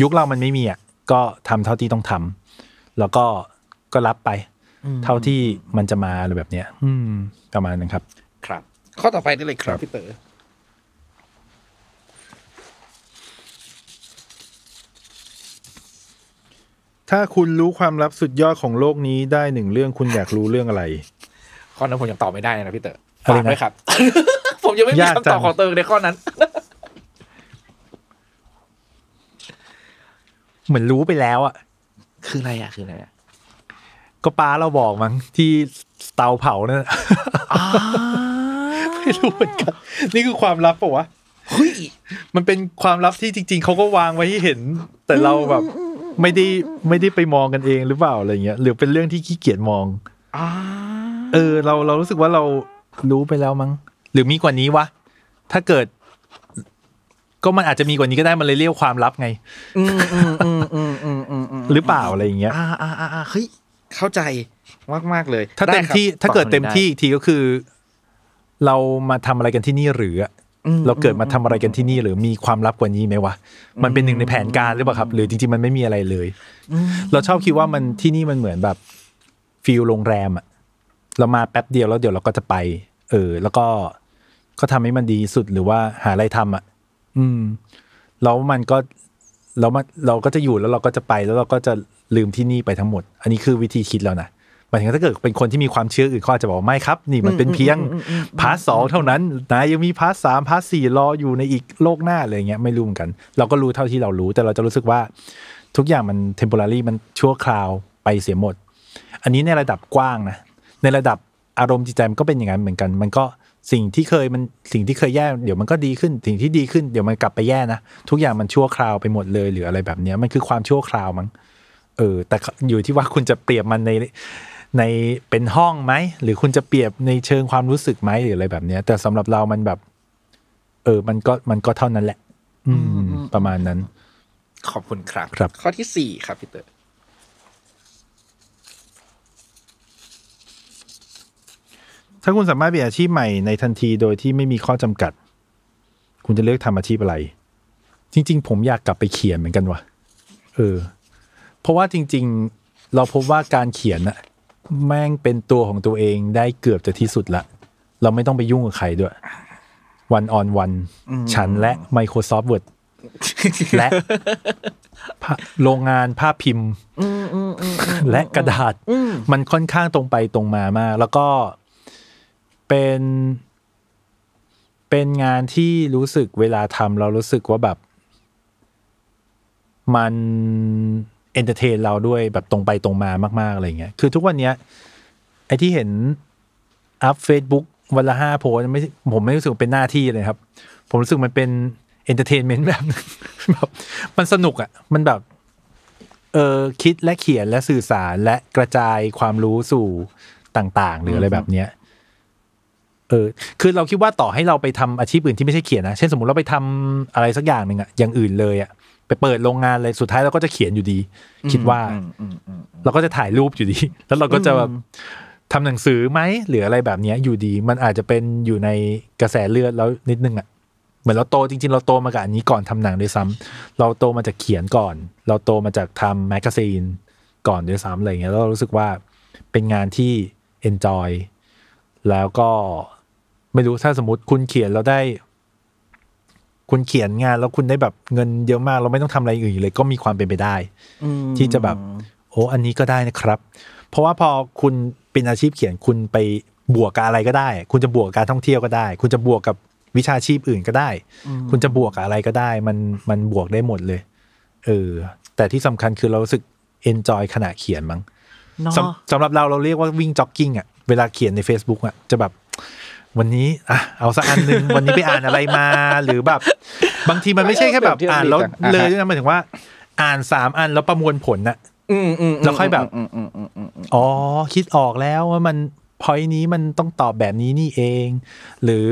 Speaker 1: ยุคเรามันไม่มีอ่ะ ก็ทำเท่าที่ต้องทำ แล้วก็ก็รับไปเท่าที่มันจะมาอะไรแบบเนี้ยอืมประมาณนั้นครับ ครับ
Speaker 2: ข้อต่อไปนี่เลยครับพี่เต๋อ
Speaker 1: ถ้าคุณรู้ความลับสุดยอดของโลกนี้ได้หนึ่งเรื่องคุณอยากร
Speaker 2: ู้เรื่องอะไร ข้อนั้นผมยังตอบไม่ได้นะพี่เต๋อฝากไว้ครับ ผมยังไม่มีคำตอบของเตอร์ในข้อนั้น
Speaker 1: เหมือนรู้ไปแล้วอ่ะ คืออะไรอ่ะคืออะไรอ่ะก็ป้าเราบอกมั้งที่เตาเผานั่นไม่รู้เหมือนกัน นี่คือความลับปะวะ เฮ้ย มันเป็นความลับที่จริงๆ เขาก็วางไว้ให้เห็น แต่เราแบบไม่ได้ไม่ได้ไปมองกันเอง หรือเปล่าอะไรเงี้ยหรือเป็นเรื่องที่ขี้เกียจมองอเออ เราเรารู้สึกว่าเรารู้ไปแล้วมั้งหรือมีกว่านี้วะ ถ้าเกิดก็มันอาจจะมีกว่านี้ก็ได้มันเลยเรียกความลับไง
Speaker 2: อืมอืมอืมอืมอืมอืหรือเปล่าอะไรอย่างเงี้ย อ่าอ่าอ่าเฮ้ยเข้าใจมากมากเลย ถ้าเต็มที่ถ้าเกิดเต็มที่ที
Speaker 1: ก็คือ เรามาทำอะไรกันที่นี่หรือเราเกิดมาทำอะไรกันที่นี่หรือมีความลับกว่านี้ไหมวะ มันเป็นหนึ่งในแผนการหรือเปล่าครับ หรือจริงๆ มันไม่มีอะไรเลยเราชอบคิดว่ามันที่นี่มันเหมือนแบบฟิลโรงแรมอะเรามาแป๊บเดียวแล้วเดี๋ยวเราก็จะไป เออ แล้วก็ก็ทำให้มันดีสุดหรือว่าหาอะไรทำอ่ะ อืมแล้วมันก็แล้วมันเราก็จะอยู่แล้วเราก็จะไป แล้วเราก็จะลืมที่นี่ไปทั้งหมด อันนี้คือวิธีคิดแล้วนะหมายถึงถ้าเกิดเป็นคนที่มีความเชื่ออื่นเขาอาจจะบอกไม่ครับ นี่มันเป็นเพียงพาร์ทสองเท่านั้นนะยังมีพาร์ทสามพาร์ทสี่รออยู่ในอีกโลกหน้าอะไรเงี้ยไม่รู้เหมือนกัน เราก็รู้เท่าที่เรารู้ แต่เราจะรู้สึกว่า ทุกอย่างมันเทมปอรารีมันชั่วคราวไปเสียหมด อันนี้ในระดับกว้างนะในระดับอารมณ์จิตใจมันก็เป็นอย่างนั้นเหมือนกัน มันก็สิ่งที่เคยมันสิ่งที่เคยแย่ เดี๋ยวมันก็ดีขึ้น สิ่งที่ดีขึ้นเดี๋ยวมันกลับไปแย่นะทุกอย่างมันชั่วคราวไปหมดเลยหรืออะไรแบบเนี้ยมันคือความชั่วคราวมั้งเออ แต่อยู่ที่ว่าคุณจะเปรียบมันในในเป็นห้องไหมหรือคุณจะเปรียบในเชิงความรู้สึกไหมหรืออะไรแบบเนี้ย แต่สำหรับเรา มันแบบ เออ มันก็มันก็เท่านั้นแหละ อืม ประมาณนั้น ขอบคุณครับครับ
Speaker 2: ข้อที่สี่ครับพี่เตอร์
Speaker 1: ถ้าคุณสามารถเปลี่ยนอาชีพใหม่ในทันทีโดยที่ไม่มีข้อจำกัด คุณจะเลือกทำอาชีพอะไร จริงๆ ผมอยากกลับไปเขียนเหมือนกันว่ะเออเพราะว่าจริง ๆเราพบว่าการเขียนอะแม่งเป็นตัวของตัวเองได้เกือบจะที่สุดละ เราไม่ต้องไปยุ่งกับใครด้วย วันออนวันฉันและ Microsoft Word และ โรงงานภาพพิมพ์และกระดาษ มันค่อนข้างตรงไปตรงมามาก แล้วก็เป็น เป็นงานที่รู้สึกเวลาทำเรารู้สึกว่าแบบ มันเอนเตอร์เทนเรา ด้วยแบบตรงไปตรงมามากๆ อะไรเงี้ย คือทุกวัน เนี้ย ไอที่เห็นอัพเฟซบุ๊กวัน ละห้าโพสไม่ผมไม่รู้สึกเป็นหน้าที่เลยครับ ผม รู้สึก มันเป็นเอนเตอร์เทนเมนต์แบบแบบ มันสนุกอะ่ะ มันแบบ เออคิดและเขียนและสื่อสาร และกระจายความรู้สู่ต่าง ๆ หรืออะไรแบบเนี้ย เออ คือเราคิดว่าต่อให้เราไปทำอาชีพอื่นที่ไม่ใช่เขียนนะเช่นสมมติเราไปทำอะไรสักอย่างหนึ่งอะอย่างอื่นเลยอะไปเปิดโรงงานเลย สุดท้ายเราก็จะเขียนอยู่ดี คิดว่าเราก็จะถ่ายรูปอยู่ดี แล้วเราก็จะแบบทำหนังสือไหมหรืออะไรแบบนี้อยู่ดีมันอาจจะเป็นอยู่ในกระแสเลือดแล้วนิดนึงอะเหมือนเราโตจริงๆเราโตมากับอันนี้ก่อนทำหนังด้วยซ้ำ เราโตมาจากเขียนก่อน เราโตมาจากทำแมกกาซีนก่อนด้วยซ้ำอะไรเงี้ยแล้วเรารู้สึกว่าเป็นงานที่ enjoy แล้วก็ไม่รู้ถ้า สมมติคุณเขียนเราได้คุณเขียนงานแล้วคุณได้แบบเงินเยอะมาก เราไม่ต้องทำอะไรอื่นเลย ก็มีความเป็นไปได้ที่จะแบบโอ้ อันนี้ก็ได้นะครับ เพราะว่าพอคุณเป็นอาชีพเขียนคุณไปบวกกับอะไรก็ได้ คุณจะบวกการท่องเที่ยวก็ได้ คุณจะบวกกับวิชาชีพอื่นก็ได้ คุณจะบวกกับอะไรก็ได้ มันมันบวกได้หมดเลยเออ แต่ที่สำคัญคือเรารู้สึกเอนจอยขณะเขียนมั้งสำสำหรับเราเราเรียกว่าวิ่งจ็อกกิ้งอ่ะ เวลาเขียนใน Facebook อ่ะจะแบบวันนี้อ่ะเอาสักอันหนึ่งวันนี้ไปอ่านอะไรมา หรือแบบ บางทีมันไม่ใช่แค่แบบอ่านแล้วเลยนะหมายถึงว่า อ่านสามอันแล้วประมวลผลน่ะแล้วค่อยแบบอ๋อคิดออกแล้วว่ามันพอยนี้มันต้องตอบแบบนี้นี่เอง หรือ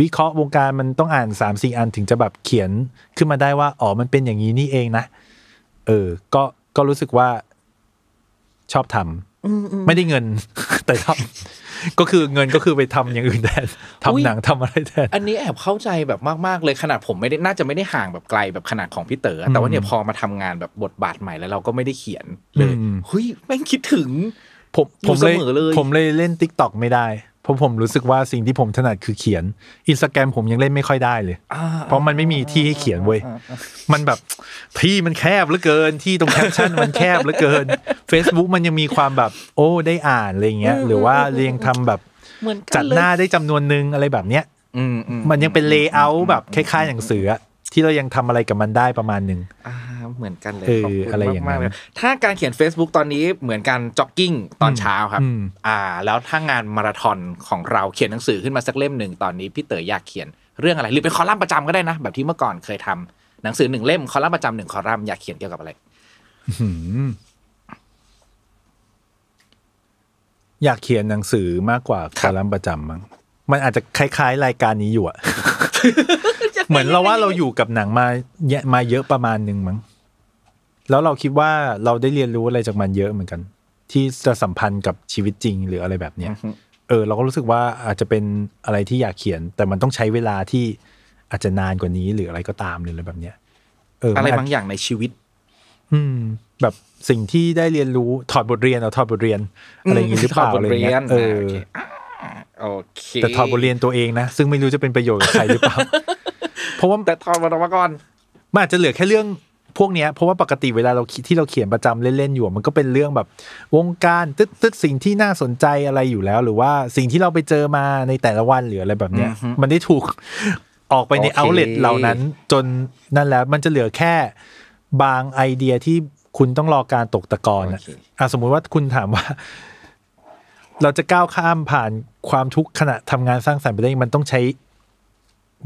Speaker 1: วิเคราะห์วงการมันต้องอ่านสามสี่อันถึงจะแบบเขียนขึ้นมาได้ว่าอ๋อมันเป็นอย่างนี้นี่เองนะ เออ ก็ก็รู้สึกว่า ชอบทำไม่ได้เงิน แต่ชอบก็คือเงินก็คือไปทำอย่างอื่นแทนทำหนังทำอะไรแทน
Speaker 2: อันนี้แอบเข้าใจแบบมาก ๆ เลยขนาดผมไม่ได้น่าจะไม่ได้ห่างแบบไกลแบบขนาดของพี่เต๋อแต่ว่าเนี่ยพอมาทำงานแบบบทบาทใหม่แล้วเราก็ไม่ได้เขียน
Speaker 1: เลย เฮ้ยแม่งคิดถึง ผมผมเลย ผมเลยเล่นติ๊กต็อกไม่ได้เพราะผมรู้สึกว่าสิ่งที่ผมถนัดคือเขียนอินสตาแกรมผมยังเล่นไม่ค่อยได้เลย เพราะมันไม่มีที่ให้เขียนเว้ยมันแบบที่มันแคบเหลือเกิน ที่ตรงแคปชั่นมันแคบเหลือเกิน Facebook มันยังมีความแบบ โอ้ได้อ่านอะไรเงี้ย หรือว่าเรียงทำแบบ จัดหน้าได้จำนวนนึงอะไรแบบเนี้ยมันยังเป็นเลเยอร์แบบคล้ายๆย่างเสือที่เรายังทำอะไรกับมันได้ประมาณนึง
Speaker 2: เหมือนกันเลยขอบคุณมากมากเลยถ้าการเขียน Facebook ตอนนี้เหมือนการจ็อกกิ้งตอนเช้าครับ อ่า แล้วถ้างานมาราธอนของเราเขียนหนังสือขึ้นมาสักเล่มหนึ่งตอนนี้พี่เต๋ออยากเขียนเรื่องอะไร หรือเป็นคอลัมน์ประจำก็ได้นะแบบที่เมื่อก่อนเคยทำหนังสือหนึ่งเล่มคอลัมน์ประจำหนึ่งคอลัมน์อยากเขียนเกี่ยวกับอะไร
Speaker 1: อยากเขียนหนังสือมากกว่าคอลัมน์ประจำมั้งมันอาจจะคล้ายๆ รายการนี้อยู่อะเหมือนเราว่าเราอยู่กับหนังมาเยอะมาเยอะประมาณหนึ่งมั้งแล้วเราคิดว่าเราได้เรียนรู้อะไรจากมันเยอะเหมือนกัน ที่จะสัมพันธ์กับชีวิตจริง หรืออะไรแบบเนี้ย เออ เราก็รู้สึกว่าอาจจะเป็นอะไรที่อยากเขียน แต่มันต้องใช้เวลาที่อาจจะนานกว่านี้ หรืออะไรก็ตามหรืออะไรแบบเนี้ย เอออะไรบางอย่างในชีวิต อืม แบบสิ่งที่ได้เรียนรู้ถอดบทเรียนเอาถอดบทเรียนอะไรอย่างนี้หรือเปล่าอะไรเงี้ยเออ
Speaker 2: โอเคแต่ถอดบทเ
Speaker 1: รียนตัวเองนะ ซึ่งไม่รู้จะเป็นประโยชน์กับใครหรือเปล่า
Speaker 2: เพราะว่าแต่ถอดบทออกมาก่อน
Speaker 1: มันอาจจะเหลือแค่เรื่องพวกเนี้ยเพราะว่าปกติเวลาเราที่เราเขียนประจำเล่นๆอยู่มันก็เป็นเรื่องแบบ วงการตึ๊ดตึ๊ดสิ่งที่น่าสนใจอะไรอยู่แล้ว หรือว่าสิ่งที่เราไปเจอมาในแต่ละวันหรืออะไรแบบเนี้ยมันได้ถูกออกไปในเอาเลทเหล่านั้น จนนั่นแล้วมันจะเหลือแค่ บางไอเดียที่คุณต้องรอการตกตะกอนอ่ะสมมุติว่าคุณถามว่า เราจะก้าวข้ามผ่านความทุกข์ขณะทำงานสร้างสรรค์ไปได้มันต้องใช้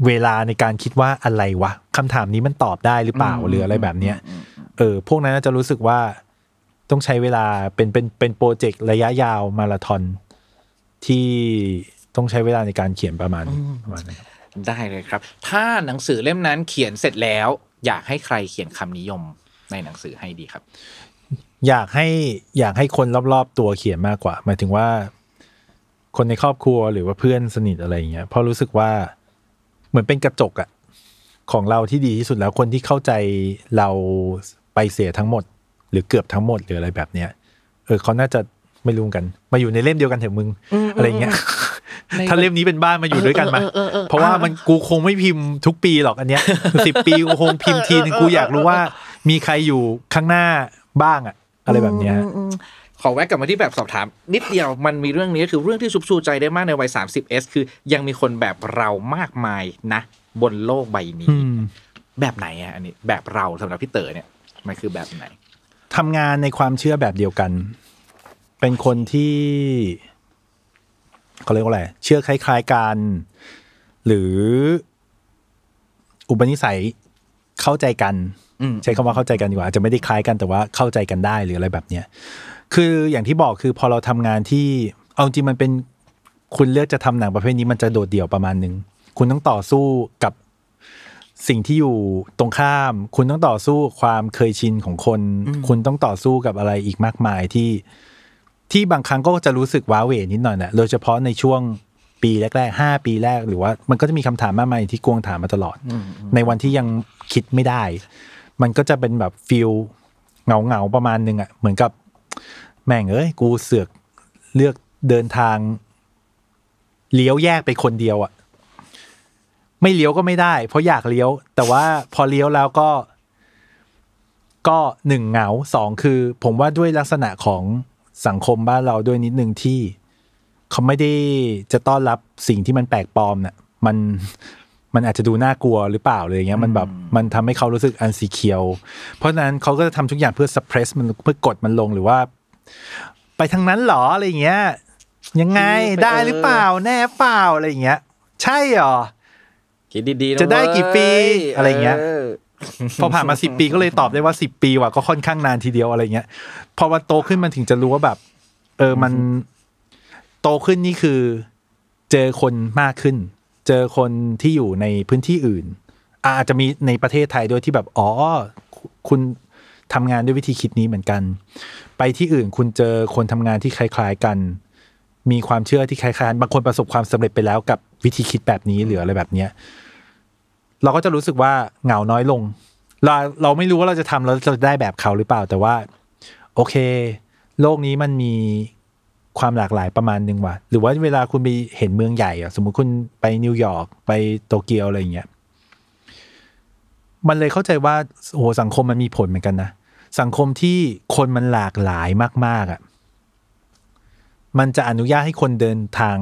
Speaker 1: เวลาในการคิดว่าอะไรวะคำถามนี้มันตอบได้หรือเปล่า หรืออะไรแบบเนี้ยเออ พวกนั้นจะรู้สึกว่าต้องใช้เวลาเป็นเป็นเป็นโปรเจกต์ระยะยาวมาราธอนที่ต้องใช้เวลาในการเขียนประมาณประมาณนี้
Speaker 2: ได้เลยครับ ถ้าหนังสือเล่มนั้นเขียนเสร็จแล้ว อยากให้ใครเขียนคำนิยมในหนังสือให้ดีครับ
Speaker 1: อยากให้อยากให้คนรอบๆ ตัวเขียนมากกว่าหมายถึงว่า คนในครอบครัวหรือว่าเพื่อนสนิทอะไรอย่างเงี้ยเพราะรู้สึกว่าเหมือนเป็นกระจกอะของเราที่ดีที่สุดแล้วคนที่เข้าใจเราไปเสียทั้งหมด หรือเกือบทั้งหมดหรืออะไรแบบเนี้ยเออเขาน่าจะไม่รู้กันมาอยู่ในเล่มเดียวกันเถอะมึง อะไรเงี้ยถ้าเล่มนี้เป็นบ้านมาอยู่ด้วยกันมาเพราะว่ามันกูคงไม่พิมพ์ทุกปีหรอกอันเนี้ยสิบปีกูคงพิมพ์ทีนึงกูอยากรู้ว่ามีใครอยู่ข้างหน้าบ้างอะ
Speaker 2: อะไรแบบเนี้ยขอแวะกลับมาที่แบบสอบถามนิดเดียวมันมีเรื่องนี้คือเรื่องที่ชุบชูใจได้มากในวัย 30s คือยังมีคนแบบเรามากมายนะ บนโลกใบนี้แบบไหน อ่ะ อันนี้แบบเราสำหรับพี่เต๋อเนี่ย มันคือแบบไหน
Speaker 1: ทำงานในความเชื่อแบบเดียวกัน เป็นคนที่เขาเรียกว่าอะไร เชื่อคล้าย ๆ กัน หรือ อุปนิสัยเข้าใจกัน ใช้คำว่าเข้าใจกันดีกว่าอาจจะไม่ได้คล้ายกันแต่ว่าเข้าใจกันได้ หรืออะไรแบบเนี้ยคืออย่างที่บอกคือพอเราทำงานที่เอาจริงมันเป็นคุณเลือกจะทำหนังประเภทนี้มันจะโดดเดี่ยวประมาณนึงคุณต้องต่อสู้กับสิ่งที่อยู่ตรงข้าม คุณต้องต่อสู้ความเคยชินของคน คุณต้องต่อสู้กับอะไรอีกมากมายที่ ที่บางครั้งก็จะรู้สึกว้าเหวนิดหน่อยแหละโดยเฉพาะในช่วงปีแรกๆห้าปีแรก หรือว่ามันก็จะมีคำถามมากมายที่กวงถามมาตลอด ในวันที่ยังคิดไม่ได้ มันก็จะเป็นแบบฟิลเงา ๆ ประมาณนึงอ่ะเหมือนกับแม่งเอ้ย กูเสือกเลือกเดินทางเลี้ยวแยกไปคนเดียวอะไม่เลี้ยวก็ไม่ได้ เพราะอยากเลี้ยว แต่ว่าพอเลี้ยวแล้วก็ ก็หนึ่งเหงาสองคือ ผมว่าด้วยลักษณะของสังคมบ้านเราด้วยนิดนึงที่เขาไม่ได้จะต้อนรับสิ่งที่มันแปลกปลอมเนะ่ะ มันมันอาจจะดูน่ากลัวหรือเปล่าเลยอย่างเงี้ย มันแบบ มันทำให้เขารู้สึกอันซีเคียวเพราะฉะนั้นเขาก็จะทำทุกอย่างเพื่อ suppress มันเพื่อกดมันลงหรือว่าไปทางนั้นหรออะไรเงี้ยยังไงได้หรือเปล่าแน่เปล่าอะไรเงี้ย ใช่หรอ
Speaker 2: คิดดีๆจะได้กี่ปีอะไรเงี้ยพอผ่านมาสิปีก็เลย
Speaker 1: ตอบได้ว่าสิปีว่ะก็ค่อนข้างนานทีเดียวอะไรเงี้ยพอมันโตขึ้นมันถึงจะรู้ว่าแบบ เออมันโตขึ้นนี่คือ เจอคนมากขึ้น เจอคนที่อยู่ในพื้นที่อื่น อาจจะมีในประเทศไทยด้วยที่แบบอ๋อคุณทำงานด้วยวิธีคิดนี้เหมือนกัน ไปที่อื่นคุณเจอคนทำงานที่คล้าย ๆกัน มีความเชื่อที่คล้ายๆบางคนประสบความสำเร็จไปแล้ว กับวิธีคิดแบบนี้หรืออะไรแบบเนี้ยเราก็จะรู้สึกว่าเหงาน้อยลงเราเราไม่รู้ว่าเราจะทำแล้วเราจะได้แบบเขาหรือเปล่าแต่ว่า โอเค โลกนี้มันมีความหลากหลายประมาณหนึ่งว่ะ หรือว่าเวลาคุณไปเห็นเมืองใหญ่อะสมมุติคุณไปนิวยอร์กไปโตเกียวอะไรอย่างเงี้ยมันเลยเข้าใจว่าโอ้โหสังคมมันมีผลเหมือนกันนะ สังคมที่คนมันหลากหลายมาก ๆอะ่ะ มันจะอนุญาตให้คนเดินทาง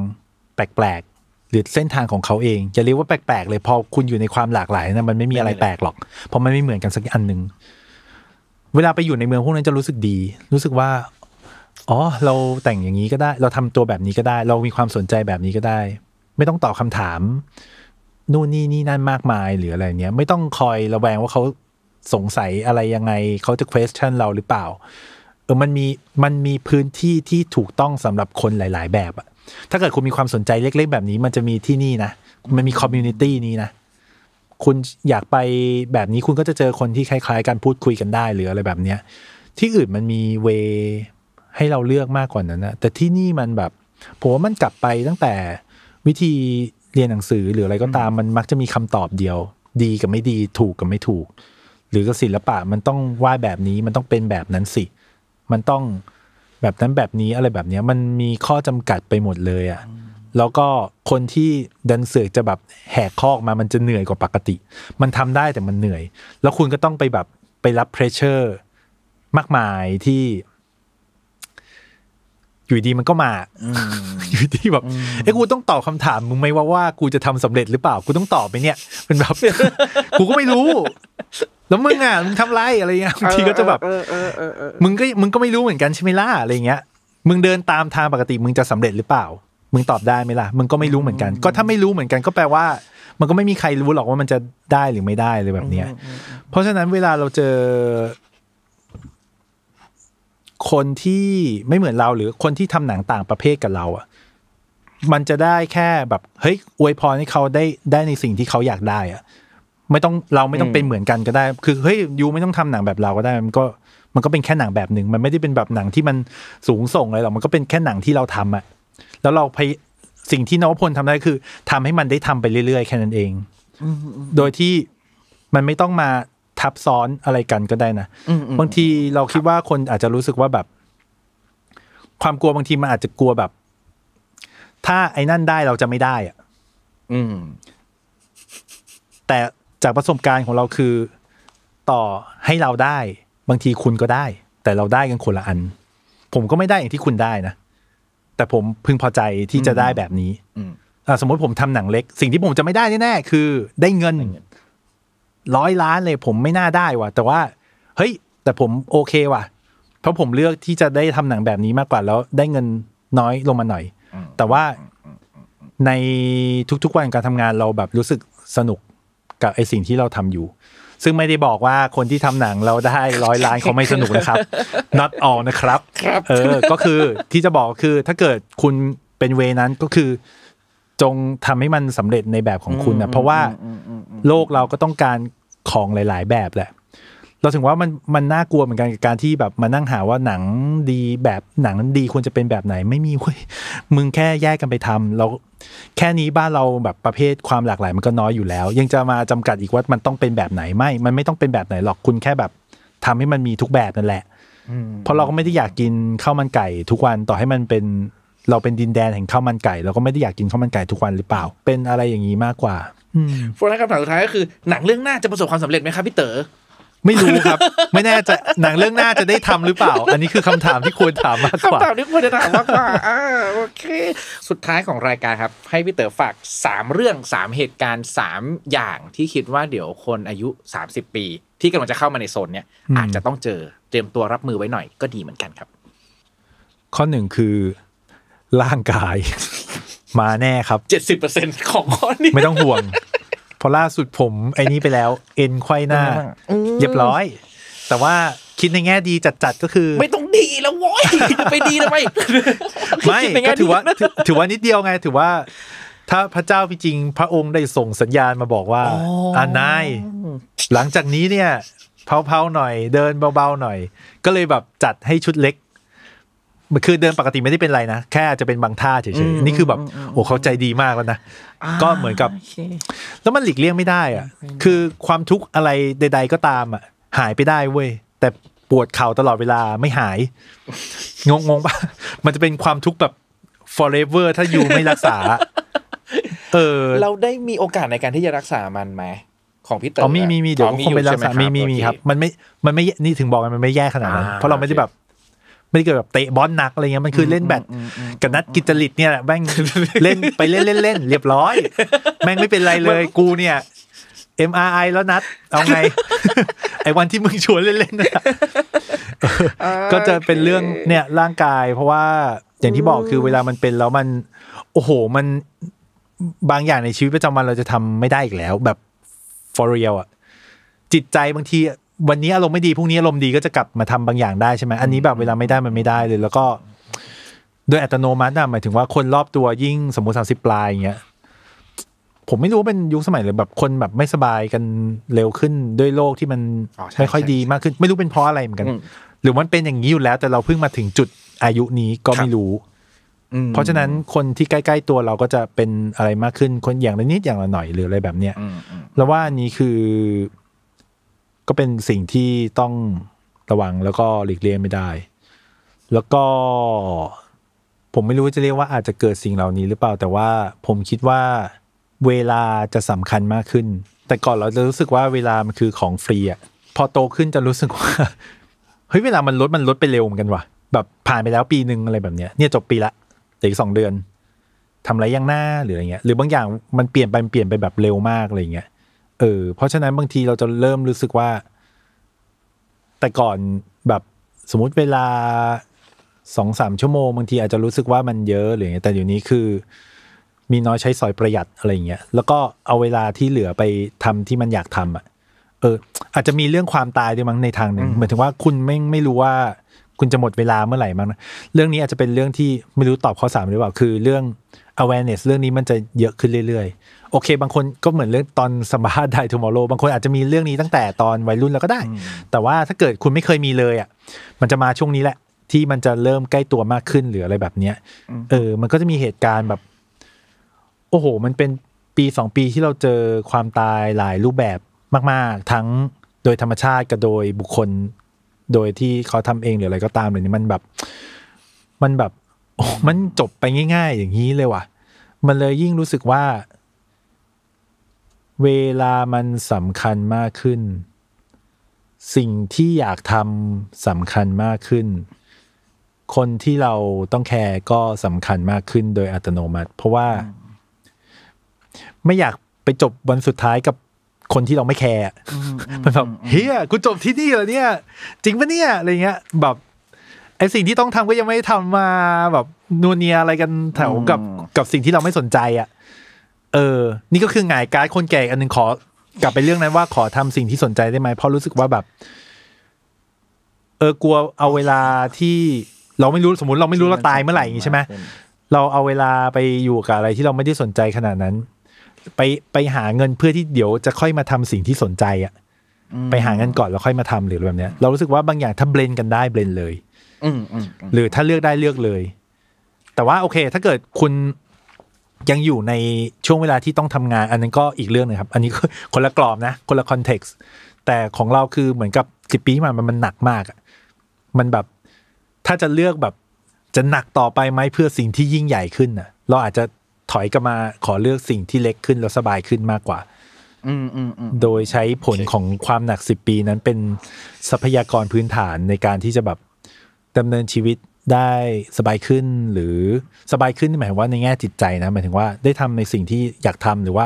Speaker 1: แปลกๆหรือเส้นทางของเขาเอง จะเรียกว่าแปลกๆ เลยพอคุณอยู่ในความหลากหลาย นะ มันไม่มีอะไรแปลกหรอกเพราะมันไม่เหมือนกันสักอันหนึ่งเวลาไปอยู่ในเมืองพวกนั้นจะรู้สึกดี รู้สึกว่าอ๋อ เราแต่งอย่างนี้ก็ได้ เราทำตัวแบบนี้ก็ได้ เรามีความสนใจแบบนี้ก็ได้ ไม่ต้องตอบคาถามนู่นนี่นี่นั่นมากมาย หรืออะไรเนี้ยไม่ต้องคอยระแวงว่าเขาสงสัยอะไรยังไงเขาจะ question เราหรือเปล่า เออมันมีมันมีพื้นที่ที่ถูกต้องสำหรับคนหลาย ๆ แบบอะถ้าเกิดคุณมีความสนใจเล็กๆ แบบนี้ มันจะมีที่นี่นะมันมีคอมมูนิตี้นี้นะ คุณอยากไปแบบนี้คุณก็จะเจอคนที่คล้าย ๆกันพูดคุยกันได้ หรืออะไรแบบเนี้ยที่อื่นมันมีเวให้เราเลือกมากกว่านั้นนะแต่ที่นี่มันแบบผมว่ามันกลับไปตั้งแต่วิธีเรียนหนังสือหรืออะไรก็ตามมันมักจะมีคำตอบเดียว ดีกับไม่ดีถูกกับไม่ถูก หรือก็ศิลปะมันต้องวาดแบบนี้มันต้องเป็นแบบนั้นสิมันต้องแบบนั้นแบบนี้อะไรแบบเนี้ยมันมีข้อจำกัดไปหมดเลยอะ่ะแล้วก็คนที่ดันเสือกจะแบบแหกคอกมามันจะเหนื่อยกว่าปกติ มันทำได้แต่มันเหนื่อย แล้วคุณก็ต้องไปแบบไปรับเพรสเชอร์มากมายที่อยู่ดีมันก็มาอยู่ดีแบบเอ้กูต้องตอบคาถาม มึงไหมว่าว่ากูจะทำสำเร็จหรือเปล่า กูต้องตอบไปเนี่ยเป็นแบบกูก็ไม่รู้แล้วมึงอ่ะมึงทำไรอะไรเงี้ยบางทีก็จะแบบมึงก็มึงก็ไม่รู้เหมือนกันใช่ไหมล่ะอะไรเงี้ย มึงเดินตามทางปกติมึงจะสำเร็จหรือเปล่า มึงตอบได้ไหมล่ะมึงก็ไม่รู้เหมือนกัน ก็ถ้าไม่รู้เหมือนกัน ก็แปลว่ามันก็ไม่มีใครรู้หรอกว่ามันจะได้หรือไม่ได้เลยแบบเนี้ย เพราะฉะนั้นเวลาเราเจอคนที่ไม่เหมือนเราหรือคนที่ทำหนังต่างประเภทกับเราอ่ะมันจะได้แค่แบบ เฮ้ยอวยพรให้เขาได้ได้ในสิ่งที่เขาอยากได้อ่ะ ไม่ต้องเราไม่ต้องเป็นเหมือนกันก็ได้ คือเฮ้ยยูไม่ต้องทำหนังแบบเราก็ได้ มันก็มันก็เป็นแค่หนังแบบหนึ่งมันไม่ได้เป็นแบบหนังที่มันสูงส่งอะไรหรอกมันก็เป็นแค่หนังที่เราทำอ่ะแล้วเราพยสิ่งที่นวพลทำได้คือ ทำให้มันได้ทำไปเรื่อยๆ แค่นั้นเองโดยที่มันไม่ต้องมาทับซ้อนอะไรกันก็ได้นะ บางทีเราคิดว่าคนอาจจะรู้สึกว่าแบบ ความกลัวบางทีมันอาจจะกลัวแบบ ถ้าไอ้นั่นได้เราจะไม่ได้อ่ะอืม แต่จากประสบการณ์ของเราคือต่อให้เราได้ บางทีคุณก็ได้ แต่เราได้กันคนละอัน ผมก็ไม่ได้อย่างที่คุณได้นะ แต่ผมพึงพอใจที่จะได้แบบนี้สมมติผมทำหนังเล็ก สิ่งที่ผมจะไม่ได้แน่ๆคือ ได้เงินร้อยล้านเลยผมไม่น่าได้ว่ะแต่ว่า เฮ้ย แต่ผมโอเคว่ะ เพราะผมเลือกที่จะได้ทำหนังแบบนี้มากกว่าแล้วได้เงินน้อยลงมาหน่อย แต่ว่าในทุกๆวันการทำงานเราแบบรู้สึกสนุกกับไอสิ่งที่เราทำอยู่ ซึ่งไม่ได้บอกว่าคนที่ทำหนังเราได้ร้อยล้านเขาไม่สนุกนะครับ not all นะครับ เออ ก็คือที่จะบอกคือถ้าเกิดคุณเป็นเวนั้นก็คือจงทำให้มันสำเร็จในแบบของคุณนะเพราะว่า โลกเราก็ต้องการของหลาย ๆ แบบแหละ เราถึงว่ามันมันน่ากลัวเหมือนกันกับการที่แบบมานั่งหาว่าหนังดีแบบหนังดีควรจะเป็นแบบไหน ไม่มีเว้ยมึงแค่แยกกันไปทำเราแค่นี้บ้านเราแบบประเภทความหลากหลาย มันก็น้อยอยู่แล้ว ยังจะมาจำกัดอีกว่ามันต้องเป็นแบบไหนไม่มันไม่ต้องเป็นแบบไหนหรอกคุณแค่แบบทำให้มันมีทุกแบบนั่นแหละเพราะเราก็ไม่ได้อยากกินข้าวมันไก่ทุกวันต่อให้มันเป็นเราเป็นดินแดนแห่งข้าวมันไก่ เราก็ไม่ได้อยากกินข้าวมันไก่ทุกวันหรือเปล่า เป็นอะไรอย่างนี้มากกว่า
Speaker 2: โฟร์คำถามสุดท้ายก็คือหนังเรื่องหน้าจะประสบความสำเร็จไหมครับพี่เต๋อไม่รู้ครับ ไม่แน่จะหนังเรื่องหน้าจะได้ทำหรือเปล่า อันนี้คือคำถามที่ควรถามมากกว่าคำถามที่ควรจะถามมากกว่าอ่าโอเค สุดท้ายของรายการครับ ให้พี่เต๋อฝากสามเรื่องสามเหตุการณ์สามอย่างที่คิดว่าเดี๋ยวคนอายุสสามิบปี ที่กำลังจะเข้ามาในโซนเนี้ยอาจจะต้องเจอเตรียมตัวรับมือไว้หน่อยก็ดีเหมือนกันครับ
Speaker 1: ข้อหนึ่งคือร่างกาย มาแน่ครับเจ็ดสิบเปอร์เซ็นของข้อนี้ ไม่ต้องห่วง พอล่าสุดผมไอ้นี้ไปแล้ว เอ็นคววยหน้าเรียบร้อย แต่ว่าคิดในแง่ดีจัดๆก็คือ ไม่
Speaker 2: ต้องดีแล้วโว้ยไปดีแล้วไป
Speaker 1: ไม่ก็ถือว่าถือว่านิดเดียวไง ถือว่า ถ้าพระเจ้าจริง พระองค์ได้ส่งสัญญาณมาบอกว่าอานาย หลังจากนี้เนี่ยเผาๆหน่อยเดินเบาๆหน่อย ก็เลยแบบจัดให้ชุดเล็กคือเดินปกติไม่ได้เป็นไรนะ แค่จะเป็นบางท่าเฉยๆ นี่คือแบบ โอ้เขาใจดีมากแล้วนะ ก็เหมือนกับ แล้วมันหลีกเลี่ยงไม่ได้อ่ะคือความทุกข์อะไรใดๆก็ตามอ่ะหายไปได้เว้ย แต่ปวดเข่าตลอดเวลาไม่หาย งงงปะมันจะเป็นความทุกข์แบบ forever ถ้าอยู่ไม่รักษาเออ เรา
Speaker 2: ได้มีโอกาสในการที่จะรักษามันไหม
Speaker 1: ของพี่เต๋อ๋อมีมีมีเดี๋ยวคงไปรักษามีมีมีครับ มันไม่มันไม่นี่ถึงบอกมันไม่แย่ขนาดนั้นเพราะเราไม่ได้แบบไม่ได้เกิดแบบเตะบอลหนักอะไรเงี้ยมันคือเล่นแบบกับนัดกิจลิตเนี่ยแหละแม่งเล่นไปเล่นเล่นเล่น เรียบร้อยแม่งไม่เป็นไรเลยกูเนี่ย MRI แล้วนัดเอาไงไอ้วันที่มึงชวนเล่นเล่นก็จะเป็นเรื่องเนี่ยร่างกาย เพราะว่า อย่างที่บอกคือเวลามันเป็นแล้วมัน โอ้โห มันบางอย่างในชีวิตประจำวันเราจะทำไม่ได้อีกแล้ว แบบ for real อะจิตใจบางทีวันนี้อารมณ์ไม่ดีพรุ่งนี้อารมณ์ดีก็จะกลับมาทำบางอย่างได้ใช่ไหมอันนี้แบบเวลาไม่ได้มันไม่ได้เลย แล้วก็โดยอัตโนมัตินะหมายถึงว่าคนรอบตัวยิ่งสมมติสามสิบปลายอย่างเงี้ยผมไม่รู้เป็นยุคสมัยหรือแบบคนแบบไม่สบายกันเร็วขึ้นด้วยโรคที่มันไม่ค่อยดีมากขึ้น ไม่รู้เป็นเพราะอะไรเหมือนกัน หรือมันเป็นอย่างนี้อยู่แล้วแต่เราเพิ่งมาถึงจุดอายุนี้ก็ไม่รู้เพราะฉะนั้นคนที่ใกล้ๆตัวเราก็จะเป็นอะไรมากขึ้นคนอย่างละนิดอย่างละหน่อยหรืออะไรแบบเนี้ยแล้วว่านี้คือก็เป็นสิ่งที่ต้องระวังแล้วก็หลีกเลี่ยงไม่ได้ แล้วก็ ผมไม่รู้จะเรียกว่าอาจจะเกิดสิ่งเหล่านี้หรือเปล่าแต่ว่าผมคิดว่าเวลาจะสำคัญมากขึ้น แต่ก่อนเราจะรู้สึกว่าเวลามันคือของฟรีอะพอโตขึ้นจะรู้สึกว่า เฮ้ยเวลามันลดมันลดไปเร็วเหมือนกันว่ะแบบ ผ่านไปแล้วปีหนึ่งอะไรแบบเนี้ยเนี่ยจบปีละแต่อีกสองเดือนทำอะไรยังหน้าหรืออะไรเงี้ย หรือบางอย่างมันเปลี่ยนไปมันเปลี่ยนไปแบบเร็วมากอะไรเงี้ยเออเพราะฉะนั้นบางทีเราจะเริ่มรู้สึกว่า แต่ก่อนแบบสมมติเวลาสองสามชั่วโมงบางทีอาจจะรู้สึกว่ามันเยอะหรือไงแต่อยู่นี้คือมีน้อยใช้สอยประหยัดอะไรอย่าง เงี้ยแล้วก็เอาเวลาที่เหลือไปทำที่มันอยากทำอ่ะเออ อาจจะมีเรื่องความตายด้วยมั้งในทางหนึ่งหมายถึงว่าคุณไม่ไม่รู้ว่าคุณจะหมดเวลาเมื่อไหร่มั้งนะเรื่องนี้อาจจะเป็นเรื่องที่ไม่รู้ตอบข้อสามหรือเปล่า คือเรื่อง awareness เรื่องนี้มันจะเยอะขึ้นเรื่อยโอเค บางคนก็เหมือนเรื่องตอนสมาร์ทไดทูมอร์โล บางคนอาจจะมีเรื่องนี้ตั้งแต่ตอนวัยรุ่นแล้วก็ได้ แต่ว่าถ้าเกิดคุณไม่เคยมีเลยอ่ะมันจะมาช่วงนี้แหละ ที่มันจะเริ่มใกล้ตัวมากขึ้น หรืออะไรแบบเนี้ยเออมันก็จะมีเหตุการณ์แบบ โอ้โห มันเป็นปีสองปีที่เราเจอความตายหลายรูปแบบมาก ๆทั้งโดยธรรมชาติกับโดยบุคคลโดยที่เขาทำเองหรืออะไรก็ตามเลยนี่มันแบบ มันแบบมันจบไปง่าย ๆ อย่างนี้เลยว่ะ มันเลยยิ่งรู้สึกว่าเวลามันสำคัญมากขึ้น สิ่งที่อยากทำสำคัญมากขึ้น คนที่เราต้องแคร์ก็สำคัญมากขึ้นโดยอัตโนมัติ เพราะว่า ไม่อยากไปจบวันสุดท้ายกับคนที่เราไม่แคร์มันแบบเฮียกูจบที่นี่เหรอเนี่ย จริงปะเนี่ยอะไรเงี้ยแบบไอสิ่งที่ต้องทำก็ยังไม่ทำมาแบบนูเนียอะไรกันแถวกับกับสิ่งที่เราไม่สนใจอ่ะเออ นี่ก็คืองายการ์ดคนแก่อันหนึ่งขอกลับไปเรื่องนั้นว่าขอทำสิ่งที่สนใจได้ไหม เพราะรู้สึกว่าแบบ เออกลัวเอาเวลาที่เราไม่รู้สมมติ เราไม่รู้เราตายเมื่อไหร่อย่างนี้ใช่ไหมเราเอาเวลาไปอยู่กับอะไรที่เราไม่ได้สนใจขนาดนั้น ไปไปหาเงินเพื่อที่เดี๋ยวจะค่อยมาทำสิ่งที่สนใจ อ่ะ ไปหาเงินก่อนแล้วค่อยมาทำหรือแบบเนี้ย เรารู้สึกว่าบางอย่างถ้าเบลนกันได้เบลนเลย อืหรือถ้าเลือกได้เลือกเลย แต่ว่าโอเค ถ้าเกิดคุณยังอยู่ในช่วงเวลาที่ต้องทำงาน อันนั้นก็อีกเรื่องนึงครับ อันนี้คนละกรอบนะคนละคอนเท็กซ์แต่ของเราคือเหมือนกับสิบปีมามันหนักมากมันแบบถ้าจะเลือกแบบ จะหนักต่อไปไหมเพื่อสิ่งที่ยิ่งใหญ่ขึ้นน่ะ เราอาจจะถอยกลับมาขอเลือกสิ่งที่เล็กขึ้นแล้วสบายขึ้นมากกว่า อืมอืมโดยใช้ผลของความหนักสิบปีนั้นเป็นทรัพยากรพื้นฐานในการที่จะแบบดาเนินชีวิตได้สบายขึ้นหรือสบายขึ้นหมายว่าในแง่จิตใจนะหมายถึงว่าได้ทำในสิ่งที่อยากทำหรือว่า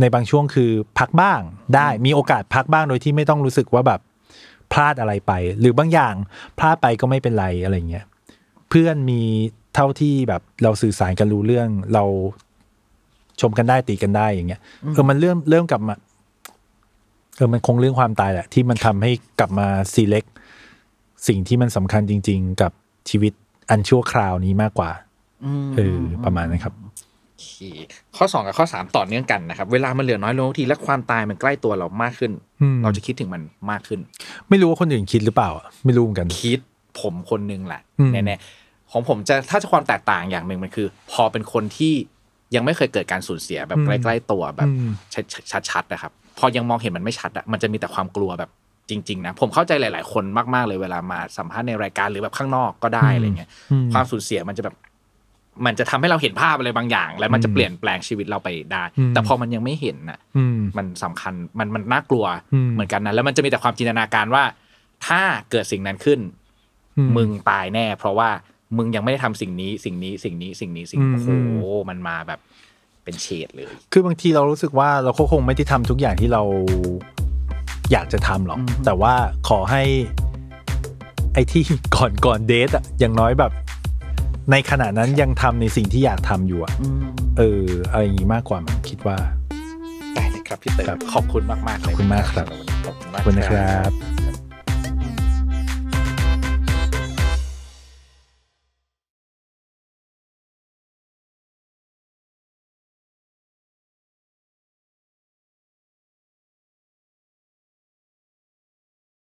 Speaker 1: ในบางช่วงคือ พักบ้างได้มีโอกาสพักบ้างโดยที่ไม่ต้องรู้สึกว่าแบบพลาดอะไรไป หรือบางอย่างพลาดไปก็ไม่เป็นไรอะไรเงี้ยเพื่อนมีเท่าที่แบบเราสื่อสารกันรู้เรื่องเราชมกันได้ตีกันได้อย่างเงี้ยเออมันเริ่มเริ่มกลับมาเออมันคงเรื่องความตายแหละ ที่มันทำให้กลับมาซีเล็กสิ่งที่มันสำคัญจริง ๆกับชีวิตอันชั่วคราวนี้มากกว่าเออประมาณนั้นครับ
Speaker 2: ข้อสองกับข้อสามต่อเนื่องกันนะครับ เวลามันเหลือน้อยลงทีและความตายมันใกล้ตัวเรามากขึ้นเราจะคิดถึงมันมากขึ้น ไม่รู้ว่าคนอื่นคิดหรือเปล่าไม่รู้เหมือนกันคิด ผมคนนึงแหละแน่ๆของผมจะถ้าจะความแตกต่างอย่างหนึ่งมันคือ พอเป็นคนที่ยังไม่เคยเกิดการสูญเสียแบบใกล้ๆตัว แบบชัดๆนะครับ พอยังมองเห็นมันไม่ชัดอะมันจะมีแต่ความกลัวแบบจริงๆนะผมเข้าใจ หลายๆคนมากๆเลยเวลามาสัมภาษณ์ในรายการหรือแบบข้างนอกก็ได้อะไรเงี้ย ความสูญเสียมันจะแบบ มันจะทำให้เราเห็นภาพอะไรบางอย่าง แล้วมันจะเปลี่ยนแปลงชีวิตเราไปได้ แต่พอมันยังไม่เห็นน่ะมันสำคัญมันมันน่ากลัว เหมือนกันนะ แล้วมันจะมีแต่ความจินตนาการว่า ถ้าเกิดสิ่งนั้นขึ้น มึงตายแน่ เพราะว่ามึงยังไม่ได้ทำสิ่งนี้สิ่งนี้สิ่งนี้สิ่งนี้สิ่งโอ้โหมันมาแบบเป็นเฉดเลย
Speaker 1: คือบางทีเรารู้สึกว่าเราคงไม่ได้ทำทุกอย่างที่เราอยากจะทำหรอกแต่ว่าขอให้ ไอ้ที่ก่อนก่อนเดทอะอย่างน้อยแบบ ในขณะนั้นยังทำในสิ่งที่อยากทำอยู่อะเออ อะไรอย่างนี้มากกว่า มันคิดว่าได้เลยครับพี่เต๋อขอบคุณ
Speaker 2: มากมากขอบคุณมากครับขอบคุณนะครับ